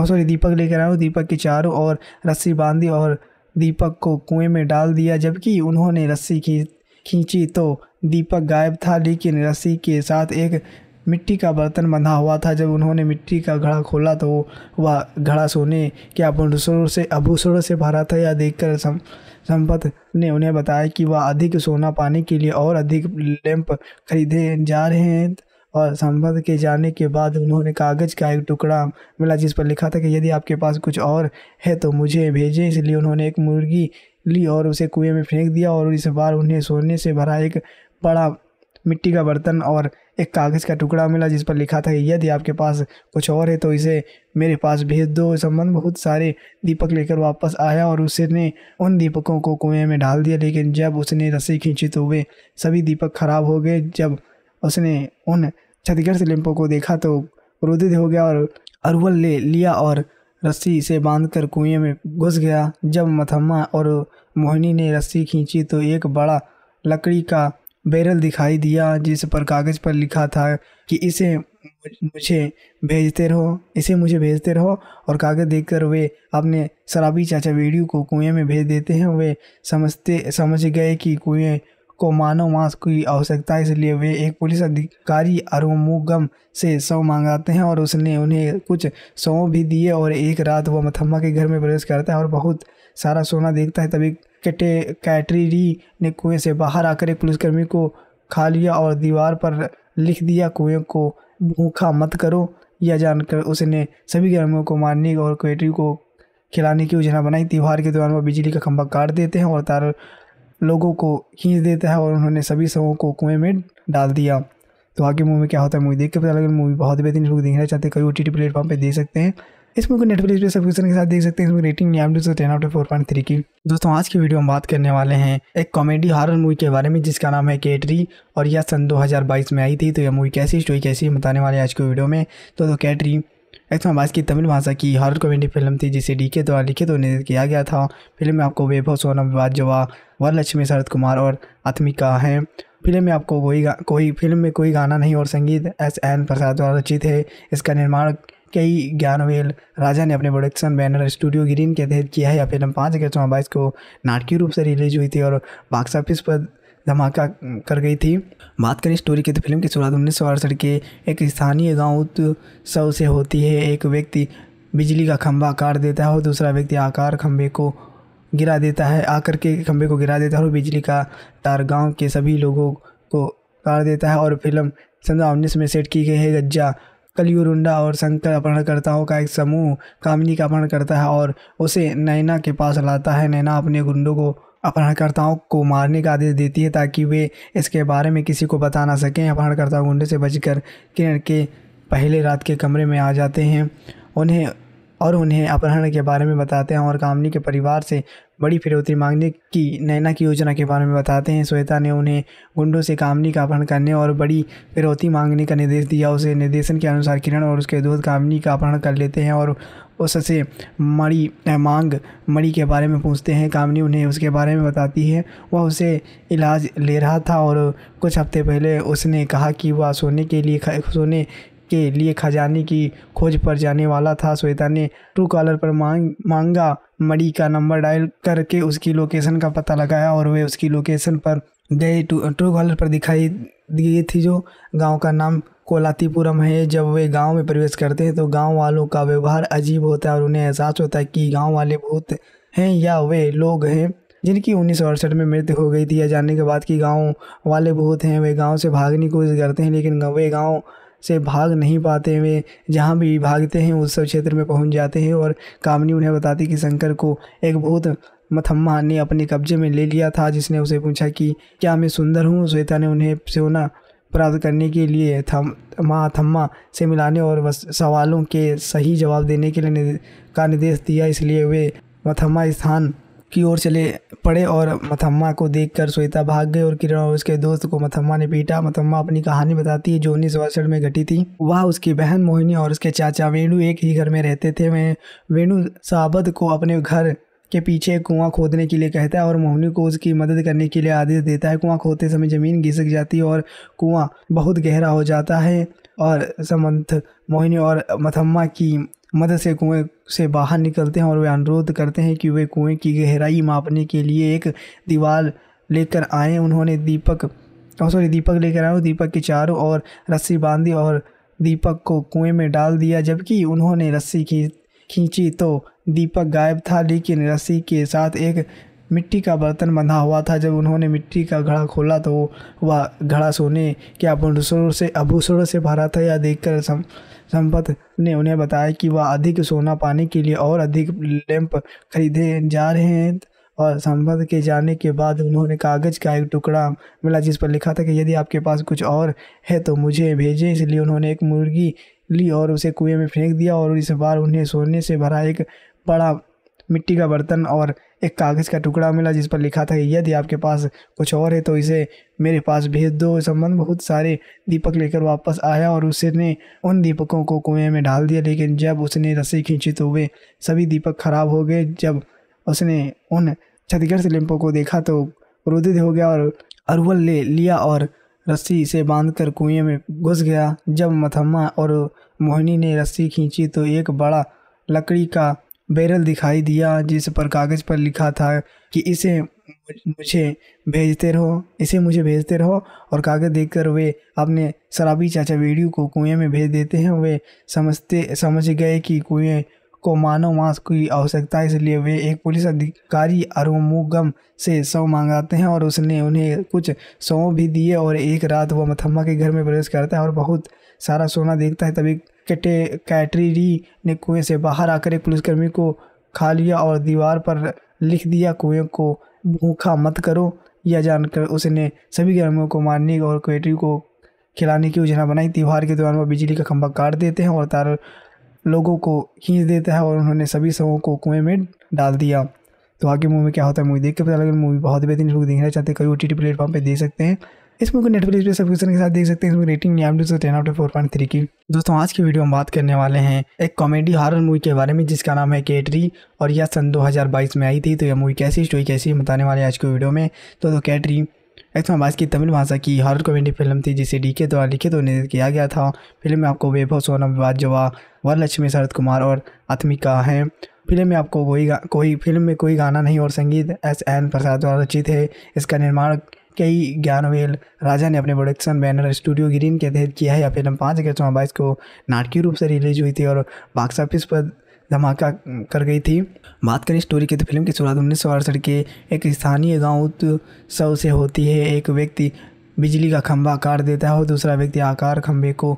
A: सॉरी दीपक लेकर आए दीपक के चारों और रस्सी बांधी और दीपक को कुएं में डाल दिया जबकि उन्होंने रस्सी खींच खींची तो दीपक गायब था लेकिन रस्सी के साथ एक मिट्टी का बर्तन बंधा हुआ था जब उन्होंने मिट्टी का घड़ा खोला तो वह घड़ा सोने के आभूषणों से आभूषणों से भरा था यह देखकर संपत ने उन्हें बताया कि वह अधिक सोना पाने के लिए और अधिक लैंप खरीदे जा रहे हैं और संपत के जाने के बाद उन्होंने कागज़ का एक टुकड़ा मिला जिस पर लिखा था कि यदि आपके पास कुछ और है तो मुझे भेजें इसलिए उन्होंने एक मुर्गी ली और उसे कुएं में फेंक दिया और इस बार उन्हें सोने से भरा एक बड़ा मिट्टी का बर्तन और एक कागज़ का टुकड़ा मिला जिस पर लिखा था यदि आपके पास कुछ और है तो इसे मेरे पास भेज दो संबंध बहुत सारे दीपक लेकर वापस आया और उसने उन दीपकों को कुएं में डाल दिया लेकिन जब उसने रस्सी खींची तो वे सभी दीपक खराब हो गए जब उसने उन क्षतिग्रस्त लिम्पों को देखा तो क्रोधित हो गया और अरवल ले लिया और रस्सी से कर कुएं में घुस गया जब मथम्मा और मोहिनी ने रस्सी खींची तो एक बड़ा लकड़ी का बैरल दिखाई दिया जिस पर कागज़ पर लिखा था कि इसे मुझे भेजते रहो इसे मुझे भेजते रहो और कागज़ देखकर वे अपने शराबी चाचा वीडियो को कुएं में भेज देते हैं वे समझते समझ गए कि कुएं को मानव मांस की आवश्यकता है इसलिए वे एक पुलिस अधिकारी अरुमुगम से शव मांगाते हैं और उसने उन्हें कुछ सौ भी दिए और एक रात वह मथम्मा के घर में प्रवेश करता है और बहुत सारा सोना देखता है तभी कैटे कैटरीरी ने कुएं से बाहर आकर एक पुलिसकर्मी को खा लिया और दीवार पर लिख दिया कुएं को भूखा मत करो यह जानकर उसने सभी गर्मियों को मारने और कैटरी को खिलाने की योजना बनाई त्यौहार के दौरान वह बिजली का खंभा काट देते हैं और तार लोगों को खींच देता है और उन्होंने सभी शवों को कुएं में डाल दिया तो आगे मूवी में क्या होता है मूवी देख के पता लगे मूवी बहुत बेहतरीन लोग देखना चाहते हैं कई ओ टी प्लेटफॉर्म पर देख सकते हैं इस मूवी को नेटफ्लिक्स पे सब्सक्रिप्शन के साथ देख सकते हैं इसमें रेटिंग नियामली से ten out four point three की दोस्तों आज की वीडियो में बात करने वाले हैं एक कॉमेडी हारर मूवी के बारे में जिसका नाम है कैटरी और यह सन बाईस में आई थी तो यह मूवी कैसी स्टोरी कैसी बताने वाले आज की वीडियो में तो, कैटरी कैटरी बाईस की तमिल भाषा की हॉरर कॉमेडी फिल्म थी जिसे डी के द्वारा लिखित और निर्देशित किया गया था फिल्म में आपको वैभव सोनम बाजवा वरलक्ष्मी शरद कुमार और आत्मिका हैं फिल्म में आपको कोई कोई फिल्म में कोई गाना नहीं और संगीत एस एन प्रसाद द्वारा रचित है इसका निर्माण कई ज्ञानवेल राजा ने अपने प्रोडक्शन बैनर स्टूडियो ग्रीन के तहत किया है यह फिल्म पाँच अगस्त दो को नाटकीय रूप से रिलीज हुई थी और बॉक्स ऑफिस पर धमाका कर गई थी बात करें स्टोरी की तो फिल्म की शुरुआत उन्नीस सौ के एक स्थानीय गाँव उत्सव से होती है एक व्यक्ति बिजली का खंभा काट देता है और दूसरा व्यक्ति आकार खंभे को गिरा देता है आकर के खंभे को गिरा देता है और बिजली का तार गांव के सभी लोगों को काट देता है और फिल्म समझा उन्नीस में सेट की गई है गज्जा कलयुरुंडा और शंकर अपहरणकर्ताओं का एक समूह कामिनी का अपहरण करता है और उसे नैना के पास लाता है नैना अपने गुंडों को अपहरणकर्ताओं को मारने का आदेश देती है ताकि वे इसके बारे में किसी को बता ना सकें अपहरणकर्ता गुंडे से बचकर किरण के पहले रात के कमरे में आ जाते हैं उन्हें और उन्हें अपहरण के बारे में बताते हैं और कामनी के परिवार से बड़ी फिरौती मांगने की नैना की योजना के बारे में बताते हैं श्वेता ने उन्हें गुंडों से कामनी का अपहरण करने और बड़ी फिरौती मांगने का निर्देश दिया उसे निर्देशन के अनुसार किरण और उसके दोस्त कामनी का अपहरण कर लेते हैं और उससे मणि मांग मणि के बारे में पूछते हैं कामनी उन्हें उसके बारे में बताती है वह उसे इलाज ले रहा था और कुछ हफ्ते पहले उसने कहा कि वह सोने के लिए सोने के लिए खजाने की खोज पर जाने वाला था श्वेता ने ट्रू कॉलर पर मांग मांगा मड़ी का नंबर डायल करके उसकी लोकेशन का पता लगाया और वे उसकी लोकेशन पर गए ट्रू कॉलर पर दिखाई दिए थी जो गांव का नाम कोलातीपुरम है जब वे गांव में प्रवेश करते हैं तो गांव वालों का व्यवहार अजीब होता है और उन्हें एहसास होता है कि गांव वाले भूत हैं या वे लोग हैं जिनकी उन्नीस सौ अड़सठ में मृत्यु हो गई थी या जानने के बाद कि गांव वाले भूत हैं वे गांव से भागने की कोशिश करते हैं लेकिन वे गांव से भाग नहीं पाते हुए जहाँ भी भागते हैं उस सब क्षेत्र में पहुँच जाते हैं और कामनी उन्हें बताती कि शंकर को एक बहुत मथम्मा ने अपने कब्जे में ले लिया था जिसने उसे पूछा कि क्या मैं सुंदर हूँ श्वेता ने उन्हें सोना प्राप्त करने के लिए थम माँ थम्मा से मिलाने और सवालों के सही जवाब देने के लिए का निर्देश दिया इसलिए वे मथम्मा स्थान की ओर चले पड़े और मथम्मा को देखकर श्वेता भाग गई और किरण और उसके दोस्त को मथम्मा ने पीटा मथम्मा अपनी कहानी बताती है जो उन्नीस में घटी थी वह उसकी बहन मोहिनी और उसके चाचा वेणु एक ही घर में रहते थे वह वेणु साबद को अपने घर के पीछे कुआं खोदने के लिए कहता है और मोहनी को उसकी मदद करने के लिए आदेश देता है कुआं खोदते समय ज़मीन घिसक जाती है और कुआं बहुत गहरा हो जाता है और समंथ मोहिनी और मथम्मा की मदद से कुएं से बाहर निकलते हैं और वे अनुरोध करते हैं कि वे कुएं की गहराई मापने के लिए एक दीवार लेकर आए उन्होंने दीपक सॉरी दीपक लेकर आए दीपक के चारों और रस्सी बांधी और दीपक को कुएं में डाल दिया जबकि उन्होंने रस्सी खी खींची तो दीपक गायब था लेकिन रस्सी के साथ एक मिट्टी का बर्तन बंधा हुआ था जब उन्होंने मिट्टी का घड़ा खोला तो वह घड़ा सोने के आभूषणों से आभूषणों से भरा था यह देखकर सम संपत ने उन्हें बताया कि वह अधिक सोना पाने के लिए और अधिक लैंप खरीदे जा रहे हैं और संपत के जाने के बाद उन्होंने कागज़ का एक टुकड़ा मिला जिस पर लिखा था कि यदि आपके पास कुछ और है तो मुझे भेजें इसलिए उन्होंने एक मुर्गी ली और उसे कुएं में फेंक दिया और इस बार उन्हें सोने से भरा एक बड़ा मिट्टी का बर्तन और एक कागज़ का टुकड़ा मिला जिस पर लिखा था यदि आपके पास कुछ और है तो इसे मेरे पास भेज दो संबंध बहुत सारे दीपक लेकर वापस आया और उसने उन दीपकों को कुएं में डाल दिया लेकिन जब उसने रस्सी खींची तो वे सभी दीपक खराब हो गए जब उसने उन क्षतिग्रस्त लिम्पों को देखा तो क्रोधित हो गया और अरवल ले लिया और रस्सी से कर कुएं में घुस गया जब मथम्मा और मोहिनी ने रस्सी खींची तो एक बड़ा लकड़ी का बैरल दिखाई दिया जिस पर कागज़ पर लिखा था कि इसे मुझे भेजते रहो इसे मुझे भेजते रहो और कागज़ देखकर वे अपने शराबी चाचा वीडियो को कुएं में भेज देते हैं वे समझते समझ गए कि कुएं को मानव मांस की आवश्यकता है इसलिए वे एक पुलिस अधिकारी अरुमुगम से शव मांगाते हैं और उसने उन्हें कुछ शव भी दिए और एक रात वह मथम्मा के घर में प्रवेश करता है और बहुत सारा सोना देखता है तभी कैटे कैटरीरी ने कुएं से बाहर आकर एक पुलिसकर्मी को खा लिया और दीवार पर लिख दिया कुएं को भूखा मत करो यह जानकर उसने सभी गर्मियों को मारने और कैटरी को खिलाने की योजना बनाई त्यौहार के दौरान वह बिजली का खंभा काट देते हैं और तार लोगों को खींच देता है और उन्होंने सभी सबों को कुएं में डाल दिया तो आगे मूवी में क्या होता है मूवी देख के पता लगे मूवी बहुत बेहतरीन लोग देखना चाहते हैं कई ओ टी प्लेटफॉर्म पर देख सकते हैं इस मूवी को नेटफ्लिक्स पे सब्सक्रिप्शन के साथ देख सकते हैं इसमें rating ten out four point three की दोस्तों आज की वीडियो हम बात करने वाले हैं एक कॉमेडी हॉरर मूवी के बारे में जिसका नाम है कैटरी और यह सन 2022 में आई थी तो यह मूवी कैसी स्टोरी कैसी बताने वाले आज की वीडियो में तो, दो कैटरी आवाज की तमिल भाषा की हॉरर कॉमेडी फिल्म थी जिसे डी के द्वारा लिखित और निर्देश किया गया था फिल्म में आपको वैभव सोनम बाजवा वरलक्ष्मी शरद कुमार और आत्मिका हैं फिल्म में आपको कोई कोई फिल्म में कोई गाना नहीं और संगीत एस एन प्रसाद द्वारा रचित है इसका निर्माण कई ज्ञानवेल राजा ने अपने प्रोडक्शन बैनर स्टूडियो ग्रीन के तहत किया है यह फिल्म पाँच अगस्त दो बाईस को नाटकीय रूप से रिलीज हुई थी और बॉक्स ऑफिस पर धमाका कर गई थी बात करें स्टोरी की तो फिल्म की शुरुआत उन्नीस सौ अड़सठ के एक स्थानीय गाँव उत्सव से होती है एक व्यक्ति बिजली का खंभा काट देता है और दूसरा व्यक्ति आकार खंभे को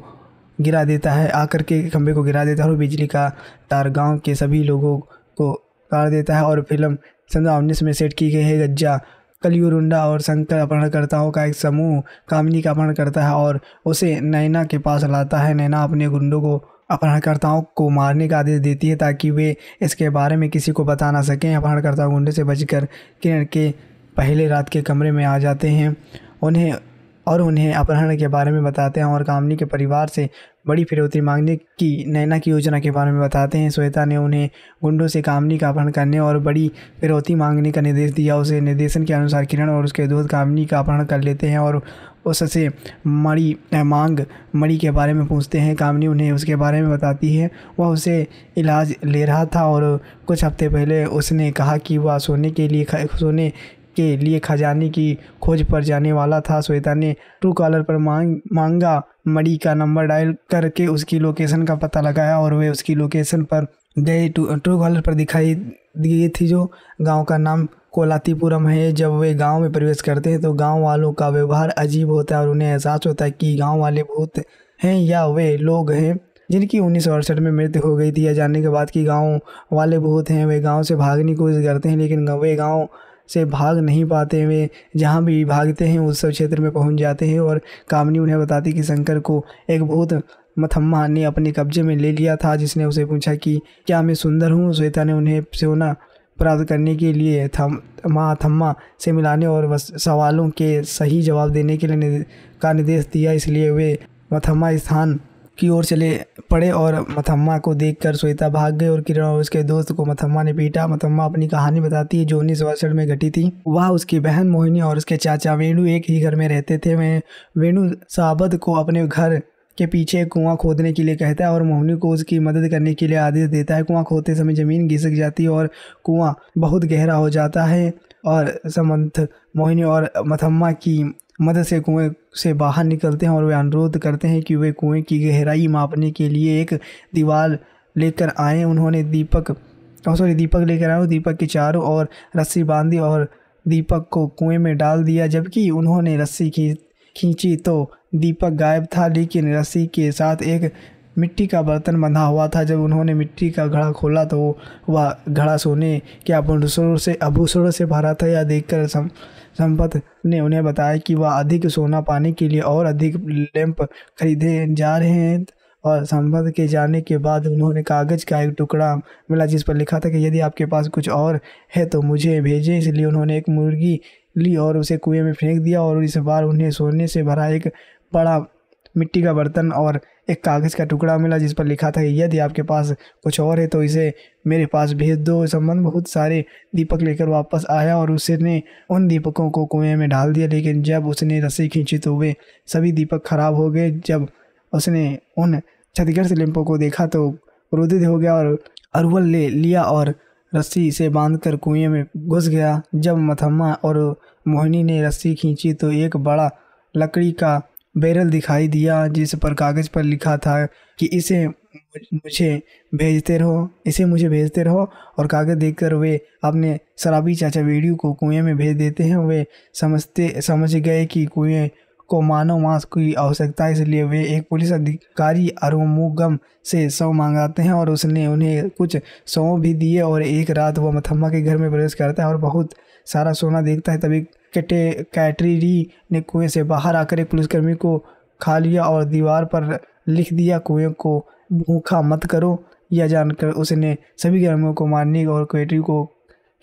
A: गिरा देता है आकर के खंभे को गिरा देता है और बिजली का तार गांव के सभी लोगों को काट देता है और फिल्म सन उन्नीस में सेट की गई है गज्जा कलयुरुंडा और शंकर अपहरणकर्ताओं का एक समूह कामिनी का अपहरण करता है और उसे नैना के पास लाता है नैना अपने गुंडों को अपहरणकर्ताओं को मारने का आदेश देती है ताकि वे इसके बारे में किसी को बता ना सकें अपहरणकर्ता गुंडे से बचकर किरण के पहले रात के कमरे में आ जाते हैं उन्हें और उन्हें अपहरण के बारे में बताते हैं और कामनी के परिवार से बड़ी फिरौती मांगने की नैना की योजना के बारे में बताते हैं श्वेता ने उन्हें गुंडों से कामनी का अपहरण करने और बड़ी फिरौती मांगने का निर्देश दिया उसे निर्देशन के अनुसार किरण और उसके दोस्त कामनी का अपहरण कर लेते हैं और उससे मड़ी मांग मड़ी के बारे में पूछते हैं कामनी उन्हें उसके बारे में बताती है वह उसे इलाज ले रहा था और कुछ हफ्ते पहले उसने कहा कि वह सोने के लिए सोने के लिए खजाने की खोज पर जाने वाला था श्वेता ने ट्रू कॉलर पर मांग मांगा मड़ी का नंबर डायल करके उसकी लोकेशन का पता लगाया और वे उसकी लोकेशन पर गए ट्रू कॉलर पर दिखाई दिए थी जो गांव का नाम कोलातीपुरम है जब वे गांव में प्रवेश करते हैं तो गांव वालों का व्यवहार अजीब होता है और उन्हें एहसास होता है कि गांव वाले भूत हैं या वे लोग हैं जिनकी उन्नीस सौ अड़सठ में मृत्यु हो गई थी या जानने के बाद कि गांव वाले भूत हैं वे गांव से भागने की कोशिश करते हैं लेकिन वे गांव से भाग नहीं पाते हुए जहाँ भी भागते हैं उस सब क्षेत्र में पहुँच जाते हैं और कामनी उन्हें बताती कि शंकर को एक बहुत मथम्मा ने अपने कब्जे में ले लिया था जिसने उसे पूछा कि क्या मैं सुंदर हूँ श्वेता ने उन्हें सोना प्राप्त करने के लिए थम माँ थम्मा से मिलाने और सवालों के सही जवाब देने के लिए का निर्देश दिया इसलिए वे मथम्मा स्थान की ओर चले पड़े और मथम्मा को देखकर श्वेता भाग गए और किरण और उसके दोस्त को मथम्मा ने पीटा मथम्मा अपनी कहानी बताती है जो उन्नीस में घटी थी वह उसकी बहन मोहिनी और उसके चाचा वेणु एक ही घर में रहते थे मैं वेणु साबद को अपने घर के पीछे कुआं खोदने के लिए कहता है और मोहनी को उसकी मदद करने के लिए आदेश देता है कुआं खोदते समय ज़मीन घिसक जाती है और कुआं बहुत गहरा हो जाता है और समंथ मोहिनी और मथम्मा की मदद से कुएं से बाहर निकलते हैं और वे अनुरोध करते हैं कि वे कुएं की गहराई मापने के लिए एक दीवार लेकर आए उन्होंने दीपक और सॉरी दीपक लेकर आए दीपक के चारों और रस्सी बांधी और दीपक को कुएं में डाल दिया जबकि उन्होंने रस्सी खींच खींची तो दीपक गायब था लेकिन रस्सी के साथ एक मिट्टी का बर्तन बंधा हुआ था जब उन्होंने मिट्टी का घड़ा खोला तो वह घड़ा सोने के आभूषणों से आभूषणों से भरा था यह देखकर कर संपत ने उन्हें बताया कि वह अधिक सोना पाने के लिए और अधिक लैंप खरीदे जा रहे हैं और संपत के जाने के बाद उन्होंने कागज़ का एक टुकड़ा मिला जिस पर लिखा था कि यदि आपके पास कुछ और है तो मुझे भेजें इसलिए उन्होंने एक मुर्गी ली और उसे कुएं में फेंक दिया और इस बार उन्हें सोने से भरा एक बड़ा मिट्टी का बर्तन और एक कागज़ का टुकड़ा मिला जिस पर लिखा था यदि आपके पास कुछ और है तो इसे मेरे पास भेज दो संबंध बहुत सारे दीपक लेकर वापस आया और उसने उन दीपकों को कुएं में डाल दिया लेकिन जब उसने रस्सी खींची तो वे सभी दीपक खराब हो गए जब उसने उन क्षतिग्रस्त लिम्पों को देखा तो क्रोधित हो गया और अरवल ले लिया और रस्सी से कर कुएं में घुस गया जब मथम्मा और मोहिनी ने रस्सी खींची तो एक बड़ा लकड़ी का बैरल दिखाई दिया जिस पर कागज़ पर लिखा था कि इसे मुझे भेजते रहो इसे मुझे भेजते रहो और कागज़ देखकर वे अपने शराबी चाचा वीडियो को कुएं में भेज देते हैं वे समझते समझ गए कि कुएं को मानव मांस की आवश्यकता है इसलिए वे एक पुलिस अधिकारी अरुमुगम से शव मांगाते हैं और उसने उन्हें कुछ सौ भी दिए और एक रात वह मथम्मा के घर में प्रवेश करता है और बहुत सारा सोना देखता है तभी कैटे कैटरीरी ने कुएं से बाहर आकर एक पुलिसकर्मी को खा लिया और दीवार पर लिख दिया कुएं को भूखा मत करो यह जानकर उसने सभी गर्मियों को मारने और कैटरी को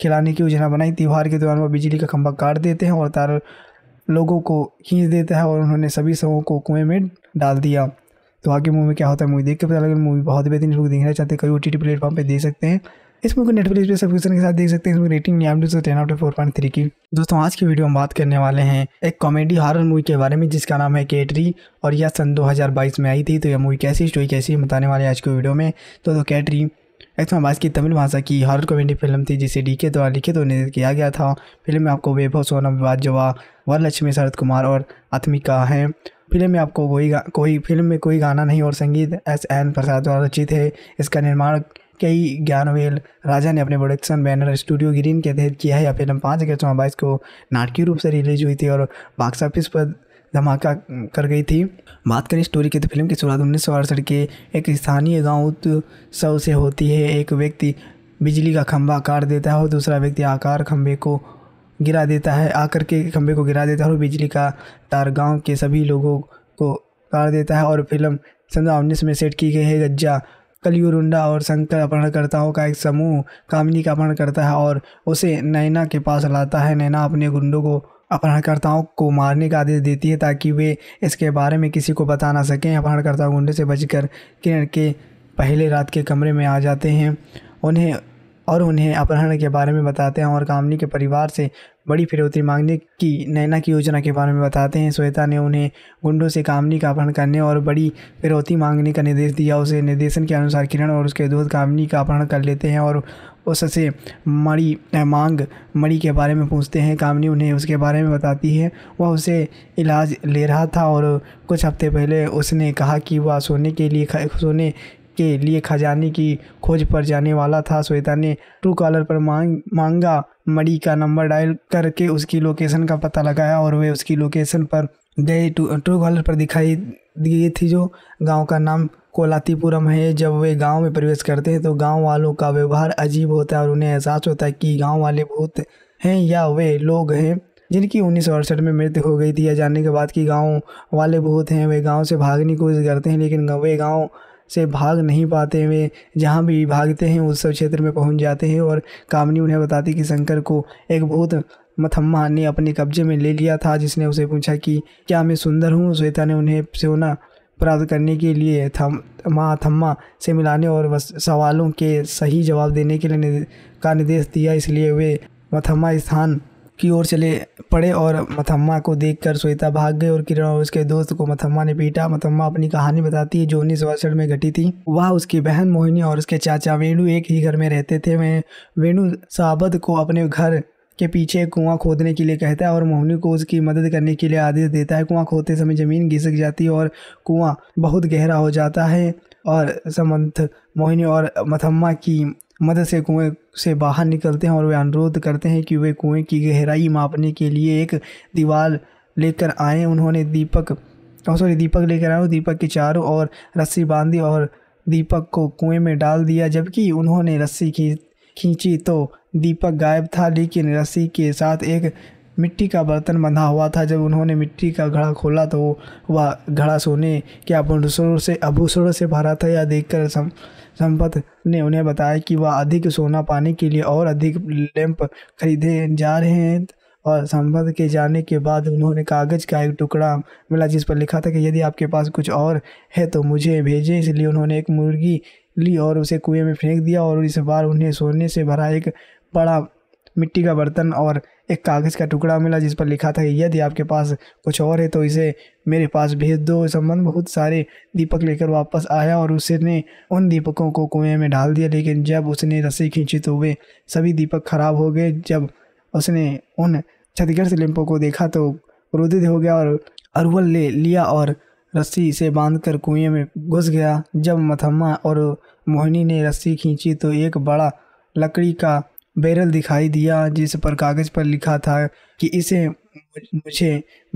A: खिलाने की योजना बनाई त्यौहार के दौरान वह बिजली का खंभा काट देते हैं और तार लोगों को खींच देता है और उन्होंने सभी सबों को कुएं में डाल दिया तो आगे मूवी में क्या होता है मूवी देख के पता लगे मूवी बहुत बेहतरीन लोग देखना चाहते हैं कई ओ टी टी प्लेटफॉर्म पर देख सकते हैं इस मूवी को नेटफ्लिक्स पे सब्सक्रिप्शन के साथ देख सकते हैं इसमें रेटिंग नहीं आप ten out four point three की दोस्तों आज की वीडियो हम बात करने वाले हैं एक कॉमेडी हॉरर मूवी के बारे में जिसका नाम है कैटरी और यह सन 2022 में आई थी तो यह मूवी कैसी स्टोरी कैसी बताने वाले आज की वीडियो में तो, तो कैटरी एक्समाबाज की तमिल भाषा की हॉरर कॉमेडी फिल्म थी जिसे डी के द्वारा लिखित और निर्देश किया गया था फिल्म में आपको वैभव सोनम बाजवा वरलक्ष्मी शरद कुमार और आत्मिका हैं फिल्म में आपको कोई कोई फिल्म में कोई गाना नहीं और संगीत एस एन प्रसाद द्वारा रचित है इसका निर्माण कई ज्ञानवेल राजा ने अपने प्रोडक्शन बैनर स्टूडियो ग्रीन के तहत किया है यह फिल्म पाँच अगस्त दो को नाटकीय रूप से रिलीज हुई थी और बॉक्स ऑफिस पर धमाका कर गई थी बात करें स्टोरी की तो फिल्म की शुरुआत उन्नीस के एक स्थानीय गाँव उत्सव से होती है एक व्यक्ति बिजली का खंभा काट देता है और दूसरा व्यक्ति आकार खंभे को गिरा देता है आकर के खंभे को गिरा देता है और बिजली का तार गांव के सभी लोगों को काट देता है और फिल्म सन उन्नीस में सेट की गई है गज्जा कलयुरुंडा और शंकर अपहरणकर्ताओं का एक समूह कामिनी का अपहरण करता है और उसे नैना के पास लाता है नैना अपने गुंडों को अपहरणकर्ताओं को मारने का आदेश देती है ताकि वे इसके बारे में किसी को बता ना सकें अपहरणकर्ता गुंडे से बचकर किरण के पहले रात के कमरे में आ जाते हैं उन्हें और उन्हें अपहरण के बारे में बताते हैं और कामनी के परिवार से बड़ी फिरौती मांगने की नैना की योजना के बारे में बताते हैं श्वेता ने उन्हें गुंडों से कामनी का अपहरण करने और बड़ी फिरौती मांगने का निर्देश दिया उसे निर्देशन के अनुसार किरण और उसके दोस्त कामनी का अपहरण कर लेते हैं और उससे मणि मांग मणि के बारे में पूछते हैं कामनी उन्हें उसके बारे में बताती है वह उसे इलाज ले रहा था और कुछ हफ्ते पहले उसने कहा कि वह सोने के लिए सोने के लिए खजाने की खोज पर जाने वाला था श्वेता ने ट्रू कॉलर पर मांग मांगा मड़ी का नंबर डायल करके उसकी लोकेशन का पता लगाया और वे उसकी लोकेशन पर गए ट्रू कॉलर पर दिखाई दिए थी जो गांव का नाम कोलातीपुरम है जब वे गांव में प्रवेश करते हैं तो गांव वालों का व्यवहार अजीब होता है और उन्हें एहसास होता है कि गांव वाले भूत हैं या वे लोग हैं जिनकी उन्नीस सौ अड़सठ में मृत्यु हो गई थी या जानने के बाद कि गांव वाले भूत हैं वे गांव से भागने की कोशिश करते हैं लेकिन वे गांव से भाग नहीं पाते हुए जहाँ भी भागते हैं उस सब क्षेत्र में पहुँच जाते हैं और कामनी उन्हें बताती कि शंकर को एक भूत मथम्मा ने अपने कब्जे में ले लिया था जिसने उसे पूछा कि क्या मैं सुंदर हूँ श्वेता ने उन्हें सोना प्राप्त करने के लिए थम माँ थम्मा से मिलाने और सवालों के सही जवाब देने के लिए का निर्देश दिया इसलिए वे मथम्मा स्थान की ओर चले पड़े और मथम्मा को देखकर श्वेता भाग गई और किरण और उसके दोस्त को मथम्मा ने पीटा मथम्मा अपनी कहानी बताती है जो उन्नीस में घटी थी वह उसकी बहन मोहिनी और उसके चाचा वेणु एक ही घर में रहते थे वह वेणु साबद को अपने घर के पीछे कुआं खोदने के लिए कहता है और मोहनी को उसकी मदद करने के लिए आदेश देता है कुआं खोदते समय ज़मीन घिसक जाती है और कुआं बहुत गहरा हो जाता है और समंथ मोहिनी और मथम्मा की मदद से कुएं से बाहर निकलते हैं और वे अनुरोध करते हैं कि वे कुएं की गहराई मापने के लिए एक दीवार लेकर आए उन्होंने दीपक सॉरी दीपक लेकर आए दीपक के चारों और रस्सी बांधी और दीपक को कुएं में डाल दिया जबकि उन्होंने रस्सी खींच खींची तो दीपक गायब था लेकिन रस्सी के साथ एक मिट्टी का बर्तन बंधा हुआ था जब उन्होंने मिट्टी का घड़ा खोला तो वह घड़ा सोने के आभूषणों से आभूषणों से भरा था यह देखकर संपत ने उन्हें बताया कि वह अधिक सोना पाने के लिए और अधिक लैंप खरीदे जा रहे हैं और संपत के जाने के बाद उन्होंने कागज़ का एक टुकड़ा मिला जिस पर लिखा था कि यदि आपके पास कुछ और है तो मुझे भेजें इसलिए उन्होंने एक मुर्गी ली और उसे कुएं में फेंक दिया और इस बार उन्हें सोने से भरा एक बड़ा मिट्टी का बर्तन और एक कागज़ का टुकड़ा मिला जिस पर लिखा था यदि आपके पास कुछ और है तो इसे मेरे पास भेज दो संबंध बहुत सारे दीपक लेकर वापस आया और उसने उन दीपकों को कुएं में डाल दिया लेकिन जब उसने रस्सी खींची तो वे सभी दीपक खराब हो गए जब उसने उन क्षतिग्रस्त लिम्पों को देखा तो क्रोधित हो गया और अरवल ले लिया और रस्सी से कर कुएं में घुस गया जब मथम्मा और मोहिनी ने रस्सी खींची तो एक बड़ा लकड़ी का बैरल दिखाई दिया जिस पर कागज़ पर लिखा था कि इसे मुझे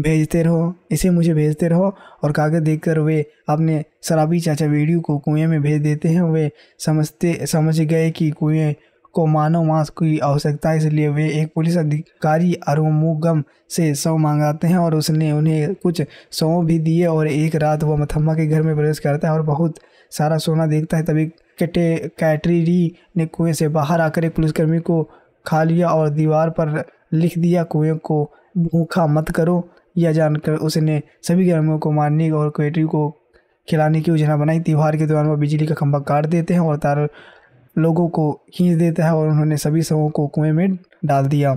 A: भेजते रहो इसे मुझे भेजते रहो और कागज़ देखकर वे अपने शराबी चाचा वीडियो को कुएं में भेज देते हैं वे समझते समझ गए कि कुएं को मानव मांस की आवश्यकता इसलिए वे एक पुलिस अधिकारी अरुमुगम से सौ मांगाते हैं और उसने उन्हें कुछ सौ भी दिए और एक रात वह मथम्मा के घर में प्रवेश करता है और बहुत सारा सोना देखता है तभी कैटे कैटरीरी ने कुएं से बाहर आकर एक पुलिसकर्मी को खा लिया और दीवार पर लिख दिया कुएं को भूखा मत करो यह जानकर उसने सभी गर्मियों को मारने और कैटरी को खिलाने की योजना बनाई त्यौहार के दौरान वह बिजली का खंभा काट देते हैं और तार लोगों को खींच देता है और उन्होंने सभी शवों को कुएं में डाल दिया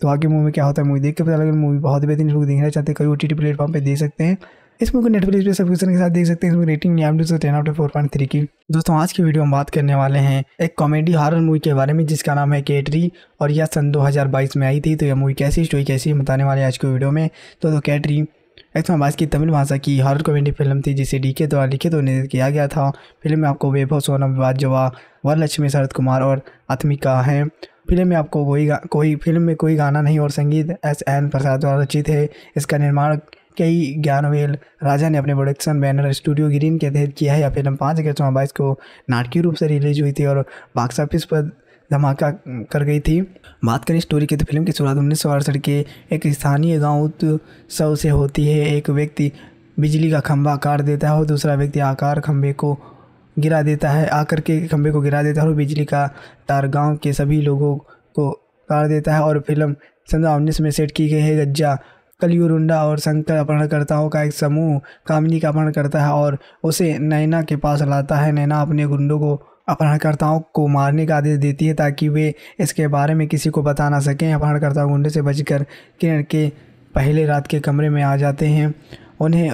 A: तो आगे मूवी में क्या होता है मूवी देख के पता लगे मूवी बहुत बेहतरीन लोग देखना चाहते हैं कई ओ टी टी प्लेटफॉर्म पर देख सकते हैं इस मूवी को नेटफ्लिक्स पे सब्सक्रिप्शन के साथ देख सकते हैं इसमें rating ten out four point three की दोस्तों आज की वीडियो हम बात करने वाले हैं एक कॉमेडी हॉरर मूवी के बारे में जिसका नाम है कैटरी और यह सन 2022 में आई थी तो यह मूवी कैसी स्टोरी कैसी बताने वाले आज की वीडियो में तो, दो कैटरी एक्सम आबाज की तमिल भाषा की हॉरर कॉमेडी फिल्म थी जिसे डी के द्वारा लिखित और निर्देश किया गया था फिल्म में आपको वैभव सोनम जवा वरलक्ष्मी शरद कुमार और आत्मिका हैं फिल्म में आपको कोई कोई फिल्म में कोई गाना नहीं और संगीत एस एन प्रसाद द्वारा रचित है इसका निर्माण कई ज्ञानवेल राजा ने अपने प्रोडक्शन बैनर स्टूडियो ग्रीन के तहत किया है यह फिल्म पाँच अगस्त दो को नाटकीय रूप से रिलीज हुई थी और बॉक्स ऑफिस पर धमाका कर गई थी बात करें स्टोरी की तो फिल्म की शुरुआत उन्नीस सौ अड़सठ के एक स्थानीय गाँव उत्सव से होती है एक व्यक्ति बिजली का खंभा काट देता है और दूसरा व्यक्ति आकार खंभे को गिरा देता है आकर के खंभे को गिरा देता है और बिजली का तार गांव के सभी लोगों को काट देता है और फिल्म सन उन्नीस में सेट की गई है गज्जा कलयुरुंडा और शंकर अपहरणकर्ताओं का एक समूह कामिनी का अपहरण करता है और उसे नैना के पास लाता है नैना अपने गुंडों को अपहरणकर्ताओं को मारने का आदेश देती है ताकि वे इसके बारे में किसी को बता ना सकें अपहरणकर्ता गुंडे से बचकर किरण के पहले रात के कमरे में आ जाते हैं उन्हें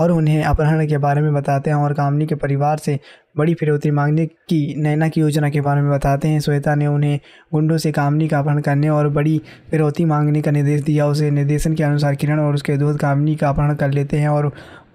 A: और उन्हें अपहरण के बारे में बताते हैं और कामनी के परिवार से बड़ी फिरौती मांगने की नैना की योजना के बारे में बताते हैं श्वेता ने उन्हें गुंडों से कामनी का अपहरण करने और बड़ी फिरौती मांगने का निर्देश दिया उसे निर्देशन के अनुसार किरण और उसके दोस्त कामनी का अपहरण कर लेते हैं और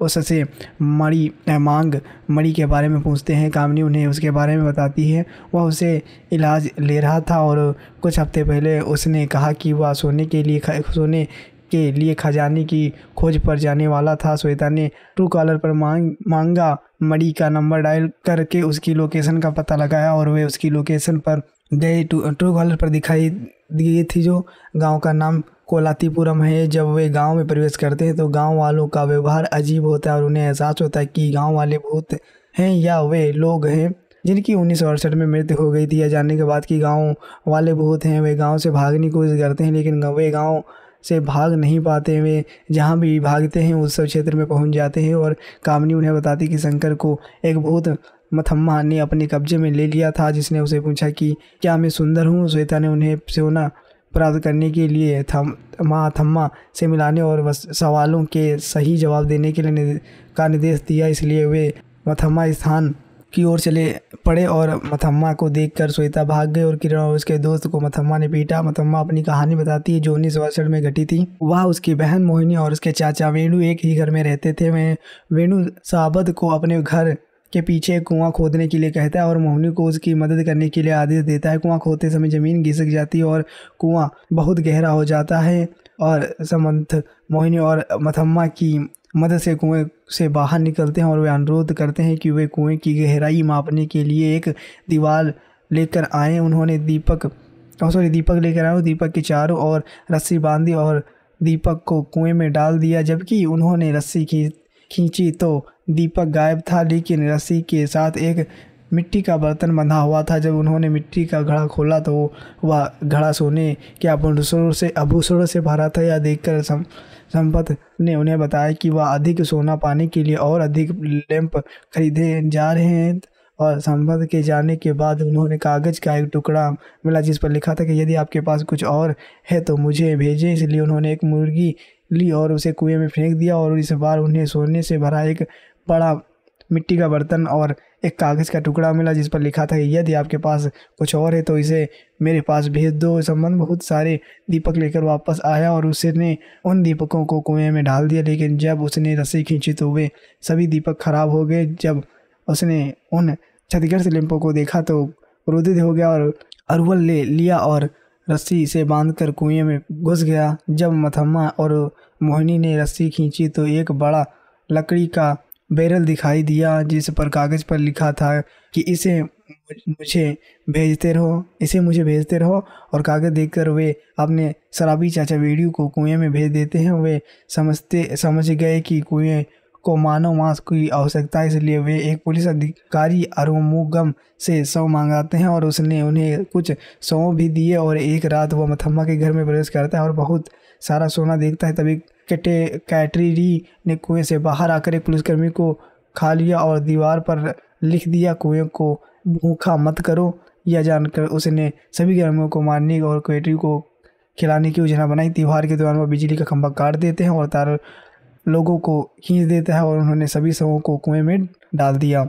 A: उससे मणि मांग मणि के बारे में पूछते हैं कामनी उन्हें उसके बारे में बताती है वह उसे इलाज ले रहा था और कुछ हफ्ते पहले उसने कहा कि वह सोने के लिए सोने के लिए खजाने की खोज पर जाने वाला था श्वेता ने ट्रू कॉलर पर मांग मांगा मड़ी का नंबर डायल करके उसकी लोकेशन का पता लगाया और वे उसकी लोकेशन पर गए ट्रू कॉलर पर दिखाई दिए थी जो गांव का नाम कोलातीपुरम है जब वे गांव में प्रवेश करते हैं तो गांव वालों का व्यवहार अजीब होता है और उन्हें एहसास होता है कि गांव वाले भूत हैं या वे लोग हैं जिनकी उन्नीस सौ अड़सठ में मृत्यु हो गई थी या जानने के बाद कि गांव वाले भूत हैं वे गांव से भागने की कोशिश करते हैं लेकिन वे गांव से भाग नहीं पाते हुए जहाँ भी भागते हैं उस सब क्षेत्र में पहुँच जाते हैं और कामनी उन्हें बताती कि शंकर को एक बहुत मथम्मा ने अपने कब्जे में ले लिया था जिसने उसे पूछा कि क्या मैं सुंदर हूँ श्वेता ने उन्हें सोना प्राप्त करने के लिए थम माँ थम्मा से मिलाने और सवालों के सही जवाब देने के लिए का निर्देश दिया इसलिए वे मथम्मा स्थान की ओर चले पड़े और मथम्मा को देखकर श्वेता भाग गई और किरण और उसके दोस्त को मथम्मा ने पीटा मथम्मा अपनी कहानी बताती है जो उन्नीस सौ में घटी थी वह उसकी बहन मोहिनी और उसके चाचा वेणु एक ही घर में रहते थे वे वेणु साबद को अपने घर के पीछे कुआं खोदने के लिए कहता है और मोहनी को उसकी मदद करने के लिए आदेश देता है कुआं खोदते समय ज़मीन घिसक जाती है और कुआं बहुत गहरा हो जाता है और समंथ मोहिनी और मथम्मा की मदद से कुएं से बाहर निकलते हैं और वे अनुरोध करते हैं कि वे कुएं की गहराई मापने के लिए एक दीवार लेकर आए उन्होंने दीपक और सॉरी दीपक लेकर आए दीपक के चारों और रस्सी बांधी और दीपक को कुएं में डाल दिया जबकि उन्होंने रस्सी खींच खींची तो दीपक गायब था लेकिन रस्सी के साथ एक मिट्टी का बर्तन बंधा हुआ था जब उन्होंने मिट्टी का घड़ा खोला तो वह घड़ा सोने के आभूषणों से आभूषणों से भरा था यह देखकर सम संपत ने उन्हें बताया कि वह अधिक सोना पाने के लिए और अधिक लैंप खरीदे जा रहे हैं और संपत के जाने के बाद उन्होंने कागज़ का एक टुकड़ा मिला जिस पर लिखा था कि यदि आपके पास कुछ और है तो मुझे भेजें इसलिए उन्होंने एक मुर्गी ली और उसे कुएं में फेंक दिया और इस बार उन्हें सोने से भरा एक बड़ा मिट्टी का बर्तन और एक कागज़ का टुकड़ा मिला जिस पर लिखा था यदि आपके पास कुछ और है तो इसे मेरे पास भेज दो संबंध बहुत सारे दीपक लेकर वापस आया और उसने उन दीपकों को कुएं में डाल दिया लेकिन जब उसने रस्सी खींची तो वे सभी दीपक खराब हो गए जब उसने उन क्षतिग्रस्त लिम्पों को देखा तो क्रोधित हो गया और अरवल ले लिया और रस्सी से बांधकर कुएं में घुस गया जब मथम्मा और मोहिनी ने रस्सी खींची तो एक बड़ा लकड़ी का बैरल दिखाई दिया जिस पर कागज़ पर लिखा था कि इसे मुझे भेजते रहो इसे मुझे भेजते रहो और कागज़ देखकर वे अपने शराबी चाचा बेड़ियों को कुएं में भेज देते हैं वे समझते समझ गए कि कुएं को मानव मांस की आवश्यकता है इसलिए वे एक पुलिस अधिकारी अरुमुगम से सौ मांगाते हैं और उसने उन्हें कुछ सौ भी दिए और एक रात वह मथम्मा के घर में प्रवेश करता है और बहुत सारा सोना देखता है तभी कैटे कैटरीरी ने कुएं से बाहर आकर एक पुलिसकर्मी को खा लिया और दीवार पर लिख दिया कुएं को भूखा मत करो यह जानकर उसने सभी गर्मियों को मारने और कैटरी को खिलाने की योजना बनाई त्यौहार के दौरान वह बिजली का खंभा काट देते हैं और तार लोगों को खींच देता है और उन्होंने सभी सबों को कुएं में डाल दिया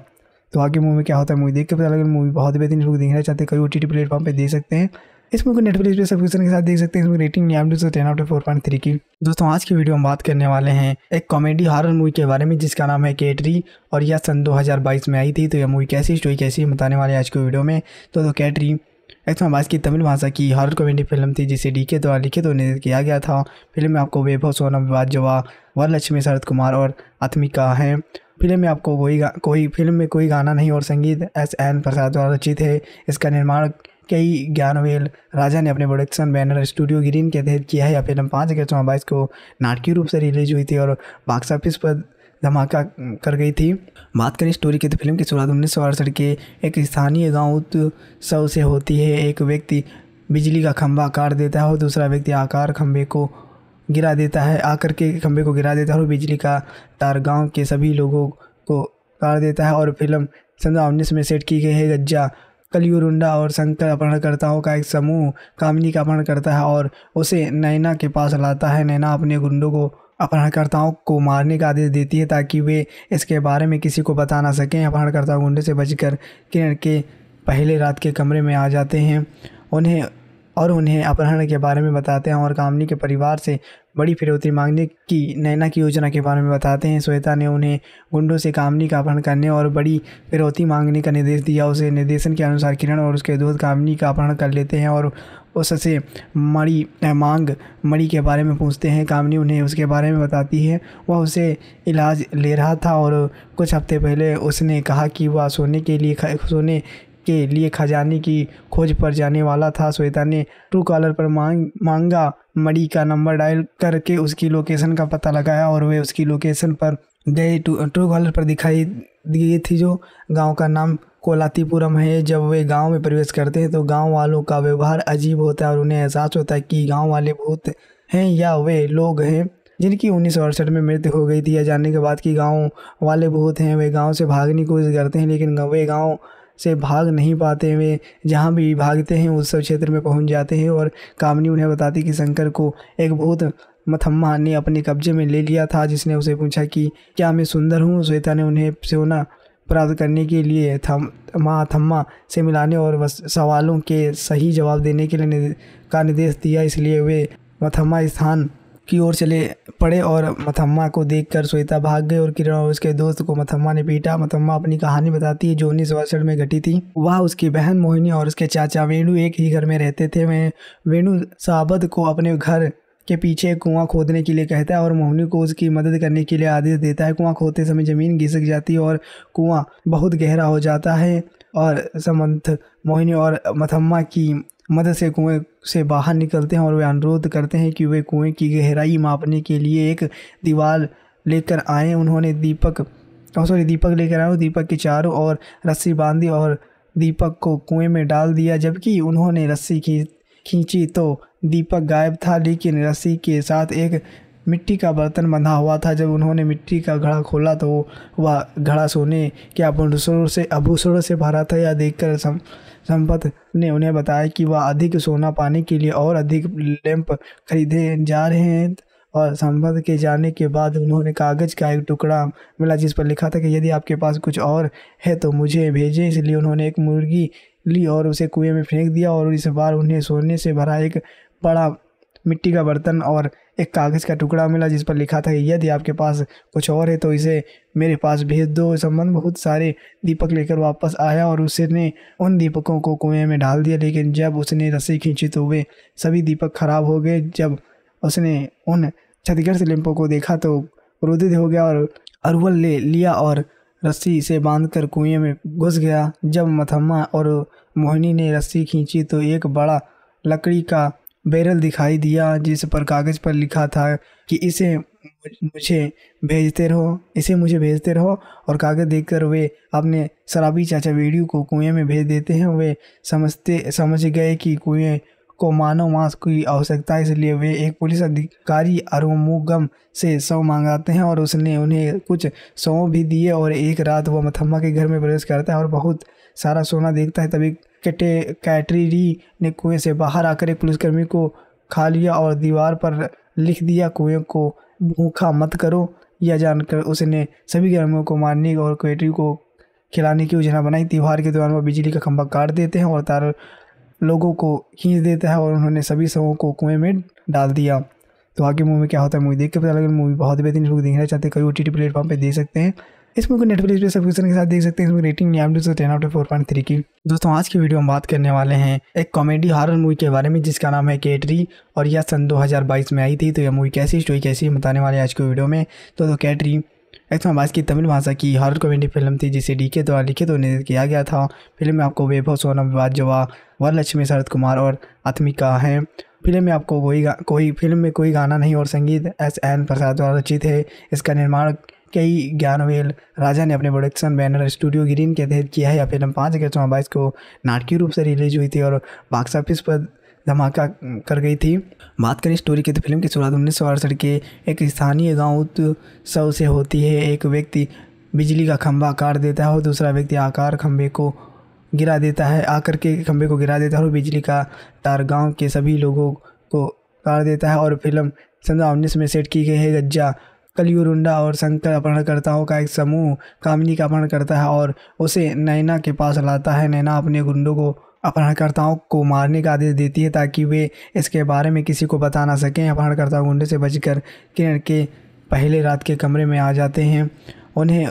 A: तो आगे मूवी क्या होता है मूवी देख के पता लगे मूवी बहुत बेहतरीन लोग देखना चाहते हैं कई ओ टी प्लेटफॉर्म पर देख सकते हैं इस मूवी को नेटफ्लिक्स पे सब्सक्रिप्शन के साथ देख सकते हैं इसमें rating ten out four point three की दोस्तों आज की वीडियो हम बात करने वाले हैं एक कॉमेडी हॉरर मूवी के बारे में जिसका नाम है कैटरी और यह सन 2022 में आई थी तो यह मूवी कैसी स्टोरी कैसी बताने वाले आज की वीडियो में तो, तो कैटरी एक्सम आवाज़ की तमिल भाषा की हॉरर कॉमेडी फिल्म थी जिसे डी के द्वारा लिखित और निर्देश किया गया था फिल्म में आपको वैभव सोनम बाजवा वरलक्ष्मी शरद कुमार और आत्मिका हैं फिल्म में आपको कोई कोई फिल्म में कोई गाना नहीं और संगीत एस एन प्रसाद द्वारा रचित है इसका निर्माण कई ज्ञानवेल राजा ने अपने प्रोडक्शन बैनर स्टूडियो ग्रीन के तहत किया है यह फिल्म पाँच अगस्त दो बाईस को नाटकीय रूप से रिलीज हुई थी और बॉक्स ऑफिस पर धमाका कर गई थी बात करें स्टोरी की तो फिल्म की शुरुआत उन्नीस सौ अड़सठ के एक स्थानीय गाँव उत्सव से होती है एक व्यक्ति बिजली का खंभा काट देता है और दूसरा व्यक्ति आकार खंभे को गिरा देता है आकर के खंभे को गिरा देता है और बिजली का तार गांव के सभी लोगों को काट देता है और फिल्म सन उन्नीस में सेट की गई है गज्जा कलयुरुंडा और शंकर अपहरणकर्ताओं का एक समूह कामिनी का अपहरण करता है और उसे नैना के पास लाता है नैना अपने गुंडों को अपहरणकर्ताओं को मारने का आदेश देती है ताकि वे इसके बारे में किसी को बता ना सकें अपहरणकर्ता गुंडे से बचकर किरण के पहले रात के कमरे में आ जाते हैं उन्हें और उन्हें अपहरण के बारे में बताते हैं और कामनी के परिवार से बड़ी फिरौती मांगने की नैना की योजना के बारे में बताते हैं श्वेता ने उन्हें गुंडों से कामनी का अपहरण करने और बड़ी फिरौती मांगने का निर्देश दिया उसे निर्देशन के अनुसार किरण और उसके दोस्त कामनी का अपहरण कर लेते हैं और उससे मणि मांग मणि के बारे में पूछते हैं कामनी उन्हें उसके बारे में बताती है वह उसे इलाज ले रहा था और कुछ हफ्ते पहले उसने कहा कि वह सोने के लिए सोने के लिए खजाने की खोज पर जाने वाला था श्वेता ने ट्रू कॉलर पर मांग मांगा मड़ी का नंबर डायल करके उसकी लोकेशन का पता लगाया और वे उसकी लोकेशन पर गए ट्रू कॉलर पर दिखाई दिए थी जो गांव का नाम कोलातीपुरम है जब वे गांव में प्रवेश करते हैं तो गांव वालों का व्यवहार अजीब होता है और उन्हें एहसास होता है कि गांव वाले भूत हैं या वे लोग हैं जिनकी उन्नीस सौ में मृत्यु हो गई थी या जाने के बाद कि गांव वाले भूत हैं वे गांव से भागने की कोशिश करते हैं लेकिन वे गांव से भाग नहीं पाते हुए जहाँ भी भागते हैं उस सब क्षेत्र में पहुँच जाते हैं और कामनी उन्हें बताती कि शंकर को एक भूत मथम्मा ने अपने कब्जे में ले लिया था जिसने उसे पूछा कि क्या मैं सुंदर हूँ श्वेता ने उन्हें सोना प्राप्त करने के लिए थम माँ थम्मा से मिलाने और सवालों के सही जवाब देने के लिए का निर्देश दिया इसलिए वे मथम्मा स्थान की ओर चले पड़े और मथम्मा को देखकर श्वेता भाग गई और किरण और उसके दोस्त को मथम्मा ने पीटा मथम्मा अपनी कहानी बताती है जो उन्नीस वर्षण में घटी थी वह उसकी बहन मोहिनी और उसके चाचा वेणु एक ही घर में रहते थे वे वेणु साबद को अपने घर के पीछे कुआं खोदने के लिए कहता है और मोहिनी को उसकी मदद करने के लिए आदेश देता है कुआं खोदते समय ज़मीन घिसक जाती है और कुआं बहुत गहरा हो जाता है और समंथ मोहिनी और मथम्मा की मदद से कुएं से बाहर निकलते हैं और वे अनुरोध करते हैं कि वे कुएं की गहराई मापने के लिए एक दीवार लेकर आए उन्होंने दीपक सॉरी दीपक लेकर आए दीपक के चारों और रस्सी बांधी और दीपक को कुएं में डाल दिया जबकि उन्होंने रस्सी खींच खींची तो दीपक गायब था लेकिन रस्सी के साथ एक मिट्टी का बर्तन बंधा हुआ था जब उन्होंने मिट्टी का घड़ा खोला तो वह घड़ा सोने के आभूषणों से आभूषणों से भरा था यह देखकर संपत ने उन्हें बताया कि वह अधिक सोना पाने के लिए और अधिक लैंप खरीदे जा रहे हैं और संपत के जाने के बाद उन्होंने कागज़ का एक टुकड़ा मिला जिस पर लिखा था कि यदि आपके पास कुछ और है तो मुझे भेजें इसलिए उन्होंने एक मुर्गी ली और उसे कुएं में फेंक दिया और इस बार उन्हें सोने से भरा एक बड़ा मिट्टी का बर्तन और एक कागज़ का टुकड़ा मिला जिस पर लिखा था यदि आपके पास कुछ और है तो इसे मेरे पास भेज दो संबंध बहुत सारे दीपक लेकर वापस आया और उसने उन दीपकों को कुएं में डाल दिया लेकिन जब उसने रस्सी खींची तो वे सभी दीपक खराब हो गए जब उसने उन क्षतिग्रस्त लिम्पों को देखा तो क्रोधित हो गया और अरवल ले लिया और रस्सी से बांध कर कुएं में घुस गया जब मथम्मा और मोहिनी ने रस्सी खींची तो एक बड़ा लकड़ी का बैरल दिखाई दिया जिस पर कागज़ पर लिखा था कि इसे मुझे भेजते रहो इसे मुझे भेजते रहो और कागज़ देखकर वे अपने शराबी चाचा वीडियो को कुएं में भेज देते हैं वे समझते समझ गए कि कुएं को मानव मांस की आवश्यकता है इसलिए वे एक पुलिस अधिकारी अरुमुगम से शव मांगाते हैं और उसने उन्हें कुछ सौ भी दिए और एक रात वह मथम्मा के घर में प्रवेश करता है और बहुत सारा सोना देखता है तभी कैटे कैटरीरी ने कुएं से बाहर आकर एक पुलिसकर्मी को खा लिया और दीवार पर लिख दिया कुएं को भूखा मत करो यह जानकर उसने सभी गर्मियों को मारने और कैटरी को खिलाने की योजना बनाई त्यौहार के दौरान वह बिजली का खंभा काट देते हैं और तार लोगों को खींच देता है और उन्होंने सभी शवों को कुएं में डाल दिया तो आगे मूवी में क्या होता है मूवी देख के पता लगे मूवी बहुत बेहतरीन लोग देखना चाहते हैं कई ओ टी प्लेटफॉर्म पर देख सकते हैं इस मूवी को नेटफ्लिक्स पे सब्सक्रिप्शन के साथ देख सकते हैं इसमें रेटिंग नियामडू से ten out four point three की दोस्तों आज की वीडियो में बात करने वाले हैं एक कॉमेडी हारर मूवी के बारे में जिसका नाम है कैटरी और यह सन बाईस में आई थी तो यह मूवी कैसी स्टोरी कैसी बताने वाले आज की वीडियो में तो, कैटरी कैटरी बाईस की तमिल भाषा की हॉरर कॉमेडी फिल्म थी जिसे डी के द्वारा लिखित और निर्देशित किया गया था फिल्म में आपको वैभव सोनम बाजवा वरलक्ष्मी शरद कुमार और आत्मिका हैं फिल्म में आपको कोई कोई फिल्म में कोई गाना नहीं और संगीत एस एन प्रसाद द्वारा रचित है इसका निर्माण कई ज्ञानवेल राजा ने अपने प्रोडक्शन बैनर स्टूडियो ग्रीन के तहत किया है यह फिल्म पाँच अगस्त दो को नाटकीय रूप से रिलीज हुई थी और बॉक्स ऑफिस पर धमाका कर गई थी बात करें स्टोरी की तो फिल्म की शुरुआत उन्नीस सौ के एक स्थानीय गाँव उत्सव से होती है एक व्यक्ति बिजली का खंभा काट देता है और दूसरा व्यक्ति आकार खंभे को गिरा देता है आकर के खंभे को गिरा देता है और बिजली का तार गांव के सभी लोगों को काट देता है और फिल्म समझा उन्नीस में सेट की गई है गज्जा कलयुरुंडा और शंकर अपहरणकर्ताओं का एक समूह कामिनी का अपहरण करता है और उसे नैना के पास लाता है नैना अपने गुंडों को अपहरणकर्ताओं को मारने का आदेश देती है ताकि वे इसके बारे में किसी को बता ना सकें अपहरणकर्ता गुंडे से बचकर किरण के पहले रात के कमरे में आ जाते हैं उन्हें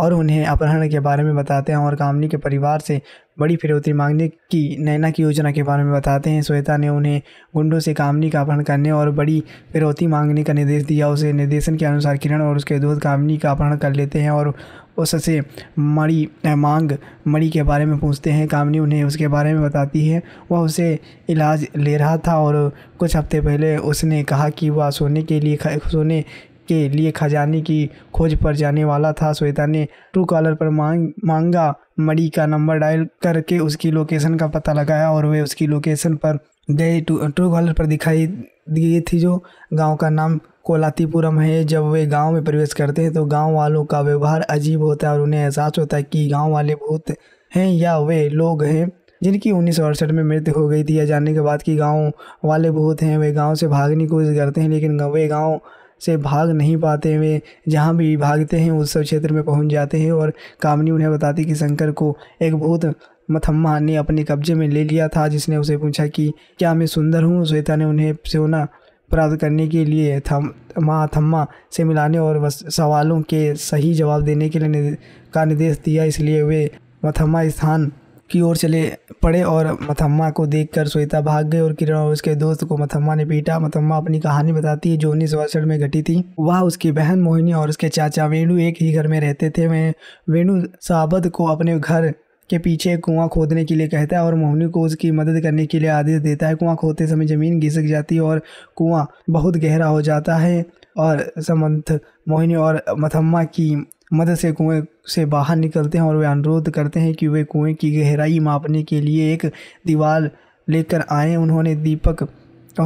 A: और उन्हें अपहरण के बारे में बताते हैं और कामनी के परिवार से बड़ी फिरौती मांगने की नैना की योजना के बारे में बताते हैं श्वेता ने उन्हें गुंडों से कामनी का अपहरण करने और बड़ी फिरौती मांगने का निर्देश दिया उसे निर्देशन के अनुसार किरण और उसके दोस्त कामनी का अपहरण कर लेते हैं और उससे मणि मांग मणि के बारे में पूछते हैं कामनी उन्हें उसके बारे में बताती है वह उसे इलाज ले रहा था और कुछ हफ्ते पहले उसने कहा कि वह सोने के लिए सोने के लिए खजाने की खोज पर जाने वाला था श्वेता ने ट्रू कॉलर पर मांग मांगा मड़ी का नंबर डायल करके उसकी लोकेशन का पता लगाया और वे उसकी लोकेशन पर गए ट्रू कॉलर पर दिखाई दिए थी जो गांव का नाम कोलातीपुरम है जब वे गांव में प्रवेश करते हैं तो गांव वालों का व्यवहार अजीब होता है और उन्हें एहसास होता है कि गांव वाले भूत हैं या वे लोग हैं जिनकी उन्नीस सौ अड़सठ में मृत्यु हो गई थी या जानने के बाद कि गांव वाले भूत हैं वे गांव से भागने की कोशिश करते हैं लेकिन वे गांव से भाग नहीं पाते हुए जहाँ भी भागते हैं उस सब क्षेत्र में पहुँच जाते हैं और कामनी उन्हें बताती कि शंकर को एक बहुत मथम्मा ने अपने कब्जे में ले लिया था जिसने उसे पूछा कि क्या मैं सुंदर हूँ श्वेता ने उन्हें सोना प्राप्त करने के लिए थम माँ थम्मा से मिलाने और सवालों के सही जवाब देने के लिए का निर्देश दिया इसलिए वे मथम्मा स्थान की ओर चले पड़े और मथम्मा को देखकर श्वेता भाग गई और किरण और उसके दोस्त को मथम्मा ने पीटा मथम्मा अपनी कहानी बताती है जो उन्नीस में घटी थी वह उसकी बहन मोहिनी और उसके चाचा वेणु एक ही घर में रहते थे वह वेणु साबद को अपने घर के पीछे कुआं खोदने के लिए कहता है और मोहनी को उसकी मदद करने के लिए आदेश देता है कुआं खोदते समय ज़मीन घिसक जाती है और कुआं बहुत गहरा हो जाता है और समंथ मोहिनी और मथम्मा की मदद से कुएं से बाहर निकलते हैं और वे अनुरोध करते हैं कि वे कुएं की गहराई मापने के लिए एक दीवार लेकर आए उन्होंने दीपक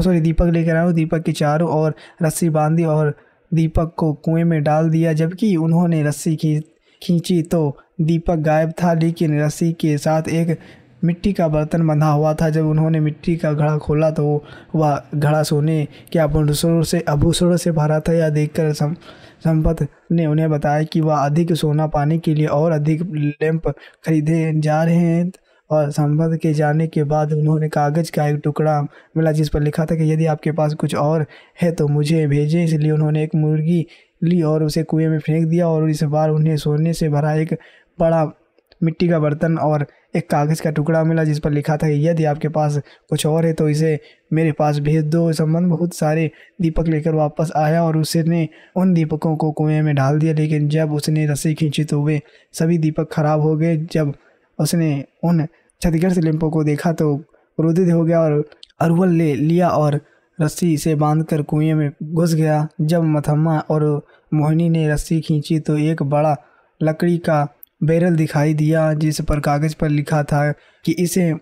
A: सॉरी दीपक लेकर आए दीपक के चारों और रस्सी बांधी और दीपक को कुएं में डाल दिया जबकि उन्होंने रस्सी खी खींची तो दीपक गायब था लेकिन रस्सी के साथ एक मिट्टी का बर्तन बंधा हुआ था जब उन्होंने मिट्टी का घड़ा खोला तो वह घड़ा सोने के आभूषणों से आभूषणों से भरा था यह देखकर सम संपत ने उन्हें बताया कि वह अधिक सोना पाने के लिए और अधिक लैंप खरीदे जा रहे हैं और संपत के जाने के बाद उन्होंने कागज़ का एक टुकड़ा मिला जिस पर लिखा था कि यदि आपके पास कुछ और है तो मुझे भेजें इसलिए उन्होंने एक मुर्गी ली और उसे कुएं में फेंक दिया और इस बार उन्हें सोने से भरा एक बड़ा मिट्टी का बर्तन और एक कागज़ का टुकड़ा मिला जिस पर लिखा था यदि आपके पास कुछ और है तो इसे मेरे पास भेज दो संबंध बहुत सारे दीपक लेकर वापस आया और उसने उन दीपकों को कुएं में डाल दिया लेकिन जब उसने रस्सी खींची तो वे सभी दीपक खराब हो गए जब उसने उन क्षतिग्रस्त लिम्पों को देखा तो क्रोधित हो गया और अरवल ले लिया और रस्सी से कर कुएं में घुस गया जब मथम्मा और मोहिनी ने रस्सी खींची तो एक बड़ा लकड़ी का बैरल दिखाई दिया जिस पर कागज़ पर लिखा था कि इसे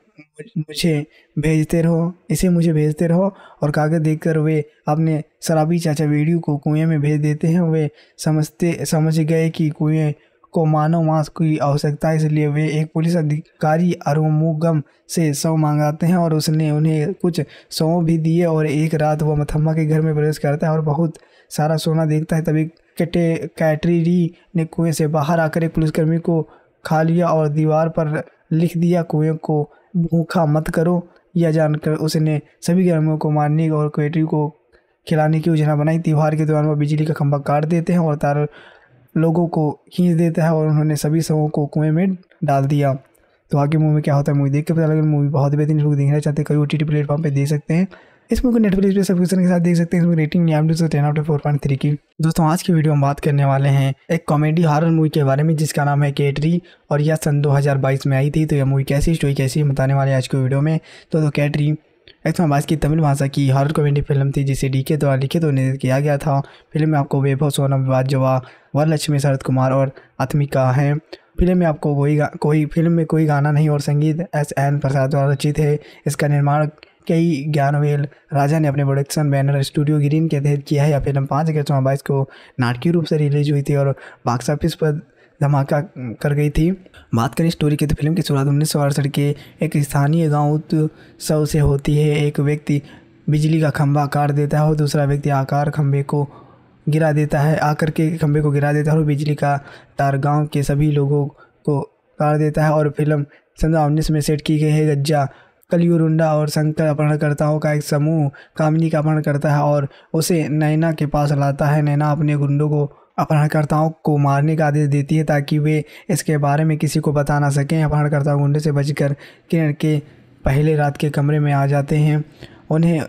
A: मुझे भेजते रहो इसे मुझे भेजते रहो और कागज़ देखकर वे अपने शराबी चाचा वीडियो को कुएं में भेज देते हैं वे समझते समझ गए कि कुएं को मानव मांस की आवश्यकता इसलिए वे एक पुलिस अधिकारी अरुमुगम से सौ मांगाते हैं और उसने उन्हें कुछ सौ भी दिए और एक रात वह मथम्मा के घर में प्रवेश करता है और बहुत सारा सोना देखता है तभी कैटे कैटरीरी ने कुएं से बाहर आकर एक पुलिसकर्मी को खा लिया और दीवार पर लिख दिया कुएं को भूखा मत करो यह जानकर उसने सभी गर्मियों को मारने और कैटरी को खिलाने की योजना बनाई त्यौहार के दौरान वह बिजली का खंभा काट देते हैं और तार लोगों को खींच देता है और उन्होंने सभी सबों को कुएं में डाल दिया तो आगे मूवी में क्या होता है मूवी देख के पता लगे मूवी बहुत बेहतरीन लोग देखना चाहते हैं कई ओ टी प्लेटफॉर्म पर देख सकते हैं इस मूवी को नेटफ्लिक्स पे सब्सक्रिप्शन के साथ देख सकते हैं इसमें rating ten out of four point three की दोस्तों आज की वीडियो हम बात करने वाले हैं एक कॉमेडी हॉरर मूवी के बारे में जिसका नाम है कैटरी और यह सन 2022 में आई थी तो यह मूवी कैसी स्टोरी कैसी बताने वाले आज की वीडियो में तो, तो कैटरी तो आवाज की तमिल भाषा की हॉरर कॉमेडी फिल्म थी जिसे डी के द्वारा लिखित और निर्देश किया गया था फिल्म में आपको वैभव सोनम जवा वरलक्ष्मी शरद कुमार और आत्मिका हैं फिल्म में आपको कोई कोई फिल्म में कोई गाना नहीं और संगीत एस एन प्रसाद द्वारा रचित है इसका निर्माण कई ज्ञानवेल राजा ने अपने प्रोडक्शन बैनर स्टूडियो ग्रीन के तहत किया है यह फिल्म पाँच अगस्त दो बाईस को नाटकीय रूप से रिलीज हुई थी और बॉक्स ऑफिस पर धमाका कर गई थी बात करें स्टोरी की तो फिल्म की शुरुआत उन्नीस सौ अड़सठ के एक स्थानीय गाँव उत्सव से होती है एक व्यक्ति बिजली का खंभा काट देता है और दूसरा व्यक्ति आकार खंभे को गिरा देता है आकर के खंभे को गिरा देता है और बिजली का तार गांव के सभी लोगों को काट देता है और फिल्म सन उन्नीस में सेट की गई है गज्जा कलयुरुंडा और शंकर अपहरणकर्ताओं का एक समूह कामिनी का अपहरण करता है और उसे नैना के पास लाता है नैना अपने गुंडों को अपहरणकर्ताओं को मारने का आदेश देती है ताकि वे इसके बारे में किसी को बता ना सकें अपहरणकर्ता गुंडे से बचकर किरण के पहले रात के कमरे में आ जाते हैं उन्हें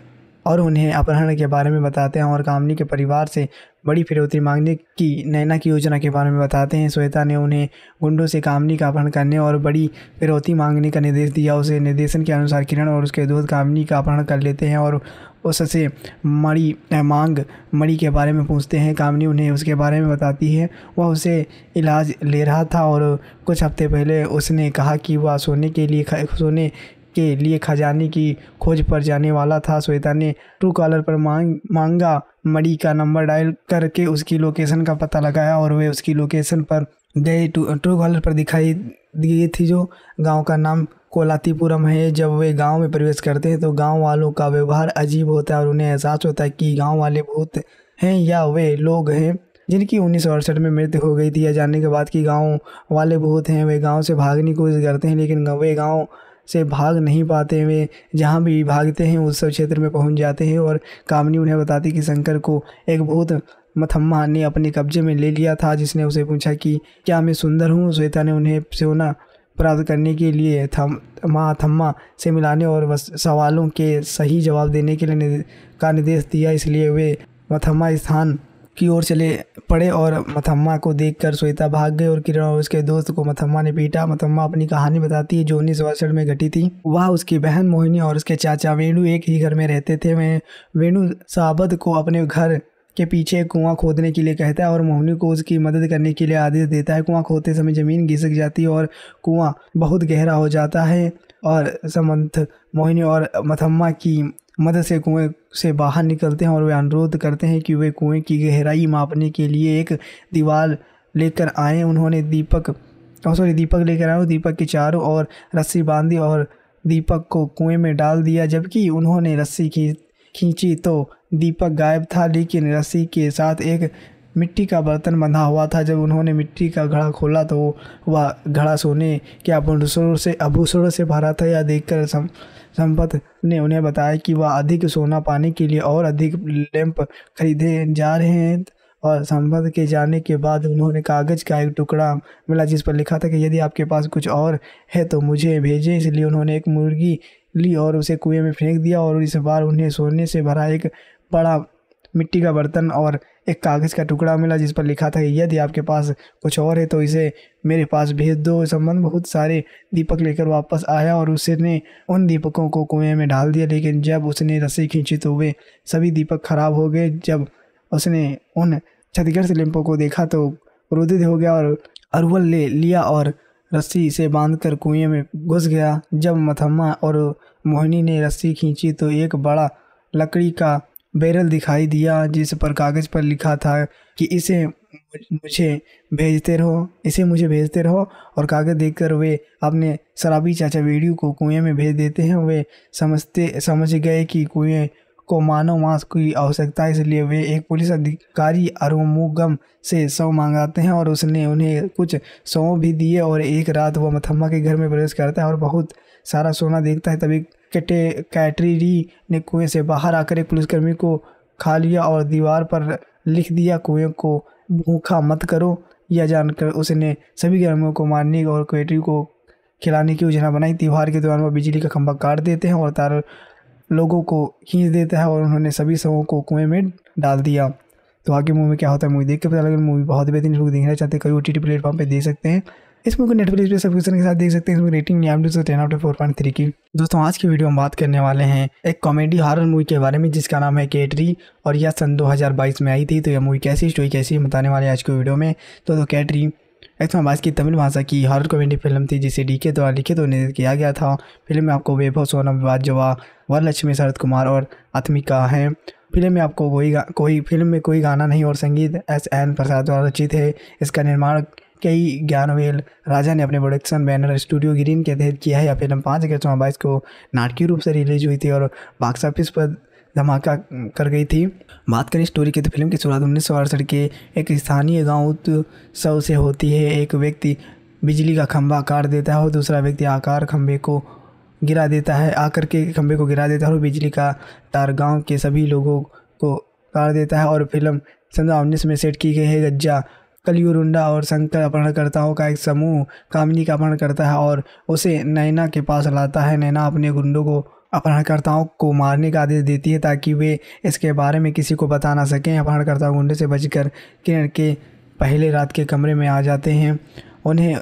A: और उन्हें अपहरण के बारे में बताते हैं और कामनी के परिवार से बड़ी फिरौती मांगने की नैना की योजना के बारे में बताते हैं श्वेता ने उन्हें गुंडों से कामनी का अपहरण करने और बड़ी फिरौती मांगने का निर्देश दिया उसे निर्देशन के अनुसार किरण और उसके दोस्त कामनी का अपहरण कर लेते हैं और उससे मड़ी मांग मड़ी के बारे में पूछते हैं कामनी उन्हें उसके बारे में बताती है वह उसे इलाज ले रहा था और कुछ हफ्ते पहले उसने कहा कि वह सोने के लिए सोने के लिए खजाने की खोज पर जाने वाला था श्वेता ने ट्रू कॉलर पर मांग मांगा मड़ी का नंबर डायल करके उसकी लोकेशन का पता लगाया और वे उसकी लोकेशन पर गए ट्रू कॉलर पर दिखाई दिए थी जो गांव का नाम कोलातीपुरम है जब वे गांव में प्रवेश करते हैं तो गांव वालों का व्यवहार अजीब होता है और उन्हें एहसास होता है कि गांव वाले भूत हैं या वे लोग हैं जिनकी उन्नीस सौ अड़सठ में मृत्यु हो गई थी या जानने के बाद कि गांव वाले भूत हैं वे गांव से भागने की कोशिश करते हैं लेकिन वे गांव से भाग नहीं पाते हुए जहाँ भी भागते हैं उस सब क्षेत्र में पहुँच जाते हैं और कामनी उन्हें बताती कि शंकर को एक बहुत मथम्मा ने अपने कब्जे में ले लिया था जिसने उसे पूछा कि क्या मैं सुंदर हूँ श्वेता ने उन्हें सोना प्राप्त करने के लिए थम माँ थम्मा से मिलाने और सवालों के सही जवाब देने के लिए का निर्देश दिया इसलिए वे मथम्मा स्थान की ओर चले पड़े और मथम्मा को देखकर श्वेता भाग गए और किरण और उसके दोस्त को मथम्मा ने पीटा मथम्मा अपनी कहानी बताती है जो उन्नीस में घटी थी वह उसकी बहन मोहिनी और उसके चाचा वेणु एक ही घर में रहते थे मैं वेणु साबद को अपने घर के पीछे कुआं खोदने के लिए कहता है और मोहनी को उसकी मदद करने के लिए आदेश देता है कुआं खोदते समय ज़मीन घिसक जाती है और कुआं बहुत गहरा हो जाता है और समंथ मोहिनी और मथम्मा की मदद से कुएं से बाहर निकलते हैं और वे अनुरोध करते हैं कि वे कुएं की गहराई मापने के लिए एक दीवार लेकर आए उन्होंने दीपक सॉरी दीपक लेकर आए दीपक के चारों ओर रस्सी बांधी और दीपक को कुएं में डाल दिया जबकि उन्होंने रस्सी खींच खींची तो दीपक गायब था लेकिन रस्सी के साथ एक मिट्टी का बर्तन बंधा हुआ था जब उन्होंने मिट्टी का घड़ा खोला तो वह घड़ा सोने के आभूषणों से आभूषणों से भरा था यह देखकर सम संपत ने उन्हें बताया कि वह अधिक सोना पाने के लिए और अधिक लैंप खरीदे जा रहे हैं और संपत के जाने के बाद उन्होंने कागज़ का एक टुकड़ा मिला जिस पर लिखा था कि यदि आपके पास कुछ और है तो मुझे भेजें इसलिए उन्होंने एक मुर्गी ली और उसे कुएं में फेंक दिया और इस बार उन्हें सोने से भरा एक बड़ा मिट्टी का बर्तन और एक कागज़ का टुकड़ा मिला जिस पर लिखा था यदि आपके पास कुछ और है तो इसे मेरे पास भेज दो संबंध बहुत सारे दीपक लेकर वापस आया और उसने उन दीपकों को कुएं में डाल दिया लेकिन जब उसने रस्सी खींची तो वे सभी दीपक खराब हो गए जब उसने उन क्षतिग्रस्त लिम्पों को देखा तो क्रोधित हो गया और अरवल ले लिया और रस्सी से कर कुएं में घुस गया जब मथम्मा और मोहिनी ने रस्सी खींची तो एक बड़ा लकड़ी का बैरल दिखाई दिया जिस पर कागज़ पर लिखा था कि इसे मुझे भेजते रहो इसे मुझे भेजते रहो और कागज़ देखकर वे अपने शराबी चाचा वीडियो को कुएं में भेज देते हैं वे समझते समझ गए कि कुएं को मानव मांस की आवश्यकता है इसलिए वे एक पुलिस अधिकारी अरुमुगम से शव मांगाते हैं और उसने उन्हें कुछ शव भी दिए और एक रात वह मथम्मा के घर में प्रवेश करता है और बहुत सारा सोना देखता है तभी कैटे कैटरीरी ने कुएं से बाहर आकर एक पुलिसकर्मी को खा लिया और दीवार पर लिख दिया कुएं को भूखा मत करो यह जानकर उसने सभी गर्मियों को मारने और कैटरी को खिलाने की योजना बनाई त्यौहार के दौरान वह बिजली का खंभा काट देते हैं और तार लोगों को खींच देता है और उन्होंने सभी सबों को कुएं में डाल दिया तो आगे मूवी में क्या होता है मूवी देख के पता लगे मूवी बहुत बेहतरीन लोग देखना चाहते हैं कई ओ टी टी प्लेटफॉर्म पर देख सकते हैं इस मूवी को नेटफ्लिक्स पे सब्सक्रिप्शन के साथ देख सकते हैं इसमें रेटिंग नहीं आप ten out four point three की दोस्तों आज की वीडियो हम बात करने वाले हैं एक कॉमेडी हॉरर मूवी के बारे में जिसका नाम है कैटरी और यह सन 2022 में आई थी तो यह मूवी कैसी स्टोरी कैसी बताने वाले आज की वीडियो में तो, तो कैटरी इस्लामाबाद की तमिल भाषा की हॉरर कॉमेडी फिल्म थी जिसे डी के द्वारा लिखित और निर्देश किया गया था फिल्म में आपको वैभव सोनम बाजवा वरलक्ष्मी शरद कुमार और आत्मिका हैं फिल्म में आपको कोई कोई फिल्म में कोई गाना नहीं और संगीत एस एन प्रसाद द्वारा रचित है इसका निर्माण कई ज्ञानवेल राजा ने अपने प्रोडक्शन बैनर स्टूडियो ग्रीन के तहत किया है यह फिल्म पाँच अगस्त दो बाईस को नाटकीय रूप से रिलीज हुई थी और बॉक्स ऑफिस पर धमाका कर गई थी बात करें स्टोरी की तो फिल्म की शुरुआत उन्नीस सौ के एक स्थानीय गाँव उत्सव से होती है एक व्यक्ति बिजली का खंभा काट देता है और दूसरा व्यक्ति आकार खंभे को गिरा देता है आकर के खंभे को गिरा देता है और बिजली का तार गांव के सभी लोगों को काट देता है और फिल्म सन उन्नीस में सेट की गई है गज्जा कलयुरुंडा और शंकर अपहरणकर्ताओं का एक समूह कामिनी का अपहरण करता है और उसे नैना के पास लाता है नैना अपने गुंडों को अपहरणकर्ताओं को मारने का आदेश देती है ताकि वे इसके बारे में किसी को बता ना सकें अपहरणकर्ता गुंडे से बचकर किरण के पहले रात के कमरे में आ जाते हैं उन्हें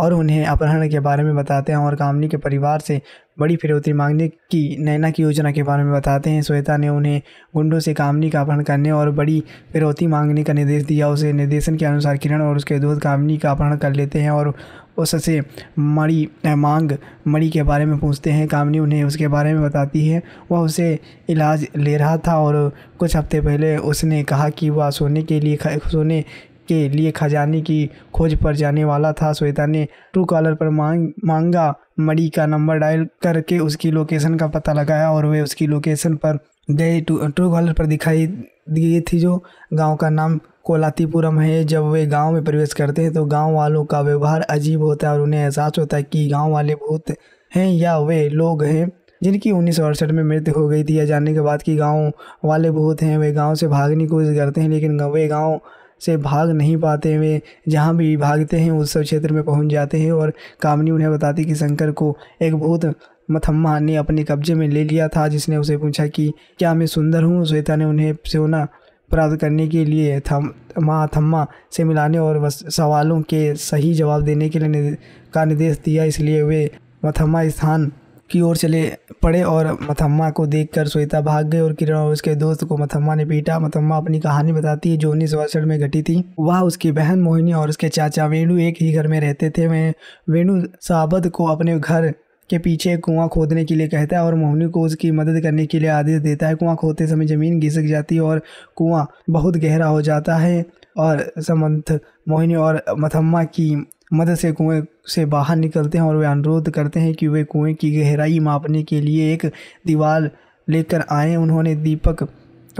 A: और उन्हें अपहरण के बारे में बताते हैं और कामनी के परिवार से बड़ी फिरौती मांगने की नैना की योजना के बारे में बताते हैं श्वेता ने उन्हें गुंडों से कामनी का अपहरण करने और बड़ी फिरौती मांगने का निर्देश दिया उसे निर्देशन के अनुसार किरण और उसके दोस्त कामनी का अपहरण कर लेते हैं और उससे मणि मांग मणि के बारे में पूछते हैं कामनी उन्हें उसके बारे में बताती है वह उसे इलाज ले रहा था और कुछ हफ्ते पहले उसने कहा कि वह सोने के लिए सोने के लिए खजाने की खोज पर जाने वाला था श्वेता ने ट्रू कॉलर पर मांग मांगा मड़ी का नंबर डायल करके उसकी लोकेशन का पता लगाया और वे उसकी लोकेशन पर गए ट्रू कॉलर पर दिखाई दिए थी जो गांव का नाम कोलातीपुरम है जब वे गांव में प्रवेश करते हैं तो गांव वालों का व्यवहार अजीब होता है और उन्हें एहसास होता है कि गांव वाले भूत हैं या वे लोग हैं जिनकी उन्नीस सौ अड़सठ में मृत्यु हो गई थी या जानने के बाद कि गांव वाले भूत हैं वे गांव से भागने की कोशिश करते हैं लेकिन वे गांव से भाग नहीं पाते हुए जहाँ भी भागते हैं उस सब क्षेत्र में पहुँच जाते हैं और कामनी उन्हें बताती कि शंकर को एक भूत मथम्मा ने अपने कब्जे में ले लिया था जिसने उसे पूछा कि क्या मैं सुंदर हूँ श्वेता ने उन्हें सोना प्राप्त करने के लिए थम माँ थम्मा से मिलाने और सवालों के सही जवाब देने के लिए का निर्देश दिया इसलिए वे मथम्मा स्थान की ओर चले पड़े और मथम्मा को देखकर श्वेता भाग गई और किरण और उसके दोस्त को मथम्मा ने पीटा मथम्मा अपनी कहानी बताती है जो उन्नीस में घटी थी वह उसकी बहन मोहिनी और उसके चाचा वेणु एक ही घर में रहते थे वह वेणु साबद को अपने घर के पीछे कुआं खोदने के लिए कहता है और मोहनी को उसकी मदद करने के लिए आदेश देता है कुआं खोदते समय ज़मीन घिसक जाती है और कुआं बहुत गहरा हो जाता है और समंथ मोहिनी और मथम्मा की मदद से कुएं से बाहर निकलते हैं और वे अनुरोध करते हैं कि वे कुएं की गहराई मापने के लिए एक दीवार लेकर आए उन्होंने दीपक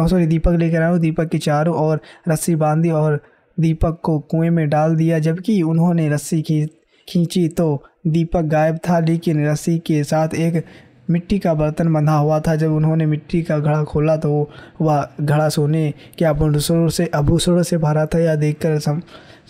A: सॉरी दीपक लेकर आए दीपक के चारों और रस्सी बांधी और दीपक को कुएं में डाल दिया जबकि उन्होंने रस्सी खींच खींची तो दीपक गायब था लेकिन रस्सी के साथ एक मिट्टी का बर्तन बंधा हुआ था जब उन्होंने मिट्टी का घड़ा खोला तो वह घड़ा सोने के आभूषणों से आभूषणों से भरा था यह देखकर सम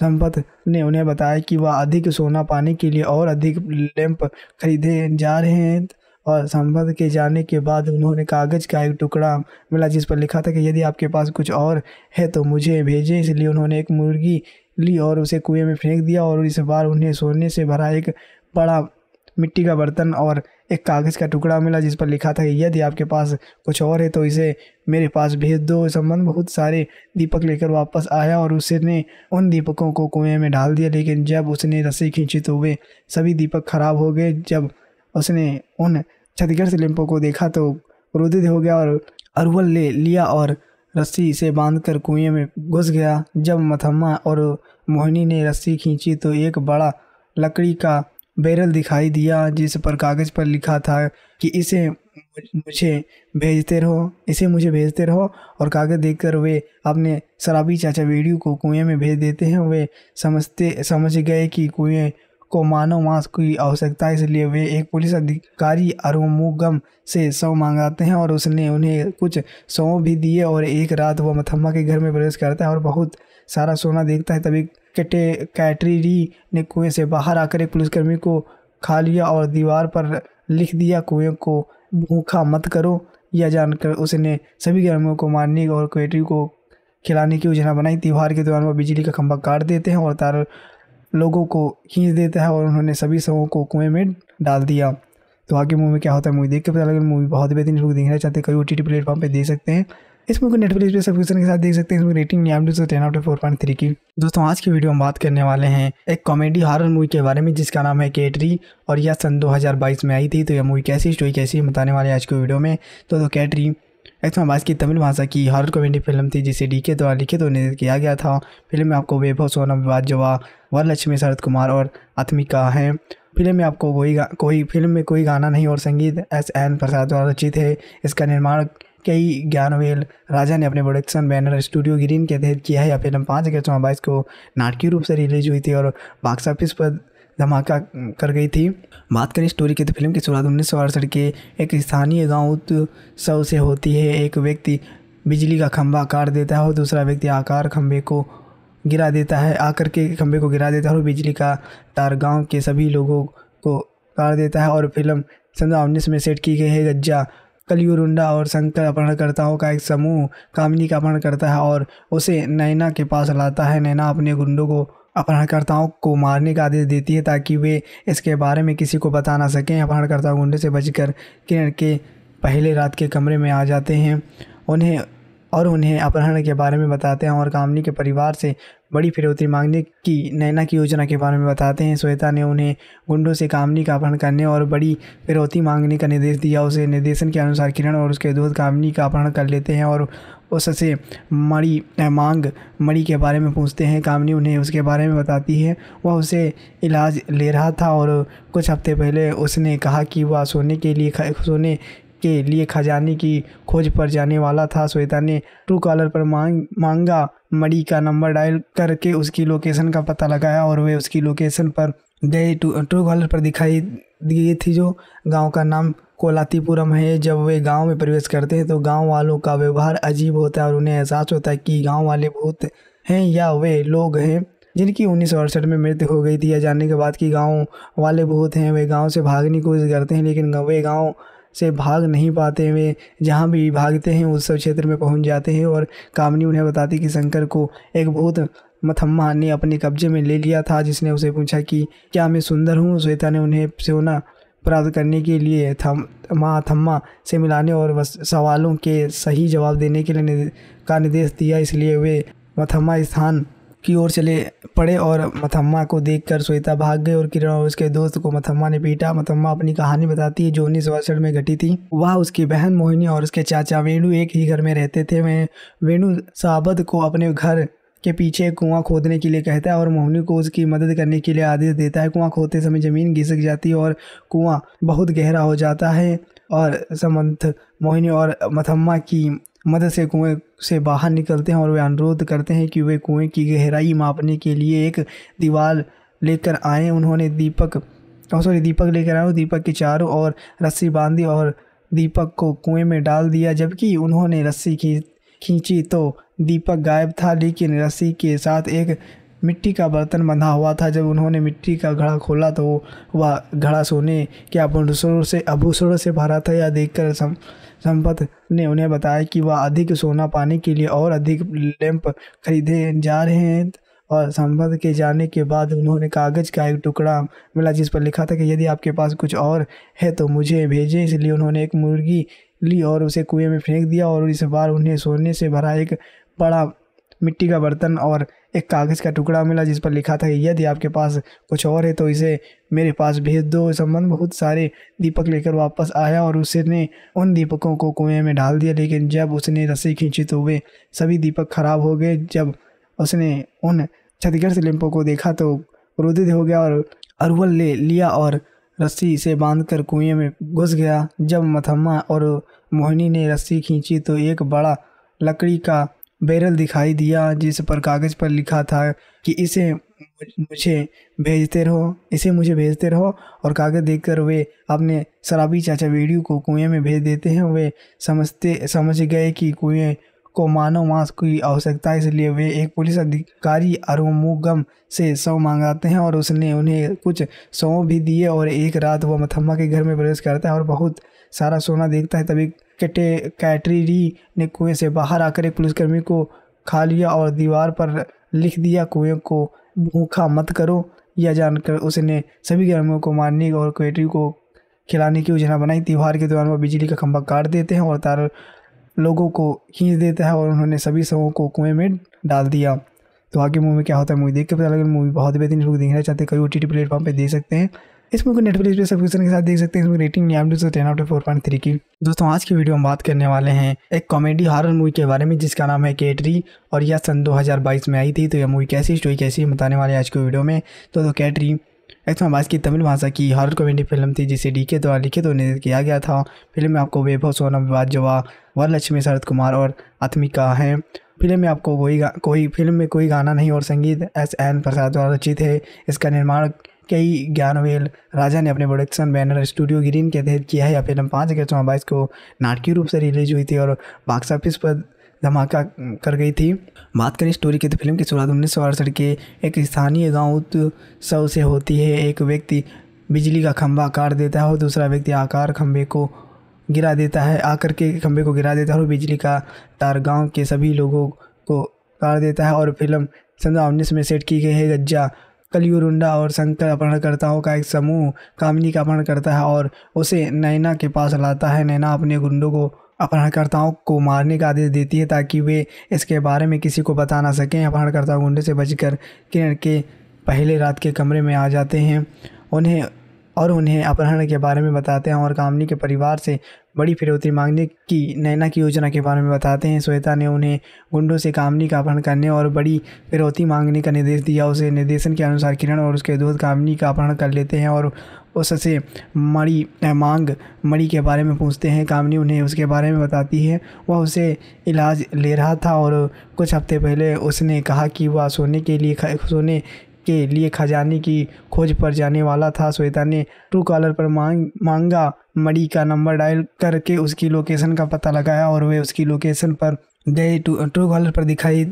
A: संपत ने उन्हें बताया कि वह अधिक सोना पाने के लिए और अधिक लैंप खरीदे जा रहे हैं और संपत के जाने के बाद उन्होंने कागज़ का एक टुकड़ा मिला जिस पर लिखा था कि यदि आपके पास कुछ और है तो मुझे भेजें इसलिए उन्होंने एक मुर्गी ली और उसे कुएं में फेंक दिया और इस बार उन्हें सोने से भरा एक बड़ा मिट्टी का बर्तन और एक कागज़ का टुकड़ा मिला जिस पर लिखा था यदि आपके पास कुछ और है तो इसे मेरे पास भेज दो संबंध बहुत सारे दीपक लेकर वापस आया और उसने उन दीपकों को कुएं में डाल दिया लेकिन जब उसने रस्सी खींची तो वे सभी दीपक खराब हो गए जब उसने उन क्षतिग्रस्त लिम्पों को देखा तो क्रोधित हो गया और अरवल ले लिया और रस्सी से कर कुएं में घुस गया जब मथम्मा और मोहिनी ने रस्सी खींची तो एक बड़ा लकड़ी का बैरल दिखाई दिया जिस पर कागज़ पर लिखा था कि इसे मुझे भेजते रहो इसे मुझे भेजते रहो और कागज़ देखकर वे अपने शराबी चाचा वीडियो को कुएं में भेज देते हैं वे समझते समझ गए कि कुएं को मानव मांस की आवश्यकता इसलिए वे एक पुलिस अधिकारी अरुमुगम से सौ मांगाते हैं और उसने उन्हें कुछ सौ भी दिए और एक रात वह मथम्मा के घर में प्रवेश करता है और बहुत सारा सोना देखता है तभी कैटे कैटरीरी ने कुएं से बाहर आकर एक पुलिसकर्मी को खा लिया और दीवार पर लिख दिया कुएं को भूखा मत करो यह जानकर उसने सभी गर्मियों को मारने और कैटरी को खिलाने की योजना बनाई त्यौहार के दौरान वह बिजली का खंभा काट देते हैं और तार लोगों को खींच देता है और उन्होंने सभी शवों को कुएं में डाल दिया तो आगे मूवी में क्या होता है मूवी देख के पता लगे मूवी बहुत बेहतरीन लोग देखना चाहते हैं कई ओ टी टी प्लेटफॉर्म पर देख सकते हैं इस मूवी को नेटफ्लिक्स पे सब्सक्रिप्शन के साथ देख सकते हैं इसमें rating ten out of four point three की दोस्तों आज की वीडियो में बात करने वाले हैं एक कॉमेडी हॉरर मूवी के बारे में जिसका नाम है कैटरी और यह सन 2022 में आई थी तो यह मूवी कैसी स्टोरी कैसी बताने वाले आज की वीडियो में तो, दो कैटरी एक्सम आबाज की तमिल भाषा की हॉरर कॉमेडी फिल्म थी जिसे डी के द्वारा लिखित और निर्देश किया गया था फिल्म में आपको वैभव सोनम जवा वरलक्ष्मी शरद कुमार और आत्मिका हैं फिल्म में आपको कोई कोई फिल्म में कोई गाना नहीं और संगीत एस एन प्रसाद द्वारा रचित है इसका निर्माण कई ज्ञानवेल राजा ने अपने प्रोडक्शन बैनर स्टूडियो ग्रीन के तहत किया है यह फिल्म पाँच अगस्त दो को नाटकीय रूप से रिलीज हुई थी और बॉक्स ऑफिस पर धमाका कर गई थी बात करें स्टोरी की तो फिल्म की शुरुआत उन्नीस सौ अड़सठ के एक स्थानीय गाँव उत्सव से होती है एक व्यक्ति बिजली का खंभा काट देता है और दूसरा व्यक्ति आकार खंभे को गिरा देता है आकर के खंभे को गिरा देता है और बिजली का तार गांव के सभी लोगों को काट देता है और फिल्म सन उन्नीस में सेट की गई है गज्जा कलयुरुंडा और शंकर अपहरणकर्ताओं का एक समूह कामिनी का अपहरण करता है और उसे नैना के पास लाता है नैना अपने गुंडों को अपहरणकर्ताओं को मारने का आदेश देती है ताकि वे इसके बारे में किसी को बता ना सकें अपहरणकर्ता गुंडे से बचकर किरण के पहले रात के कमरे में आ जाते हैं उन्हें और उन्हें अपहरण के बारे में बताते हैं और कामनी के परिवार से बड़ी फिरौती मांगने की नैना की योजना के बारे में बताते हैं श्वेता ने उन्हें गुंडों से कामनी का अपहरण करने और बड़ी फिरौती मांगने का निर्देश दिया उसे निर्देशन के अनुसार किरण और उसके दोस्त कामनी का अपहरण कर लेते हैं और उससे मड़ी मांग मड़ी के बारे में पूछते हैं कामनी उन्हें उसके बारे में बताती है वह उसे इलाज ले रहा था और कुछ हफ्ते पहले उसने कहा कि वह सोने के लिए सोने के लिए खजाने की खोज पर जाने वाला था श्वेता ने ट्रू कॉलर पर मांग मांगा मड़ी का नंबर डायल करके उसकी लोकेशन का पता लगाया और वे उसकी लोकेशन पर गए ट्रू कॉलर पर दिखाई दिए थी जो गांव का नाम कोलातीपुरम है जब वे गांव में प्रवेश करते हैं तो गांव वालों का व्यवहार अजीब होता है और उन्हें एहसास होता है कि गांव वाले भूत हैं या वे लोग हैं जिनकी उन्नीस सौ अड़सठ में मृत्यु हो गई थी या जानने के बाद कि गांव वाले भूत हैं वे गांव से भागने की कोशिश करते हैं लेकिन वे गांव से भाग नहीं पाते हुए जहाँ भी भागते हैं उस सब क्षेत्र में पहुँच जाते हैं और कामनी उन्हें बताती कि शंकर को एक बहुत मथम्मा ने अपने कब्जे में ले लिया था जिसने उसे पूछा कि क्या मैं सुंदर हूँ श्वेता ने उन्हें सोना प्राप्त करने के लिए थम माँ थम्मा से मिलाने और सवालों के सही जवाब देने के लिए का निर्देश दिया इसलिए वे मथम्मा स्थान की ओर चले पड़े और मथम्मा को देखकर श्वेता भाग गई और किरण और उसके दोस्त को मथम्मा ने पीटा मथम्मा अपनी कहानी बताती है जो उन्नीस सौ में घटी थी वह उसकी बहन मोहिनी और उसके चाचा वेणु एक ही घर में रहते थे वे वेणु साबद को अपने घर के पीछे कुआं खोदने के लिए कहता है और मोहनी को उसकी मदद करने के लिए आदेश देता है कुआं खोदते समय ज़मीन घिसक जाती है और कुआं बहुत गहरा हो जाता है और समंथ मोहिनी और मथम्मा की मदद से कुएं से बाहर निकलते हैं और वे अनुरोध करते हैं कि वे कुएं की गहराई मापने के लिए एक दीवार लेकर आए उन्होंने दीपक और सॉरी दीपक लेकर आए दीपक के चारों और रस्सी बांधी और दीपक को कुएं में डाल दिया जबकि उन्होंने रस्सी खींच खींची तो दीपक गायब था लेकिन रस्सी के साथ एक मिट्टी का बर्तन बंधा हुआ था जब उन्होंने मिट्टी का घड़ा खोला तो वह घड़ा सोने के आभूषणों से आभूषणों से भरा था यह देखकर सम संपत ने उन्हें बताया कि वह अधिक सोना पाने के लिए और अधिक लैंप खरीदे जा रहे हैं और संपत के जाने के बाद उन्होंने कागज़ का एक टुकड़ा मिला जिस पर लिखा था कि यदि आपके पास कुछ और है तो मुझे भेजें इसलिए उन्होंने एक मुर्गी ली और उसे कुएं में फेंक दिया और इस बार उन्हें सोने से भरा एक बड़ा मिट्टी का बर्तन और एक कागज़ का टुकड़ा मिला जिस पर लिखा था यदि आपके पास कुछ और है तो इसे मेरे पास भेज दो संबंध बहुत सारे दीपक लेकर वापस आया और उसने उन दीपकों को कुएं में डाल दिया लेकिन जब उसने रस्सी खींची तो वे सभी दीपक खराब हो गए जब उसने उन क्षतिग्रस्त लिम्पों को देखा तो क्रोधित हो गया और अरवल ले लिया और रस्सी से बांधकर कुएं में घुस गया जब मथम्मा और मोहिनी ने रस्सी खींची तो एक बड़ा लकड़ी का बैरल दिखाई दिया जिस पर कागज़ पर लिखा था कि इसे मुझे भेजते रहो इसे मुझे भेजते रहो और कागज़ देखकर वे अपने शराबी चाचा बेड़ियों को कुएं में भेज देते हैं वे समझते समझ गए कि कुएं को मानव मांस की आवश्यकता है इसलिए वे एक पुलिस अधिकारी अरुमुगम से सौ मांगाते हैं और उसने उन्हें कुछ सौ भी दिए और एक रात वह मथम्मा के घर में प्रवेश करता है और बहुत सारा सोना देखता है तभी कैटे कैटरीरी ने कुएं से बाहर आकर एक पुलिसकर्मी को खा लिया और दीवार पर लिख दिया कुएं को भूखा मत करो यह जानकर उसने सभी गर्मियों को मारने और कैटरी को खिलाने की योजना बनाई त्यौहार के दौरान वह बिजली का खंभा काट देते हैं और तार लोगों को खींच देता है और उन्होंने सभी सबों को कुएं में डाल दिया तो आगे मूवी क्या होता है मूवी देख के पता लगे मूवी बहुत बेहतरीन लोग देखना चाहते हैं कई ओ टी प्लेटफॉर्म पर देख सकते हैं इस मूवी को नेटफ्लिक्स पे सब्सक्रिप्शन के साथ देख सकते हैं इसमें rating ten out of four point three की दोस्तों आज की वीडियो हम बात करने वाले हैं एक कॉमेडी हॉरर मूवी के बारे में जिसका नाम है कैटरी और यह सन 2022 में आई थी तो यह मूवी कैसी स्टोरी कैसी बताने वाले आज की वीडियो में तो, तो कैटरी एक समाज तो की तमिल भाषा की हॉरर कॉमेडी फिल्म थी जिसे डी के द्वारा लिखित और निर्देश किया गया था फिल्म में आपको वैभव सोनम बाजवा वरलक्ष्मी शरद कुमार और आत्मिका हैं फिल्म में आपको कोई कोई फिल्म में कोई गाना नहीं और संगीत एस एन प्रसाद द्वारा रचित है इसका निर्माण कई ज्ञानवेल राजा ने अपने प्रोडक्शन बैनर स्टूडियो ग्रीन के तहत किया है यह फिल्म पाँच अगस्त दो बाईस को नाटकीय रूप से रिलीज हुई थी और बॉक्स ऑफिस पर धमाका कर गई थी बात करें स्टोरी की तो फिल्म की शुरुआत उन्नीस सौ अड़सठ के एक स्थानीय गाँव उत्सव से होती है एक व्यक्ति बिजली का खंभा काट देता है और दूसरा व्यक्ति आकार खंभे को गिरा देता है आकर के खंभे को गिरा देता है और बिजली का तार गांव के सभी लोगों को काट देता है और फिल्म सन उन्नीस में सेट की गई है गज्जा कलयुरुंडा और शंकर अपहरणकर्ताओं का एक समूह कामिनी का अपहरण करता है और उसे नैना के पास लाता है नैना अपने गुंडों को अपहरणकर्ताओं को मारने का आदेश देती है ताकि वे इसके बारे में किसी को बता ना सकें अपहरणकर्ता गुंडे से बचकर किरण के पहले रात के कमरे में आ जाते हैं उन्हें और उन्हें अपहरण के बारे में बताते हैं और कामनी के परिवार से बड़ी फिरौती मांगने की नैना की योजना के बारे में बताते हैं श्वेता ने उन्हें गुंडों से कामनी का अपहरण करने और बड़ी फिरौती मांगने का निर्देश दिया उसे निर्देशन के अनुसार किरण और उसके दोस्त कामनी का अपहरण कर लेते हैं और उससे मणि मांग मणि के बारे में पूछते हैं कामनी उन्हें उसके बारे में बताती है वह उसे इलाज ले रहा था और कुछ हफ्ते पहले उसने कहा कि वह सोने के लिए सोने के लिए खजाने की खोज पर जाने वाला था श्वेता ने ट्रू कॉलर पर मांग मांगा मड़ी का नंबर डायल करके उसकी लोकेशन का पता लगाया और वे उसकी लोकेशन पर गए ट्रू कॉलर पर दिखाई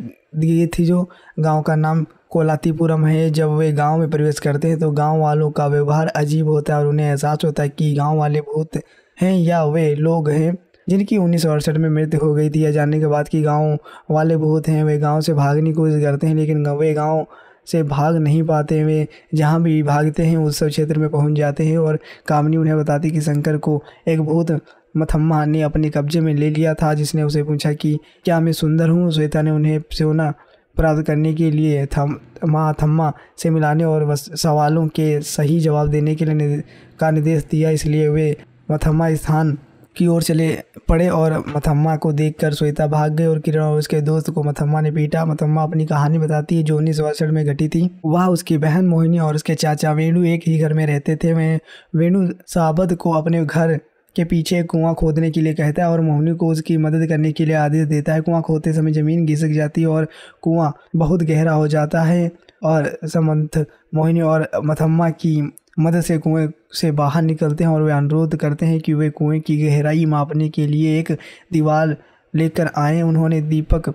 A: दिए थी जो गांव का नाम कोलातीपुरम है जब वे गांव में प्रवेश करते हैं तो गांव वालों का व्यवहार अजीब होता है और उन्हें एहसास होता है कि गांव वाले भूत हैं या वे लोग हैं जिनकी उन्नीस में मृत्यु हो गई थी या जाने के बाद कि गांव वाले भूत हैं वे गांव से भागने की कोशिश करते हैं लेकिन वे गांव से भाग नहीं पाते हुए जहाँ भी भागते हैं उस सब क्षेत्र में पहुँच जाते हैं और कामनी उन्हें बताती कि शंकर को एक भूत मथम्मा ने अपने कब्जे में ले लिया था जिसने उसे पूछा कि क्या मैं सुंदर हूँ श्वेता ने उन्हें सोना प्राप्त करने के लिए थम माँ थम्मा से मिलाने और सवालों के सही जवाब देने के लिए का निर्देश दिया इसलिए वे मथम्मा स्थान की ओर चले पड़े और मथम्मा को देखकर श्वेता भाग गई और किरण और उसके दोस्त को मथम्मा ने पीटा मथम्मा अपनी कहानी बताती है जो उन्नीस वर्षण में घटी थी वह उसकी बहन मोहिनी और उसके चाचा वेणु एक ही घर में रहते थे वे वेणु साबद को अपने घर के पीछे कुआं खोदने के लिए कहता है और मोहिनी को उसकी मदद करने के लिए आदेश देता है कुआं खोदते समय ज़मीन घिसक जाती है और कुआं बहुत गहरा हो जाता है और समंथ मोहिनी और मथम्मा की मदद से कुएं से बाहर निकलते हैं और वे अनुरोध करते हैं कि वे कुएं की गहराई मापने के लिए एक दीवार लेकर आए उन्होंने दीपक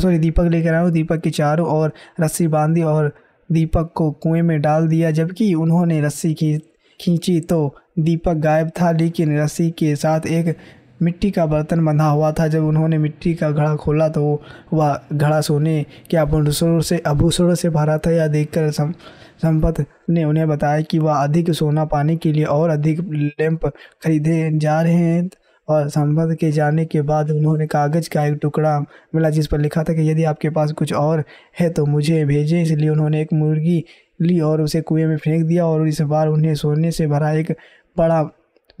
A: सॉरी दीपक लेकर आए दीपक के चारों और रस्सी बांधी और दीपक को कुएं में डाल दिया जबकि उन्होंने रस्सी खींच खींची तो दीपक गायब था लेकिन रस्सी के साथ एक मिट्टी का बर्तन बंधा हुआ था जब उन्होंने मिट्टी का घड़ा खोला तो वह घड़ा सोने के आभूषणों से आभूषणों से भरा था यह देखकर संपत ने उन्हें बताया कि वह अधिक सोना पाने के लिए और अधिक लैंप खरीदे जा रहे हैं और संपत के जाने के बाद उन्होंने कागज़ का एक टुकड़ा मिला जिस पर लिखा था कि यदि आपके पास कुछ और है तो मुझे भेजें इसलिए उन्होंने एक मुर्गी ली और उसे कुएं में फेंक दिया और इस बार उन्हें सोने से भरा एक बड़ा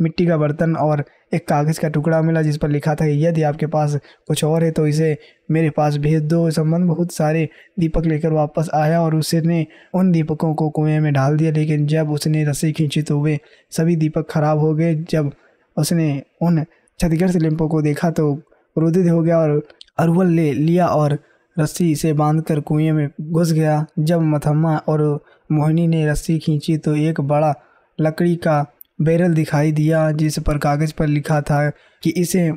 A: मिट्टी का बर्तन और एक कागज़ का टुकड़ा मिला जिस पर लिखा था यदि आपके पास कुछ और है तो इसे मेरे पास भेज दो संबंध बहुत सारे दीपक लेकर वापस आया और उसने उन दीपकों को कुएं में डाल दिया लेकिन जब उसने रस्सी खींची तो वे सभी दीपक खराब हो गए जब उसने उन क्षतिग्रस्त लिम्पों को देखा तो क्रोधित हो गया और अरवल ले लिया और रस्सी से बांध कर कुएं में घुस गया जब मथम्मा और मोहिनी ने रस्सी खींची तो एक बड़ा लकड़ी का बैरल दिखाई दिया जिस पर कागज़ पर लिखा था कि इसे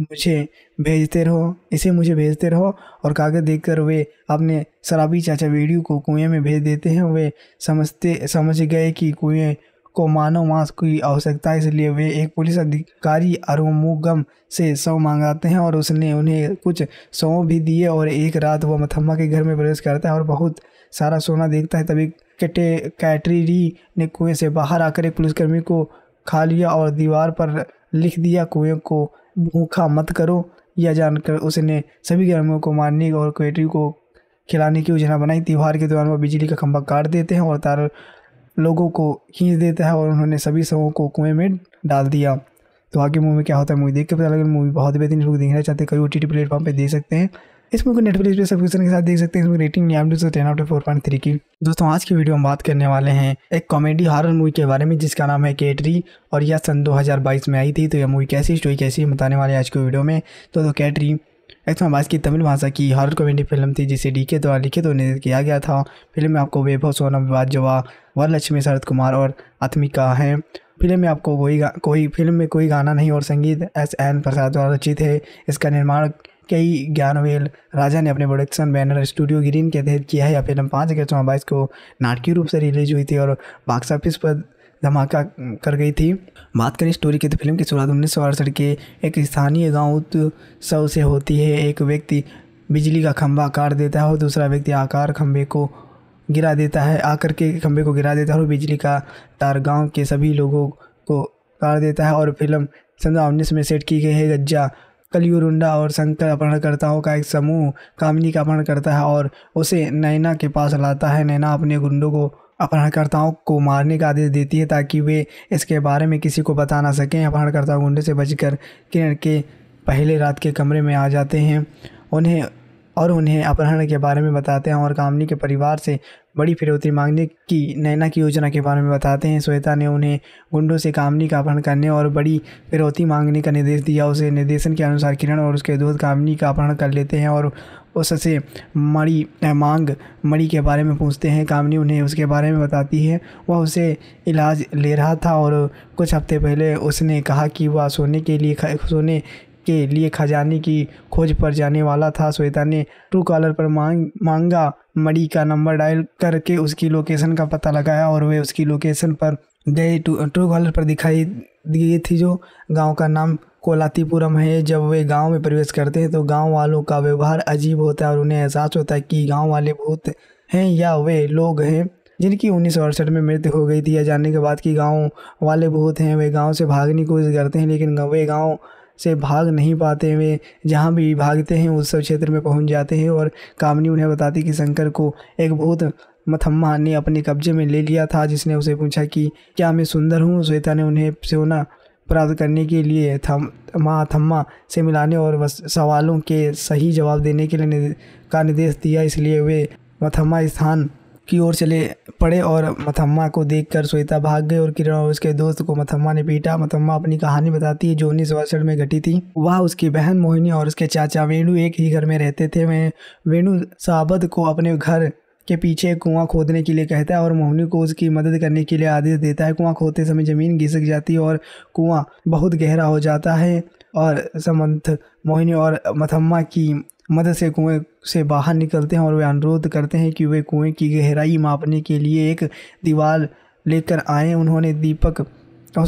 A: मुझे भेजते रहो इसे मुझे भेजते रहो और कागज़ देखकर वे अपने शराबी चाचा वीडियो को कुएं में भेज देते हैं वे समझते समझ गए कि कुएं को मानव मांस की आवश्यकता है इसलिए वे एक पुलिस अधिकारी अरुमुगम से शव मांगाते हैं और उसने उन्हें कुछ सौ भी दिए और एक रात वह मथम्मा के घर में प्रवेश करता है और बहुत सारा सोना देखता है तभी कैटे कैटरीरी ने कुएं से बाहर आकर एक पुलिसकर्मी को खा लिया और दीवार पर लिख दिया कुएं को भूखा मत करो यह जानकर उसने सभी गर्मियों को मारने और कैटरी को खिलाने की योजना बनाई त्यौहार के दौरान वह बिजली का खंभा काट देते हैं और तार लोगों को खींच देता है और उन्होंने सभी शवों को कुएं में डाल दिया तो आगे मूवी में क्या होता है मूवी देख के पता लगे मूवी बहुत बेहतरीन लोग देखना चाहते हैं कई ओ टी प्लेटफॉर्म पर देख सकते हैं इस मूवी को नेटफ्लिक्स पे सब्सक्रिप्शन के साथ देख सकते हैं इसमें रेटिंग नहीं से ten out four point three की दोस्तों आज की वीडियो में बात करने वाले हैं एक कॉमेडी हारर मूवी के बारे में जिसका नाम है कैटरी और यह सन बाईस में आई थी तो यह मूवी कैसी स्टोरी कैसी बताने वाले आज की वीडियो में तो, कैटरी कैटरी बाईस की तमिल भाषा की हॉरर कॉमेडी फिल्म थी जिसे डी के द्वारा लिखित और निर्देशित किया गया था फिल्म में आपको वैभव सोनम बाजवा लक्ष्मी शरद कुमार और आत्मिका हैं फिल्म में आपको कोई कोई फिल्म में कोई गाना नहीं और संगीत एस एन प्रसाद द्वारा रचित है इसका निर्माण कई ज्ञानवेल राजा ने अपने प्रोडक्शन बैनर स्टूडियो ग्रीन के तहत किया है यह फिल्म पाँच अगस्त दो को नाटकीय रूप से रिलीज हुई थी और बॉक्स ऑफिस पर धमाका कर गई थी बात करें स्टोरी की तो फिल्म की शुरुआत उन्नीस सौ के एक स्थानीय गाँव उत्सव से होती है एक व्यक्ति बिजली का खंभा काट देता है और दूसरा व्यक्ति आकार खंभे को गिरा देता है आकर के खंभे को गिरा देता है और बिजली का तार गांव के सभी लोगों को काट देता है और फिल्म समझा उन्नीस में सेट की गई है गज्जा कलयुरुंडा और शंकर अपहरणकर्ताओं का एक समूह कामिनी का अपहरण करता है और उसे नैना के पास लाता है नैना अपने गुंडों को अपहरणकर्ताओं को मारने का आदेश देती है ताकि वे इसके बारे में किसी को बता ना सकें अपहरणकर्ता गुंडे से बचकर किरण के पहले रात के कमरे में आ जाते हैं उन्हें और उन्हें अपहरण के बारे में बताते हैं और कामनी के परिवार से बड़ी फिरौती मांगने की नैना की योजना के बारे में बताते हैं श्वेता ने उन्हें गुंडों से कामनी का अपहरण करने और बड़ी फिरौती मांगने का निर्देश दिया उसे निर्देशन के अनुसार किरण और उसके दोस्त कामनी का अपहरण कर लेते हैं और उससे मणि मांग मणि के बारे में पूछते हैं कामनी उन्हें उसके बारे में बताती है वह उसे इलाज ले रहा था और कुछ हफ्ते पहले उसने कहा कि वह सोने के लिए सोने के लिए खजाने की खोज पर जाने वाला था श्वेता ने ट्रू कॉलर पर मांग मांगा मड़ी का नंबर डायल करके उसकी लोकेशन का पता लगाया और वे उसकी लोकेशन पर गए ट्रू कॉलर पर दिखाई दिए थी जो गांव का नाम कोलातीपुरम है जब वे गांव में प्रवेश करते हैं तो गांव वालों का व्यवहार अजीब होता है और उन्हें एहसास होता है कि गांव वाले भूत हैं या वे लोग हैं जिनकी उन्नीस सौ अड़सठ में मृत्यु हो गई थी या जानने के बाद कि गांव वाले भूत हैं वे गांव से भागने की कोशिश करते हैं लेकिन वे गांव से भाग नहीं पाते हुए जहाँ भी भागते हैं उस सब क्षेत्र में पहुँच जाते हैं और कामनी उन्हें बताती कि शंकर को एक बहुत मथम्मा ने अपने कब्जे में ले लिया था जिसने उसे पूछा कि क्या मैं सुंदर हूँ श्वेता ने उन्हें सोना प्राप्त करने के लिए थम माँ थम्मा से मिलाने और सवालों के सही जवाब देने के लिए का निर्देश दिया इसलिए वे मथम्मा स्थान की ओर चले पड़े और मथम्मा को देखकर श्वेता भाग गई और किरण और उसके दोस्त को मथम्मा ने पीटा मथम्मा अपनी कहानी बताती है जो उन्नीस में घटी थी वह उसकी बहन मोहिनी और उसके चाचा वेणु एक ही घर में रहते थे वह वेणु साबद को अपने घर के पीछे कुआं खोदने के लिए कहता है और मोहनी को उसकी मदद करने के लिए आदेश देता है कुआं खोदते समय ज़मीन घिसक जाती है और कुआं बहुत गहरा हो जाता है और समंथ मोहिनी और मथम्मा की मदद से कुएं से बाहर निकलते हैं और वे अनुरोध करते हैं कि वे कुएं की गहराई मापने के लिए एक दीवार लेकर आए उन्होंने दीपक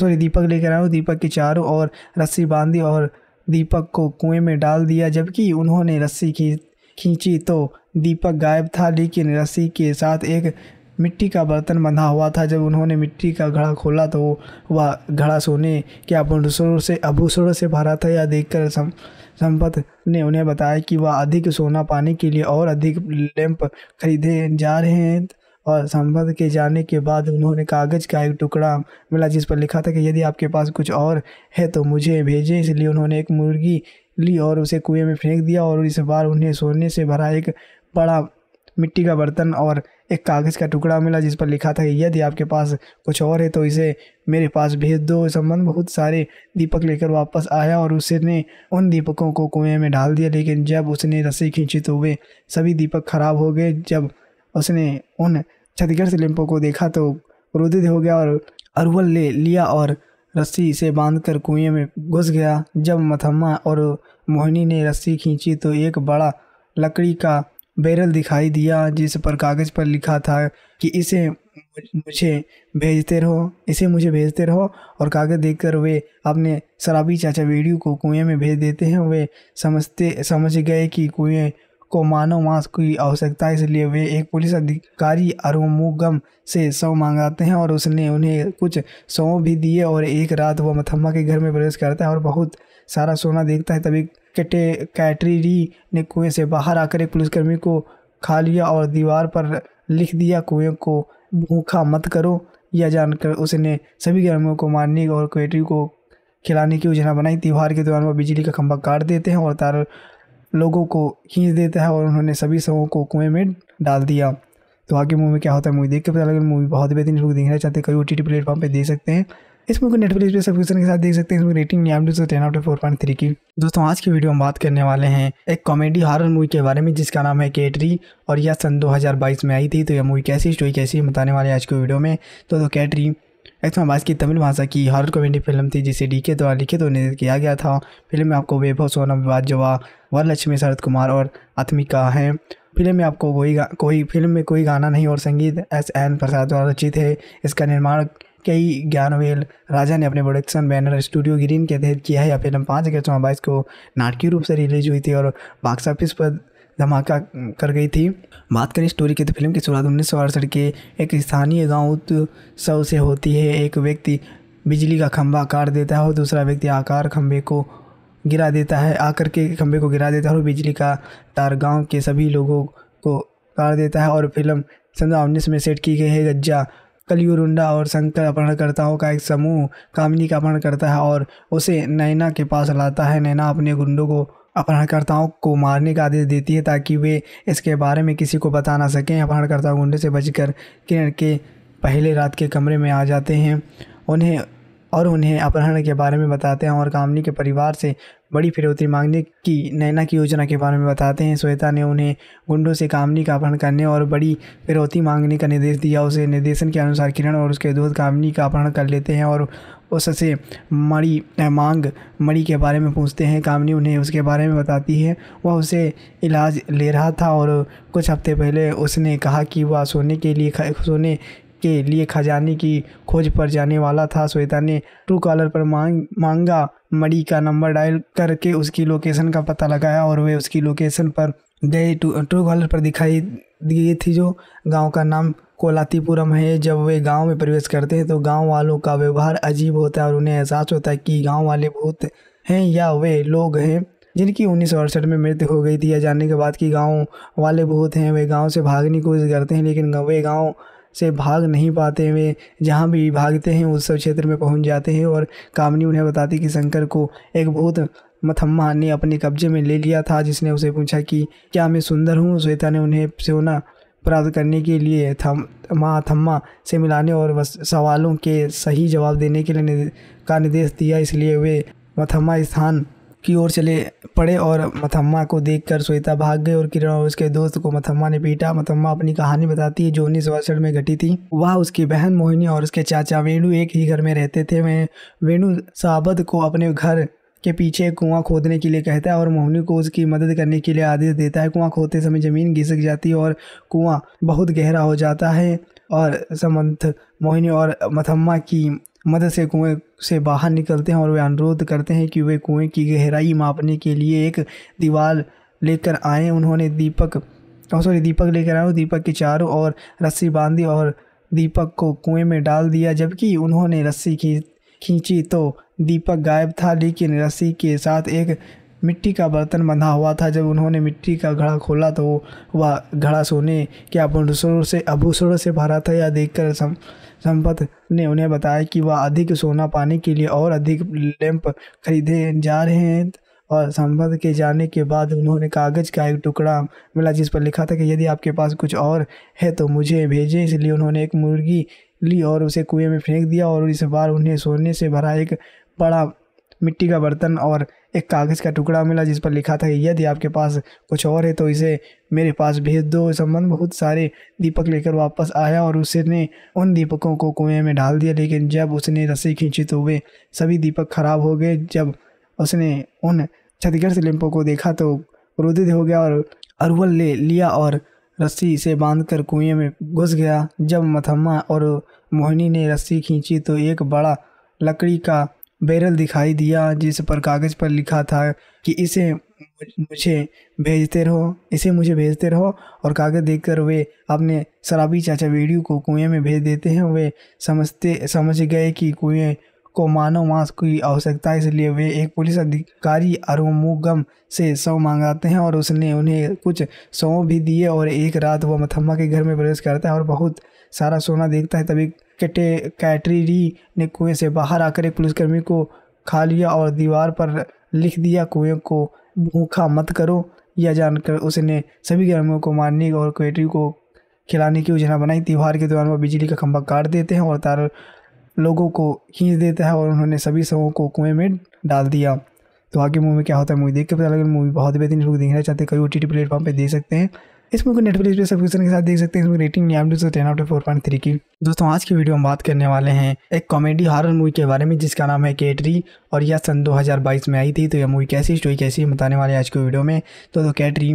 A: सॉरी दीपक लेकर आए दीपक के चारों और रस्सी बांधी और दीपक को कुएं में डाल दिया जबकि उन्होंने रस्सी खी खींची तो दीपक गायब था लेकिन रस्सी के साथ एक मिट्टी का बर्तन बंधा हुआ था जब उन्होंने मिट्टी का घड़ा खोला तो वह घड़ा सोने के आभूषणों से आभूषणों से भरा था यह देखकर सम संपत ने उन्हें बताया कि वह अधिक सोना पाने के लिए और अधिक लैंप खरीदे जा रहे हैं और संपत के जाने के बाद उन्होंने कागज़ का एक टुकड़ा मिला जिस पर लिखा था कि यदि आपके पास कुछ और है तो मुझे भेजें इसलिए उन्होंने एक मुर्गी ली और उसे कुएं में फेंक दिया और इस बार उन्हें सोने से भरा एक बड़ा मिट्टी का बर्तन और एक कागज़ का टुकड़ा मिला जिस पर लिखा था यदि आपके पास कुछ और है तो इसे मेरे पास भेज दो संबंध बहुत सारे दीपक लेकर वापस आया और उसने उन दीपकों को कुएं में डाल दिया लेकिन जब उसने रस्सी खींची तो वे सभी दीपक खराब हो गए जब उसने उन क्षतिग्रस्त लिम्पों को देखा तो क्रोधित हो गया और अरवल ले लिया और रस्सी से कर कुएं में घुस गया जब मथम्मा और मोहिनी ने रस्सी खींची तो एक बड़ा लकड़ी का बैरल दिखाई दिया जिस पर कागज़ पर लिखा था कि इसे मुझे भेजते रहो इसे मुझे भेजते रहो और कागज़ देखकर वे अपने शराबी चाचा वीडियो को कुएं में भेज देते हैं वे समझते समझ गए कि कुएं को मानव मांस की आवश्यकता इसलिए वे एक पुलिस अधिकारी अरुमुगम से सौ मांगाते हैं और उसने उन्हें कुछ सौ भी दिए और एक रात वह मथम्मा के घर में प्रवेश करता है और बहुत सारा सोना देखता है तभी कैटे कैटरीरी ने कुएं से बाहर आकर एक पुलिसकर्मी को खा लिया और दीवार पर लिख दिया कुएं को भूखा मत करो यह जानकर उसने सभी गर्मियों को मारने और कैटरी को खिलाने की योजना बनाई त्यौहार के दौरान वह बिजली का खंभा काट देते हैं और तार लोगों को खींच देता है और उन्होंने सभी सबों को कुएं में डाल दिया तो आगे मूवी में क्या होता है मूवी देख के पता लगे मूवी बहुत बेहतरीन लोग देखना चाहते हैं कई ओ टी प्लेटफॉर्म पर देख सकते हैं इस मूवी को नेटफ्लिक्स पे सब्सक्रिप्शन के साथ देख सकते हैं इसमें rating ten out four point three की दोस्तों आज की वीडियो हम बात करने वाले हैं एक कॉमेडी हॉरर मूवी के बारे में जिसका नाम है कैटरी और यह सन 2022 में आई थी तो यह मूवी कैसी स्टोरी कैसी बताने वाले आज की वीडियो में तो, दो कैटरी आवाज की तमिल भाषा की हॉरर कॉमेडी फिल्म थी जिसे डी के द्वारा लिखित और निर्देश किया गया था फिल्म में आपको वैभव सोनम जवा वरलक्ष्मी शरद कुमार और आत्मिका हैं फिल्म में आपको कोई कोई फिल्म में कोई गाना नहीं और संगीत एस एन प्रसाद द्वारा रचित है इसका निर्माण कई ज्ञानवेल राजा ने अपने प्रोडक्शन बैनर स्टूडियो ग्रीन के तहत किया है यह फिल्म पाँच अगस्त दो बाईस को नाटकीय रूप से रिलीज हुई थी और बॉक्स ऑफिस पर धमाका कर गई थी बात करें स्टोरी की तो फिल्म की शुरुआत उन्नीस सौ अड़सठ के एक स्थानीय गाँव उत्सव से होती है एक व्यक्ति बिजली का खंभा काट देता है और दूसरा व्यक्ति आकार खंभे को गिरा देता है आकर के खंभे को गिरा देता है और बिजली का तार गांव के सभी लोगों को काट देता है और फिल्म सन उन्नीस में सेट की गई है गज्जा कलयुरुंडा और शंकर अपहरणकर्ताओं का एक समूह कामिनी का अपहरण करता है और उसे नैना के पास लाता है नैना अपने गुंडों को अपहरणकर्ताओं को मारने का आदेश देती है ताकि वे इसके बारे में किसी को बता ना सकें अपहरणकर्ता गुंडे से बचकर किरण के पहले रात के कमरे में आ जाते हैं उन्हें और उन्हें अपहरण के बारे में बताते हैं और कामनी के परिवार से बड़ी फिरौती मांगने की नैना की योजना के बारे में बताते हैं श्वेता ने उन्हें गुंडों से कामनी का अपहरण करने और बड़ी फिरौती मांगने का निर्देश दिया उसे निर्देशन के अनुसार किरण और उसके दोस्त कामनी का अपहरण कर लेते हैं और उससे मड़ी मांग मड़ी के बारे में पूछते हैं कामनी उन्हें उसके बारे में बताती है वह उसे इलाज ले रहा था और कुछ हफ्ते पहले उसने कहा कि वह सोने के लिए सोने के लिए खजाने की खोज पर जाने वाला था श्वेता ने ट्रू कॉलर पर मांग मांगा मड़ी का नंबर डायल करके उसकी लोकेशन का पता लगाया और वे उसकी लोकेशन पर गए ट्रू कॉलर पर दिखाई दिए थी जो गांव का नाम कोलातीपुरम है जब वे गांव में प्रवेश करते हैं तो गांव वालों का व्यवहार अजीब होता है और उन्हें एहसास होता है कि गांव वाले भूत हैं या वे लोग हैं जिनकी उन्नीस सौ अड़सठ में मृत्यु हो गई थी या जानने के बाद कि गांव वाले भूत हैं वे गांव से भागने की कोशिश करते हैं लेकिन वे गांव से भाग नहीं पाते हुए जहाँ भी भागते हैं उस सब क्षेत्र में पहुँच जाते हैं और कामनी उन्हें बताती कि शंकर को एक बहुत मथम्मा ने अपने कब्जे में ले लिया था जिसने उसे पूछा कि क्या मैं सुंदर हूँ श्वेता ने उन्हें सोना प्राप्त करने के लिए थम माँ थम्मा से मिलाने और सवालों के सही जवाब देने के लिए का निर्देश दिया इसलिए वे मथम्मा स्थान की ओर चले पड़े और मथम्मा को देखकर श्वेता भाग गए और किरण और उसके दोस्त को मथम्मा ने पीटा मथम्मा अपनी कहानी बताती है जो उन्नीस में घटी थी वह उसकी बहन मोहिनी और उसके चाचा वेणु एक ही घर में रहते थे मैं वेणु साबद को अपने घर के पीछे कुआं खोदने के लिए कहता है और मोहनी को उसकी मदद करने के लिए आदेश देता है कुआं खोदते समय ज़मीन घिसक जाती है और कुआं बहुत गहरा हो जाता है और समंथ मोहिनी और मथम्मा की मदद से कुएं से बाहर निकलते हैं और वे अनुरोध करते हैं कि वे कुएं की गहराई मापने के लिए एक दीवार लेकर आए उन्होंने दीपक और सॉरी दीपक लेकर आए दीपक के चारों और रस्सी बांधी और दीपक को कुएं में डाल दिया जबकि उन्होंने रस्सी खींच खींची तो दीपक गायब था लेकिन रस्सी के साथ एक मिट्टी का बर्तन बंधा हुआ था जब उन्होंने मिट्टी का घड़ा खोला तो वह घड़ा सोने के आभूषणों से आभूषणों से भरा था यह देखकर कर संपत ने उन्हें बताया कि वह अधिक सोना पाने के लिए और अधिक लैंप खरीदे जा रहे हैं और संपत के जाने के बाद उन्होंने कागज़ का एक टुकड़ा मिला जिस पर लिखा था कि यदि आपके पास कुछ और है तो मुझे भेजें इसलिए उन्होंने एक मुर्गी ली और उसे कुएं में फेंक दिया और इस बार उन्हें सोने से भरा एक बड़ा मिट्टी का बर्तन और एक कागज़ का टुकड़ा मिला जिस पर लिखा था यदि आपके पास कुछ और है तो इसे मेरे पास भेज दो संबंध बहुत सारे दीपक लेकर वापस आया और उसने उन दीपकों को कुएं में डाल दिया लेकिन जब उसने रस्सी खींची तो वे सभी दीपक खराब हो गए जब उसने उन क्षतिग्रस्त लिम्पों को देखा तो क्रोधित हो गया और अरवल ले लिया और रस्सी से कर कुएं में घुस गया जब मथम्मा और मोहिनी ने रस्सी खींची तो एक बड़ा लकड़ी का बैरल दिखाई दिया जिस पर कागज़ पर लिखा था कि इसे मुझे भेजते रहो इसे मुझे भेजते रहो और कागज़ देखकर वे अपने शराबी चाचा वीडियो को कुएं में भेज देते हैं वे समझते समझ गए कि कुएं को मानव मांस की आवश्यकता है इसलिए वे एक पुलिस अधिकारी अरुमुगम से शव मांगाते हैं और उसने उन्हें कुछ शव भी दिए और एक रात वह मथम्मा के घर में प्रवेश करता है और बहुत सारा सोना देखता है तभी कैटे कैटरीरी ने कुएं से बाहर आकर एक पुलिसकर्मी को खा लिया और दीवार पर लिख दिया कुएं को भूखा मत करो यह जानकर उसने सभी गर्मियों को मारने और कैटरी को खिलाने की योजना बनाई त्यौहार के दौरान वह बिजली का खंभा काट देते हैं और तार लोगों को खींच देता है और उन्होंने सभी सबों को कुएं में डाल दिया तो आगे मूवी में क्या होता है मूवी देख के पता लगे मूवी बहुत बेहतरीन लोग देखना चाहते हैं कई ओ टी टी प्लेटफॉर्म पर देख सकते हैं इस मूवी को नेटफ्लिक्स पे सब्सक्रिप्शन के साथ देख सकते हैं इसमें रेटिंग नियाम टू ten out four point three की दोस्तों आज की वीडियो हम बात करने वाले हैं एक कॉमेडी हॉरर मूवी के बारे में जिसका नाम है कैटरी और यह सन 2022 में आई थी तो यह मूवी कैसी स्टोरी कैसी बताने वाले आज की वीडियो में तो, तो कैटरी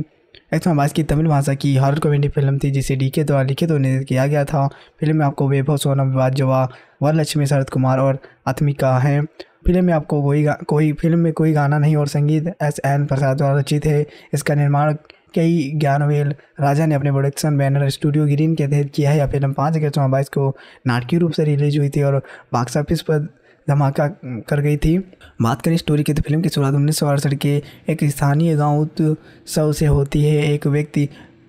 A: एक्समाबाज की तमिल भाषा की हॉरर कॉमेडी फिल्म थी जिसे डी के द्वारा लिखित और निर्देश किया गया था फिल्म में आपको वैभव सोनम बाजवा वरलक्ष्मी शरद कुमार और आत्मिका हैं फिल्म में आपको कोई कोई फिल्म में कोई गाना नहीं और संगीत एस एन प्रसाद द्वारा रचित है इसका निर्माण कई ज्ञानवेल राजा ने अपने प्रोडक्शन बैनर स्टूडियो ग्रीन के तहत किया है यह फिल्म पाँच अगस्त दो को नाटकीय रूप से रिलीज हुई थी और बॉक्स ऑफिस पर धमाका कर गई थी बात करें स्टोरी की तो फिल्म की शुरुआत उन्नीस सौ के एक स्थानीय गाँव उत्सव से होती है एक व्यक्ति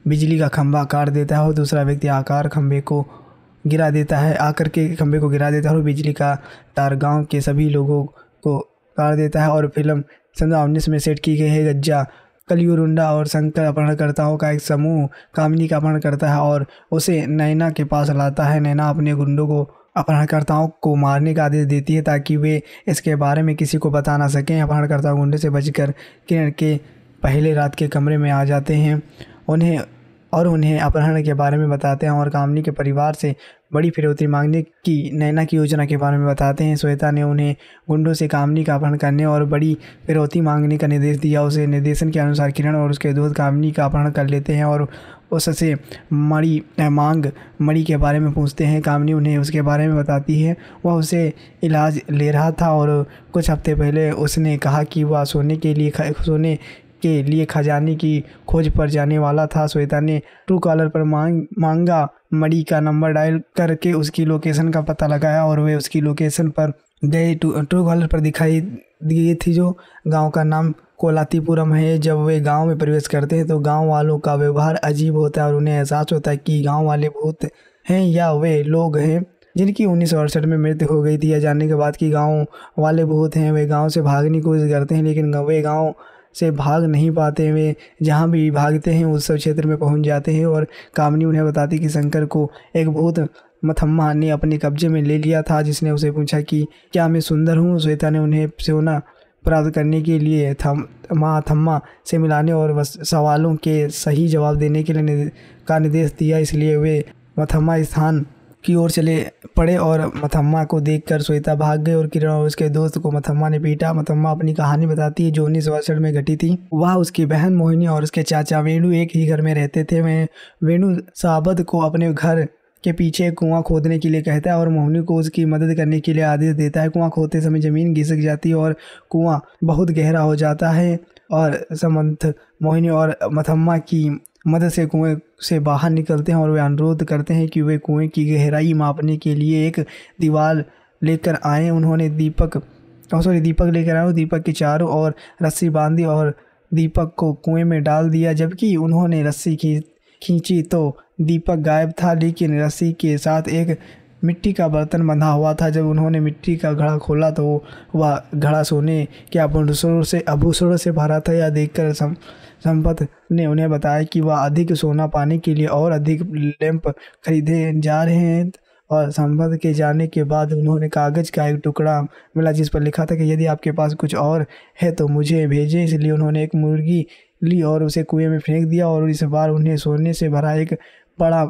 A: बिजली का खंभा काट देता है और दूसरा व्यक्ति आकार खंभे को गिरा देता है आकर के खंभे को गिरा देता है और बिजली का तार गांव के सभी लोगों को काट देता है और फिल्म सन उन्नीस में सेट की गई है गज्जा कलयुरुंडा और शंकर अपहरणकर्ताओं का एक समूह कामिनी का अपहरण करता है और उसे नैना के पास लाता है नैना अपने गुंडों को अपहरणकर्ताओं को मारने का आदेश देती है ताकि वे इसके बारे में किसी को बता ना सकें अपहरणकर्ता गुंडे से बचकर किरण के पहले रात के कमरे में आ जाते हैं उन्हें और उन्हें अपहरण के बारे में बताते हैं और कामनी के परिवार से बड़ी फिरौती मांगने की नैना की योजना के बारे में बताते हैं श्वेता ने उन्हें गुंडों से कामनी का अपहरण करने और बड़ी फिरौती मांगने का निर्देश दिया उसे निर्देशन के अनुसार किरण और उसके दोस्त कामनी का अपहरण कर लेते हैं और उससे मणि मांग मणि के बारे में पूछते हैं कामनी उन्हें उसके बारे में बताती है वह उसे इलाज ले रहा था और कुछ हफ्ते पहले उसने कहा कि वह सोने के लिए सोने के लिए खजाने की खोज पर जाने वाला था श्वेता ने ट्रू कॉलर पर मांग मांगा मड़ी का नंबर डायल करके उसकी लोकेशन का पता लगाया और वे उसकी लोकेशन पर गए ट्रू कॉलर पर दिखाई दिए थी जो गांव का नाम कोलातीपुरम है जब वे गांव में प्रवेश करते हैं तो गांव वालों का व्यवहार अजीब होता है और उन्हें एहसास होता है कि गांव वाले भूत हैं या वे लोग हैं जिनकी उन्नीस सौ अड़सठ में मृत्यु हो गई थी या जानने के बाद कि गांव वाले भूत हैं वे गांव से भागने की कोशिश करते हैं लेकिन वे गांव से भाग नहीं पाते हुए जहाँ भी भागते हैं उस सब क्षेत्र में पहुँच जाते हैं और कामनी उन्हें बताती कि शंकर को एक भूत मथम्मा ने अपने कब्जे में ले लिया था जिसने उसे पूछा कि क्या मैं सुंदर हूँ श्वेता ने उन्हें सोना प्राप्त करने के लिए थम माँ थम्मा से मिलाने और सवालों के सही जवाब देने के लिए का निर्देश दिया इसलिए वे मथम्मा स्थान की ओर चले पड़े और मथम्मा को देखकर श्वेता भाग गई और किरण और उसके दोस्त को मथम्मा ने पीटा मथम्मा अपनी कहानी बताती है जो उन्नीस में घटी थी वह उसकी बहन मोहिनी और उसके चाचा वेणु एक ही घर में रहते थे वह वेणु साबद को अपने घर के पीछे कुआं खोदने के लिए कहता है और मोहनी को उसकी मदद करने के लिए आदेश देता है कुआं खोदते समय ज़मीन घिसक जाती है और कुआं बहुत गहरा हो जाता है और समंथ मोहिनी और मथम्मा की मदद से कुएं से बाहर निकलते हैं और वे अनुरोध करते हैं कि वे कुएं की गहराई मापने के लिए एक दीवार लेकर आए उन्होंने दीपक सॉरी दीपक लेकर आए दीपक के चारों और रस्सी बांधी और दीपक को कुएं में डाल दिया जबकि उन्होंने रस्सी खींच खींची तो दीपक गायब था लेकिन रस्सी के साथ एक मिट्टी का बर्तन बंधा हुआ था जब उन्होंने मिट्टी का घड़ा खोला तो वह घड़ा सोने के आभूषणों से आभूषणों से भरा था यह देखकर सम संपत ने उन्हें बताया कि वह अधिक सोना पाने के लिए और अधिक लैंप खरीदे जा रहे हैं और संपत के जाने के बाद उन्होंने कागज़ का एक टुकड़ा मिला जिस पर लिखा था कि यदि आपके पास कुछ और है तो मुझे भेजें इसलिए उन्होंने एक मुर्गी ली और उसे कुएं में फेंक दिया और इस बार उन्हें सोने से भरा एक बड़ा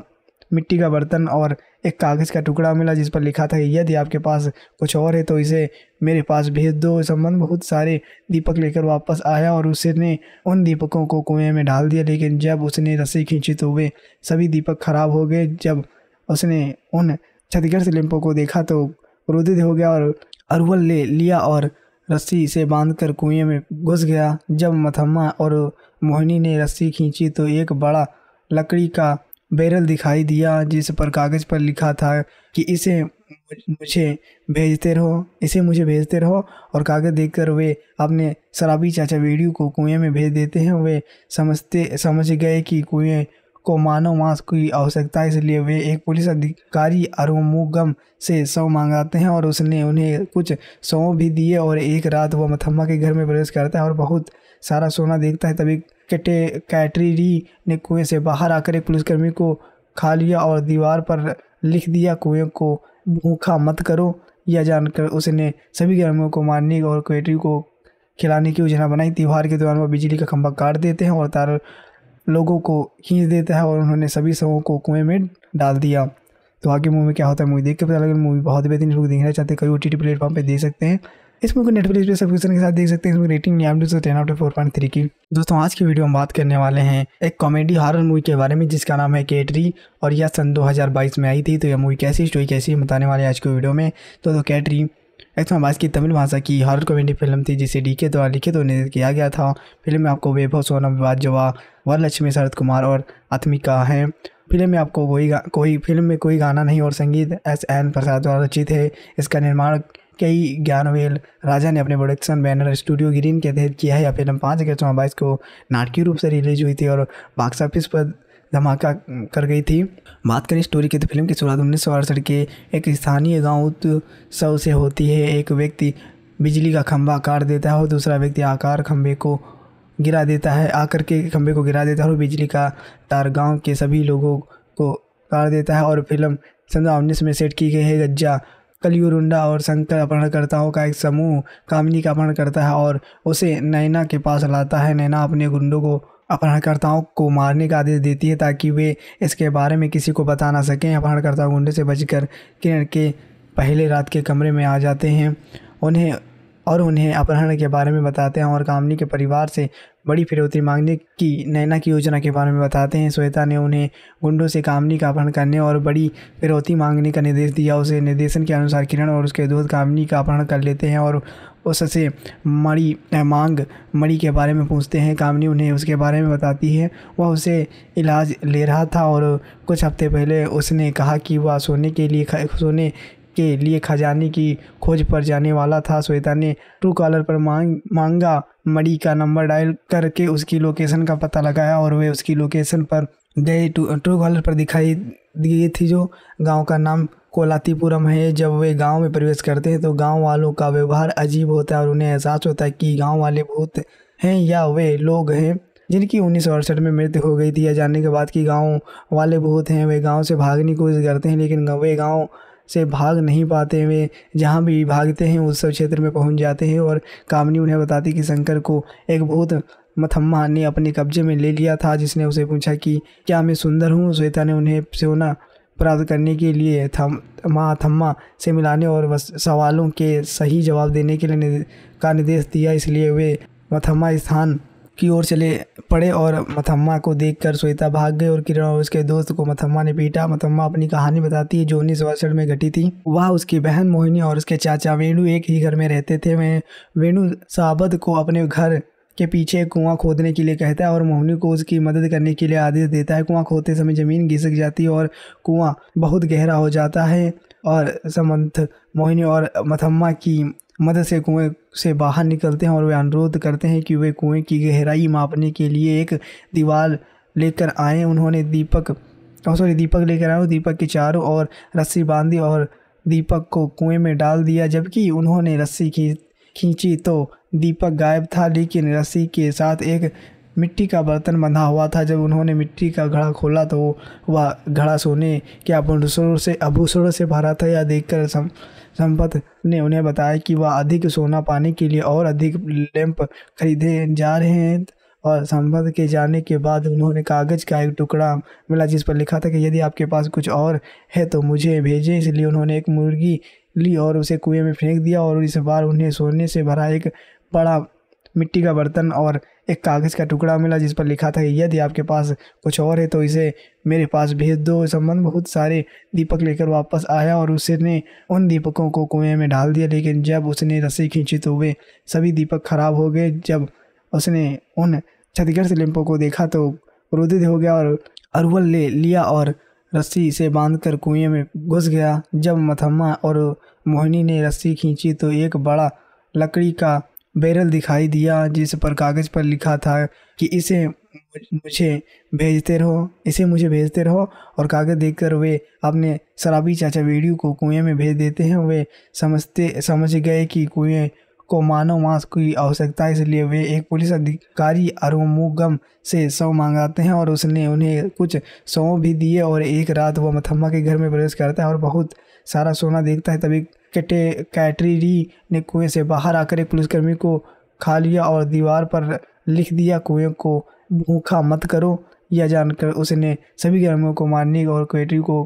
A: मिट्टी का बर्तन और एक कागज़ का टुकड़ा मिला जिस पर लिखा था यदि आपके पास कुछ और है तो इसे मेरे पास भेज दो संबंध बहुत सारे दीपक लेकर वापस आया और उसने उन दीपकों को कुएं में डाल दिया लेकिन जब उसने रस्सी खींची तो वे सभी दीपक खराब हो गए जब उसने उन क्षतिग्रस्त लिम्पों को देखा तो क्रोधित हो गया और अरवल ले लिया और रस्सी से कर कुएं में घुस गया जब मथम्मा और मोहिनी ने रस्सी खींची तो एक बड़ा लकड़ी का बैरल दिखाई दिया जिस पर कागज़ पर लिखा था कि इसे मुझे भेजते रहो इसे मुझे भेजते रहो और कागज़ देखकर वे अपने शराबी चाचा वीडियो को कुएं में भेज देते हैं वे समझते समझ गए कि कुएं को मानव मांस की आवश्यकता इसलिए वे एक पुलिस अधिकारी अरुमुगम से सौ मांगाते हैं और उसने उन्हें कुछ सौ भी दिए और एक रात वह मथम्मा के घर में प्रवेश करता है और बहुत सारा सोना देखता है तभी कैटे कैटरीरी ने कुएं से बाहर आकर एक पुलिसकर्मी को खा लिया और दीवार पर लिख दिया कुएं को भूखा मत करो यह जानकर उसने सभी गर्मियों को मारने और कैटरी को खिलाने की योजना बनाई त्यौहार के दौरान वह बिजली का खंभा काट देते हैं और तार लोगों को खींच देता है और उन्होंने सभी शवों को कुएं में डाल दिया तो आगे मूवी में क्या होता है मूवी देख के पता लगे मूवी बहुत बेहतरीन लोग देखना चाहते हैं कई ओ टी प्लेटफॉर्म पर देख सकते हैं इस मूवी को नेटफ्लिक्स पे सब्सक्रिप्शन के साथ देख सकते हैं इसमें rating ten out four point three की दोस्तों आज की वीडियो हम बात करने वाले हैं एक कॉमेडी हॉरर मूवी के बारे में जिसका नाम है कैटरी और यह सन 2022 में आई थी तो यह मूवी कैसी स्टोरी कैसी बताने वाले आज की वीडियो में तो, दो कैटरी एक्सम आज की तमिल भाषा की हॉरर कॉमेडी फिल्म थी जिसे डी के द्वारा लिखित और निर्देश किया गया था फिल्म में आपको वैभव सोनम जवा वरलक्ष्मी शरद कुमार और आत्मिका हैं फिल्म में आपको कोई कोई फिल्म में कोई गाना नहीं और संगीत एस एन प्रसाद द्वारा रचित है इसका निर्माण कई ज्ञानवेल राजा ने अपने प्रोडक्शन बैनर स्टूडियो ग्रीन के तहत किया है यह फिल्म पाँच अगस्त दो को नाटकीय रूप से रिलीज हुई थी और बॉक्स ऑफिस पर धमाका कर गई थी बात करें स्टोरी की तो फिल्म की शुरुआत उन्नीस सौ अड़सठ के एक स्थानीय गाँव उत्सव से होती है एक व्यक्ति बिजली का खंभा काट देता है और दूसरा व्यक्ति आकार खंभे को गिरा देता है आकर के खंभे को गिरा देता है और बिजली का तार गांव के सभी लोगों को काट देता है और फिल्म सन उन्नीस में सेट की गई है गज्जा कलयुरुंडा और शंकर अपहरणकर्ताओं का एक समूह कामिनी का अपहरण करता है और उसे नैना के पास लाता है नैना अपने गुंडों को अपहरणकर्ताओं को मारने का आदेश देती है ताकि वे इसके बारे में किसी को बता ना सकें अपहरणकर्ता गुंडे से बचकर किरण के पहले रात के कमरे में आ जाते हैं उन्हें और उन्हें अपहरण के बारे में बताते हैं और कामनी के परिवार से बड़ी फिरौती मांगने की नैना की योजना के बारे में बताते हैं श्वेता ने उन्हें गुंडों से कामनी का अपहरण करने और बड़ी फिरौती मांगने का निर्देश दिया उसे निर्देशन के अनुसार किरण और उसके दोस्त कामनी का अपहरण कर लेते हैं और उससे मणि मांग मणि के बारे में पूछते हैं कामनी उन्हें उसके बारे में बताती है वह उसे इलाज ले रहा था और कुछ हफ्ते पहले उसने कहा कि वह सोने के लिए सोने के लिए खजाने की खोज पर जाने वाला था श्वेता ने ट्रू कॉलर पर मांग मांगा मड़ी का नंबर डायल करके उसकी लोकेशन का पता लगाया और वे उसकी लोकेशन पर गए ट्रू कॉलर पर दिखाई दिए थी जो गांव का नाम कोलातीपुरम है जब वे गांव में प्रवेश करते हैं तो गांव वालों का व्यवहार अजीब होता है और उन्हें एहसास होता है कि गांव वाले भूत हैं या वे लोग हैं जिनकी उन्नीस सौ अड़सठ में मृत्यु हो गई थी या जानने के बाद कि गांव वाले भूत हैं वे गांव से भागने की कोशिश करते हैं लेकिन वे गांव से भाग नहीं पाते हुए जहाँ भी भागते हैं उस सब क्षेत्र में पहुँच जाते हैं और कामनी उन्हें बताती कि शंकर को एक बहुत मथम्मा ने अपने कब्जे में ले लिया था जिसने उसे पूछा कि क्या मैं सुंदर हूँ श्वेता ने उन्हें सोना प्राप्त करने के लिए थम माँ थम्मा से मिलाने और सवालों के सही जवाब देने के लिए का निर्देश दिया इसलिए वे मथम्मा स्थान की ओर चले पड़े और मथम्मा को देखकर श्वेता भाग गई और किरण और उसके दोस्त को मथम्मा ने पीटा मथम्मा अपनी कहानी बताती है जो उन्नीस सौ में घटी थी वह उसकी बहन मोहिनी और उसके चाचा वेणु एक ही घर में रहते थे वे वेणु साबद को अपने घर के पीछे कुआं खोदने के लिए कहता है और मोहनी को उसकी मदद करने के लिए आदेश देता है कुआं खोदते समय ज़मीन घिसक जाती है और कुआं बहुत गहरा हो जाता है और समंथ मोहिनी और मथम्मा की मदद से कुएं से बाहर निकलते हैं और वे अनुरोध करते हैं कि वे कुएं की गहराई मापने के लिए एक दीवार लेकर आए उन्होंने दीपक और सॉरी दीपक लेकर आए दीपक के चारों और रस्सी बांधी और दीपक को कुएं में डाल दिया जबकि उन्होंने रस्सी खींच खींची तो दीपक गायब था लेकिन रस्सी के साथ एक मिट्टी का बर्तन बंधा हुआ था जब उन्होंने मिट्टी का घड़ा खोला तो वह घड़ा सोने के आभूषणों से आभूषणों से भरा था यह देखकर सम संपत ने उन्हें बताया कि वह अधिक सोना पाने के लिए और अधिक लैंप खरीदे जा रहे हैं और संपत के जाने के बाद उन्होंने कागज़ का एक टुकड़ा मिला जिस पर लिखा था कि यदि आपके पास कुछ और है तो मुझे भेजें इसलिए उन्होंने एक मुर्गी ली और उसे कुएं में फेंक दिया और इस बार उन्हें सोने से भरा एक बड़ा मिट्टी का बर्तन और एक कागज़ का टुकड़ा मिला जिस पर लिखा था यदि आपके पास कुछ और है तो इसे मेरे पास भेज दो संबंध बहुत सारे दीपक लेकर वापस आया और उसने उन दीपकों को कुएं में डाल दिया लेकिन जब उसने रस्सी खींची तो वे सभी दीपक खराब हो गए जब उसने उन क्षतिग्रस्त लिम्पों को देखा तो क्रोधित हो गया और अरवल ले लिया और रस्सी से बांधकर कुएं में घुस गया जब मथम्मा और मोहिनी ने रस्सी खींची तो एक बड़ा लकड़ी का बैरल दिखाई दिया जिस पर कागज़ पर लिखा था कि इसे मुझे भेजते रहो इसे मुझे भेजते रहो और कागज़ देखकर वे अपने शराबी चाचा बेड़ियों को कुएं में भेज देते हैं वे समझते समझ गए कि कुएं को मानव मांस की आवश्यकता है इसलिए वे एक पुलिस अधिकारी अरुमुगम से सौ मांगाते हैं और उसने उन्हें कुछ सौ भी दिए और एक रात वह मथम्मा के घर में प्रवेश करता है और बहुत सारा सोना देखता है तभी कैटे कैटरीरी ने कुएं से बाहर आकर एक पुलिसकर्मी को खा लिया और दीवार पर लिख दिया कुएं को भूखा मत करो यह जानकर उसने सभी गर्मियों को मारने और कैटरी को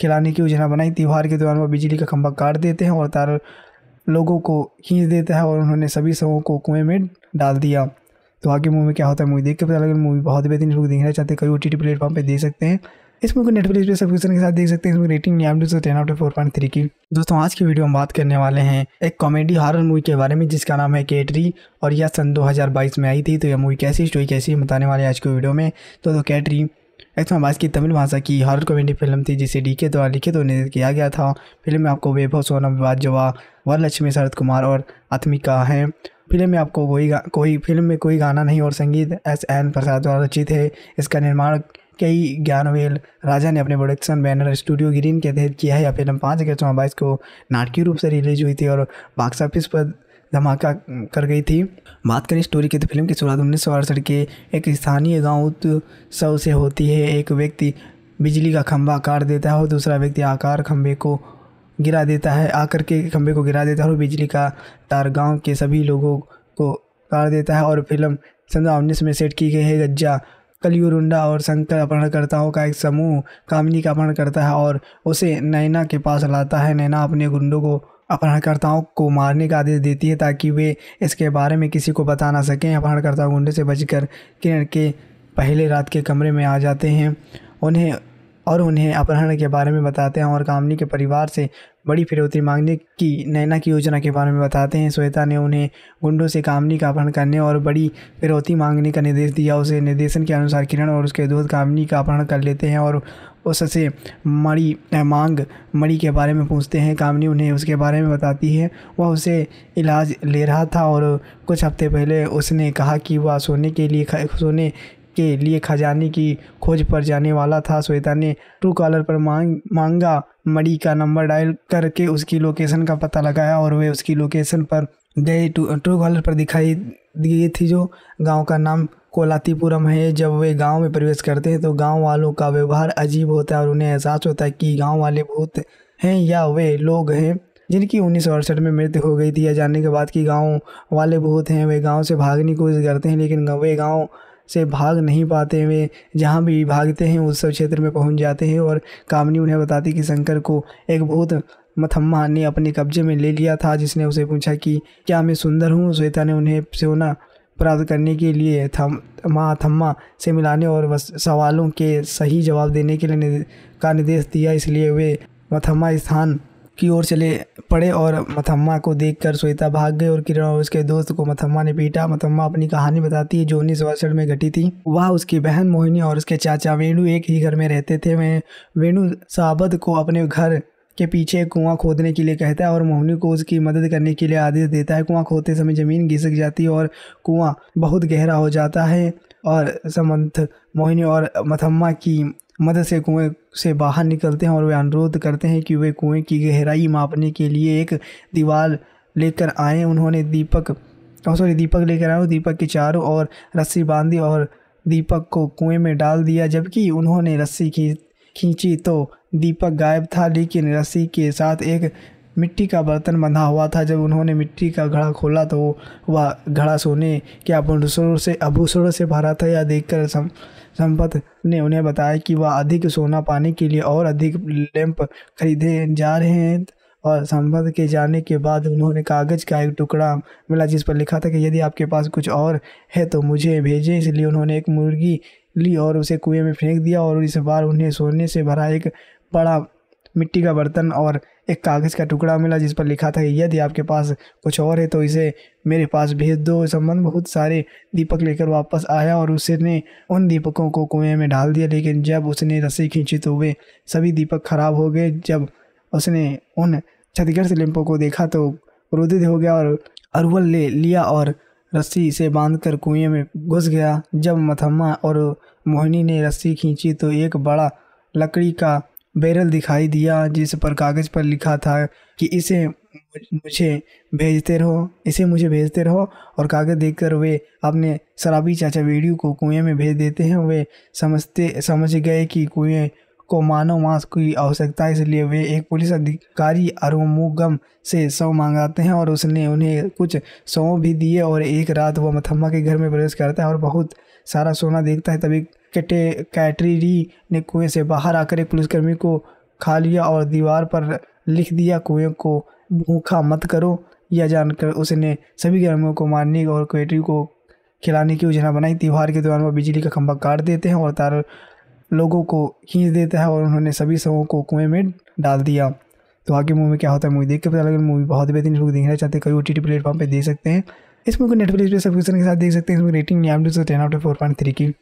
A: खिलाने की योजना बनाई त्यौहार के दौरान वह बिजली का खंभा काट देते हैं और तार लोगों को खींच देता है और उन्होंने सभी सबों को कुएं में डाल दिया तो आगे मूवी में क्या होता है मूवी देख के पता लगे मूवी बहुत बेहतरीन लोग देखना चाहते हैं कई ओ टी प्लेटफॉर्म पर देख सकते हैं इस मूवी को नेटफ्लिक्स पे सब्सक्रिप्शन के साथ देख सकते हैं इसमें रेटिंग नहीं ten out four point three की दोस्तों आज की वीडियो हम बात करने वाले हैं एक कॉमेडी हॉरर मूवी के बारे में जिसका नाम है कैटरी और यह सन 2022 में आई थी तो यह मूवी कैसी स्टोरी कैसी बताने वाले आज की वीडियो में तो, तो कैटरी एक समाज की तमिल भाषा की हॉरर कॉमेडी फिल्म थी जिसे डी के द्वारा लिखित और निर्देश किया गया था फिल्म में आपको वैभव सोनम बाजवा वरलक्ष्मी शरद कुमार और आत्मिका हैं फिल्म में आपको कोई कोई फिल्म में कोई गाना नहीं और संगीत एस एन प्रसाद द्वारा रचित है इसका निर्माण कई ज्ञानवेल राजा ने अपने प्रोडक्शन बैनर स्टूडियो ग्रीन के तहत किया है यह फिल्म पाँच अगस्त दो बाईस को नाटकीय रूप से रिलीज हुई थी और बॉक्स ऑफिस पर धमाका कर गई थी बात करें स्टोरी की तो फिल्म की शुरुआत उन्नीस सौ अड़सठ के एक स्थानीय गाँव उत्सव से होती है एक व्यक्ति बिजली का खंभा काट देता है और दूसरा व्यक्ति आकार खंभे को गिरा देता है आकर के खंभे को गिरा देता है और बिजली का तार गांव के सभी लोगों को काट देता है और फिल्म सन उन्नीस में सेट की गई है गज्जा कलयुरुंडा और शंकर अपहरणकर्ताओं का एक समूह कामिनी का अपहरण करता है और उसे नैना के पास लाता है नैना अपने गुंडों को अपहरणकर्ताओं को मारने का आदेश देती है ताकि वे इसके बारे में किसी को बता ना सकें अपहरणकर्ता गुंडे से बचकर किरण के पहले रात के कमरे में आ जाते हैं उन्हें और उन्हें अपहरण के बारे में बताते हैं और कामनी के परिवार से बड़ी फिरौती मांगने की नैना की योजना के बारे में बताते हैं श्वेता ने उन्हें गुंडों से कामनी का अपहरण करने और बड़ी फिरौती मांगने का निर्देश दिया उसे निर्देशन के अनुसार किरण और उसके दोस्त कामनी का अपहरण कर लेते हैं और उससे मणि मांग मणि के बारे में पूछते हैं कामनी उन्हें उसके बारे में बताती है वह उसे इलाज ले रहा था और कुछ हफ्ते पहले उसने कहा कि वह सोने के लिए सोने के लिए खजाने की खोज पर जाने वाला था श्वेता ने ट्रू कॉलर पर मांग मांगा मड़ी का नंबर डायल करके उसकी लोकेशन का पता लगाया और वे उसकी लोकेशन पर गए ट्रू कॉलर पर दिखाई दिए थी जो गांव का नाम कोलातीपुरम है जब वे गांव में प्रवेश करते हैं तो गांव वालों का व्यवहार अजीब होता है और उन्हें एहसास होता है कि गांव वाले भूत हैं या वे लोग हैं जिनकी उन्नीस सौ में मृत्यु हो गई थी या जाने के बाद कि गांव वाले भूत हैं वे गांव से भागने की कोशिश करते हैं लेकिन वे गांव से भाग नहीं पाते हुए जहाँ भी भागते हैं उस सब क्षेत्र में पहुँच जाते हैं और कामनी उन्हें बताती कि शंकर को एक भूत मथम्मा ने अपने कब्जे में ले लिया था जिसने उसे पूछा कि क्या मैं सुंदर हूँ श्वेता ने उन्हें सोना प्राप्त करने के लिए थम माँ थम्मा से मिलाने और सवालों के सही जवाब देने के लिए का निर्देश दिया इसलिए वे मथम्मा स्थान की ओर चले पड़े और मथम्मा को देखकर श्वेता भाग गई और किरण और उसके दोस्त को मथम्मा ने पीटा मथम्मा अपनी कहानी बताती है जो उन्नीस वर्षण में घटी थी वह उसकी बहन मोहिनी और उसके चाचा वेणु एक ही घर में रहते थे वे वेणु साबद को अपने घर के पीछे कुआं खोदने के लिए कहता है और मोहिनी को उसकी मदद करने के लिए आदेश देता है कुआं खोदते समय ज़मीन घिसक जाती है और कुआं बहुत गहरा हो जाता है और समंथ मोहिनी और मथम्मा की मदद से कुएं से बाहर निकलते हैं और वे अनुरोध करते हैं कि वे कुएं की गहराई मापने के लिए एक दीवार लेकर आए उन्होंने दीपक सॉरी दीपक लेकर आए दीपक के चारों और रस्सी बांधी और दीपक को कुएं में डाल दिया जबकि उन्होंने रस्सी खींच खींची तो दीपक गायब था लेकिन रस्सी के साथ एक मिट्टी का बर्तन बंधा हुआ था जब उन्होंने मिट्टी का घड़ा खोला तो वह घड़ा सोने के आभूषणों से आभूषणों से भरा था यह देखकर संपत ने उन्हें बताया कि वह अधिक सोना पाने के लिए और अधिक लैंप खरीदे जा रहे हैं और संपत के जाने के बाद उन्होंने कागज़ का एक टुकड़ा मिला जिस पर लिखा था कि यदि आपके पास कुछ और है तो मुझे भेजें इसलिए उन्होंने एक मुर्गी ली और उसे कुएं में फेंक दिया और इस बार उन्हें सोने से भरा एक बड़ा मिट्टी का बर्तन और एक कागज़ का टुकड़ा मिला जिस पर लिखा था यदि आपके पास कुछ और है तो इसे मेरे पास भेज दो संबंध बहुत सारे दीपक लेकर वापस आया और उसने उन दीपकों को कुएं में डाल दिया लेकिन जब उसने रस्सी खींची तो वे सभी दीपक खराब हो गए जब उसने उन क्षतिग्रस्त लिम्पों को देखा तो क्रोधित हो गया और अरवल ले लिया और रस्सी से बांधकर कुएं में घुस गया जब मथम्मा और मोहिनी ने रस्सी खींची तो एक बड़ा लकड़ी का बैरल दिखाई दिया जिस पर कागज़ पर लिखा था कि इसे मुझे भेजते रहो इसे मुझे भेजते रहो और कागज़ देखकर वे अपने शराबी चाचा वीडियो को कुएं में भेज देते हैं वे समझते समझ गए कि कुएं को मानव मांस की आवश्यकता है इसलिए वे एक पुलिस अधिकारी अरुमुगम से शव मांगाते हैं और उसने उन्हें कुछ सौ भी दिए और एक रात वह मथम्मा के घर में प्रवेश करता है और बहुत सारा सोना देखता है तभी कैटे कैटरीरी ने कुएं से बाहर आकर एक पुलिसकर्मी को खा लिया और दीवार पर लिख दिया कुएं को भूखा मत करो यह जानकर उसने सभी गर्मियों को मारने और कैटरी को खिलाने की योजना बनाई त्यौहार के दौरान वह बिजली का खंभा काट देते हैं और तार लोगों को खींच देता है और उन्होंने सभी शवों को कुएं में डाल दिया तो आगे मूवी में क्या होता है मूवी देख के पता लगे मूवी बहुत बेहतरीन लोग देखना चाहते हैं कई ओ टी प्लेटफॉर्म पर देख सकते हैं इस मूवी को नेटफ्लिक्स पर सब्सक्रिप्शन के साथ देख सकते हैं इसमें रेटिंग नहीं out ten out of four point three की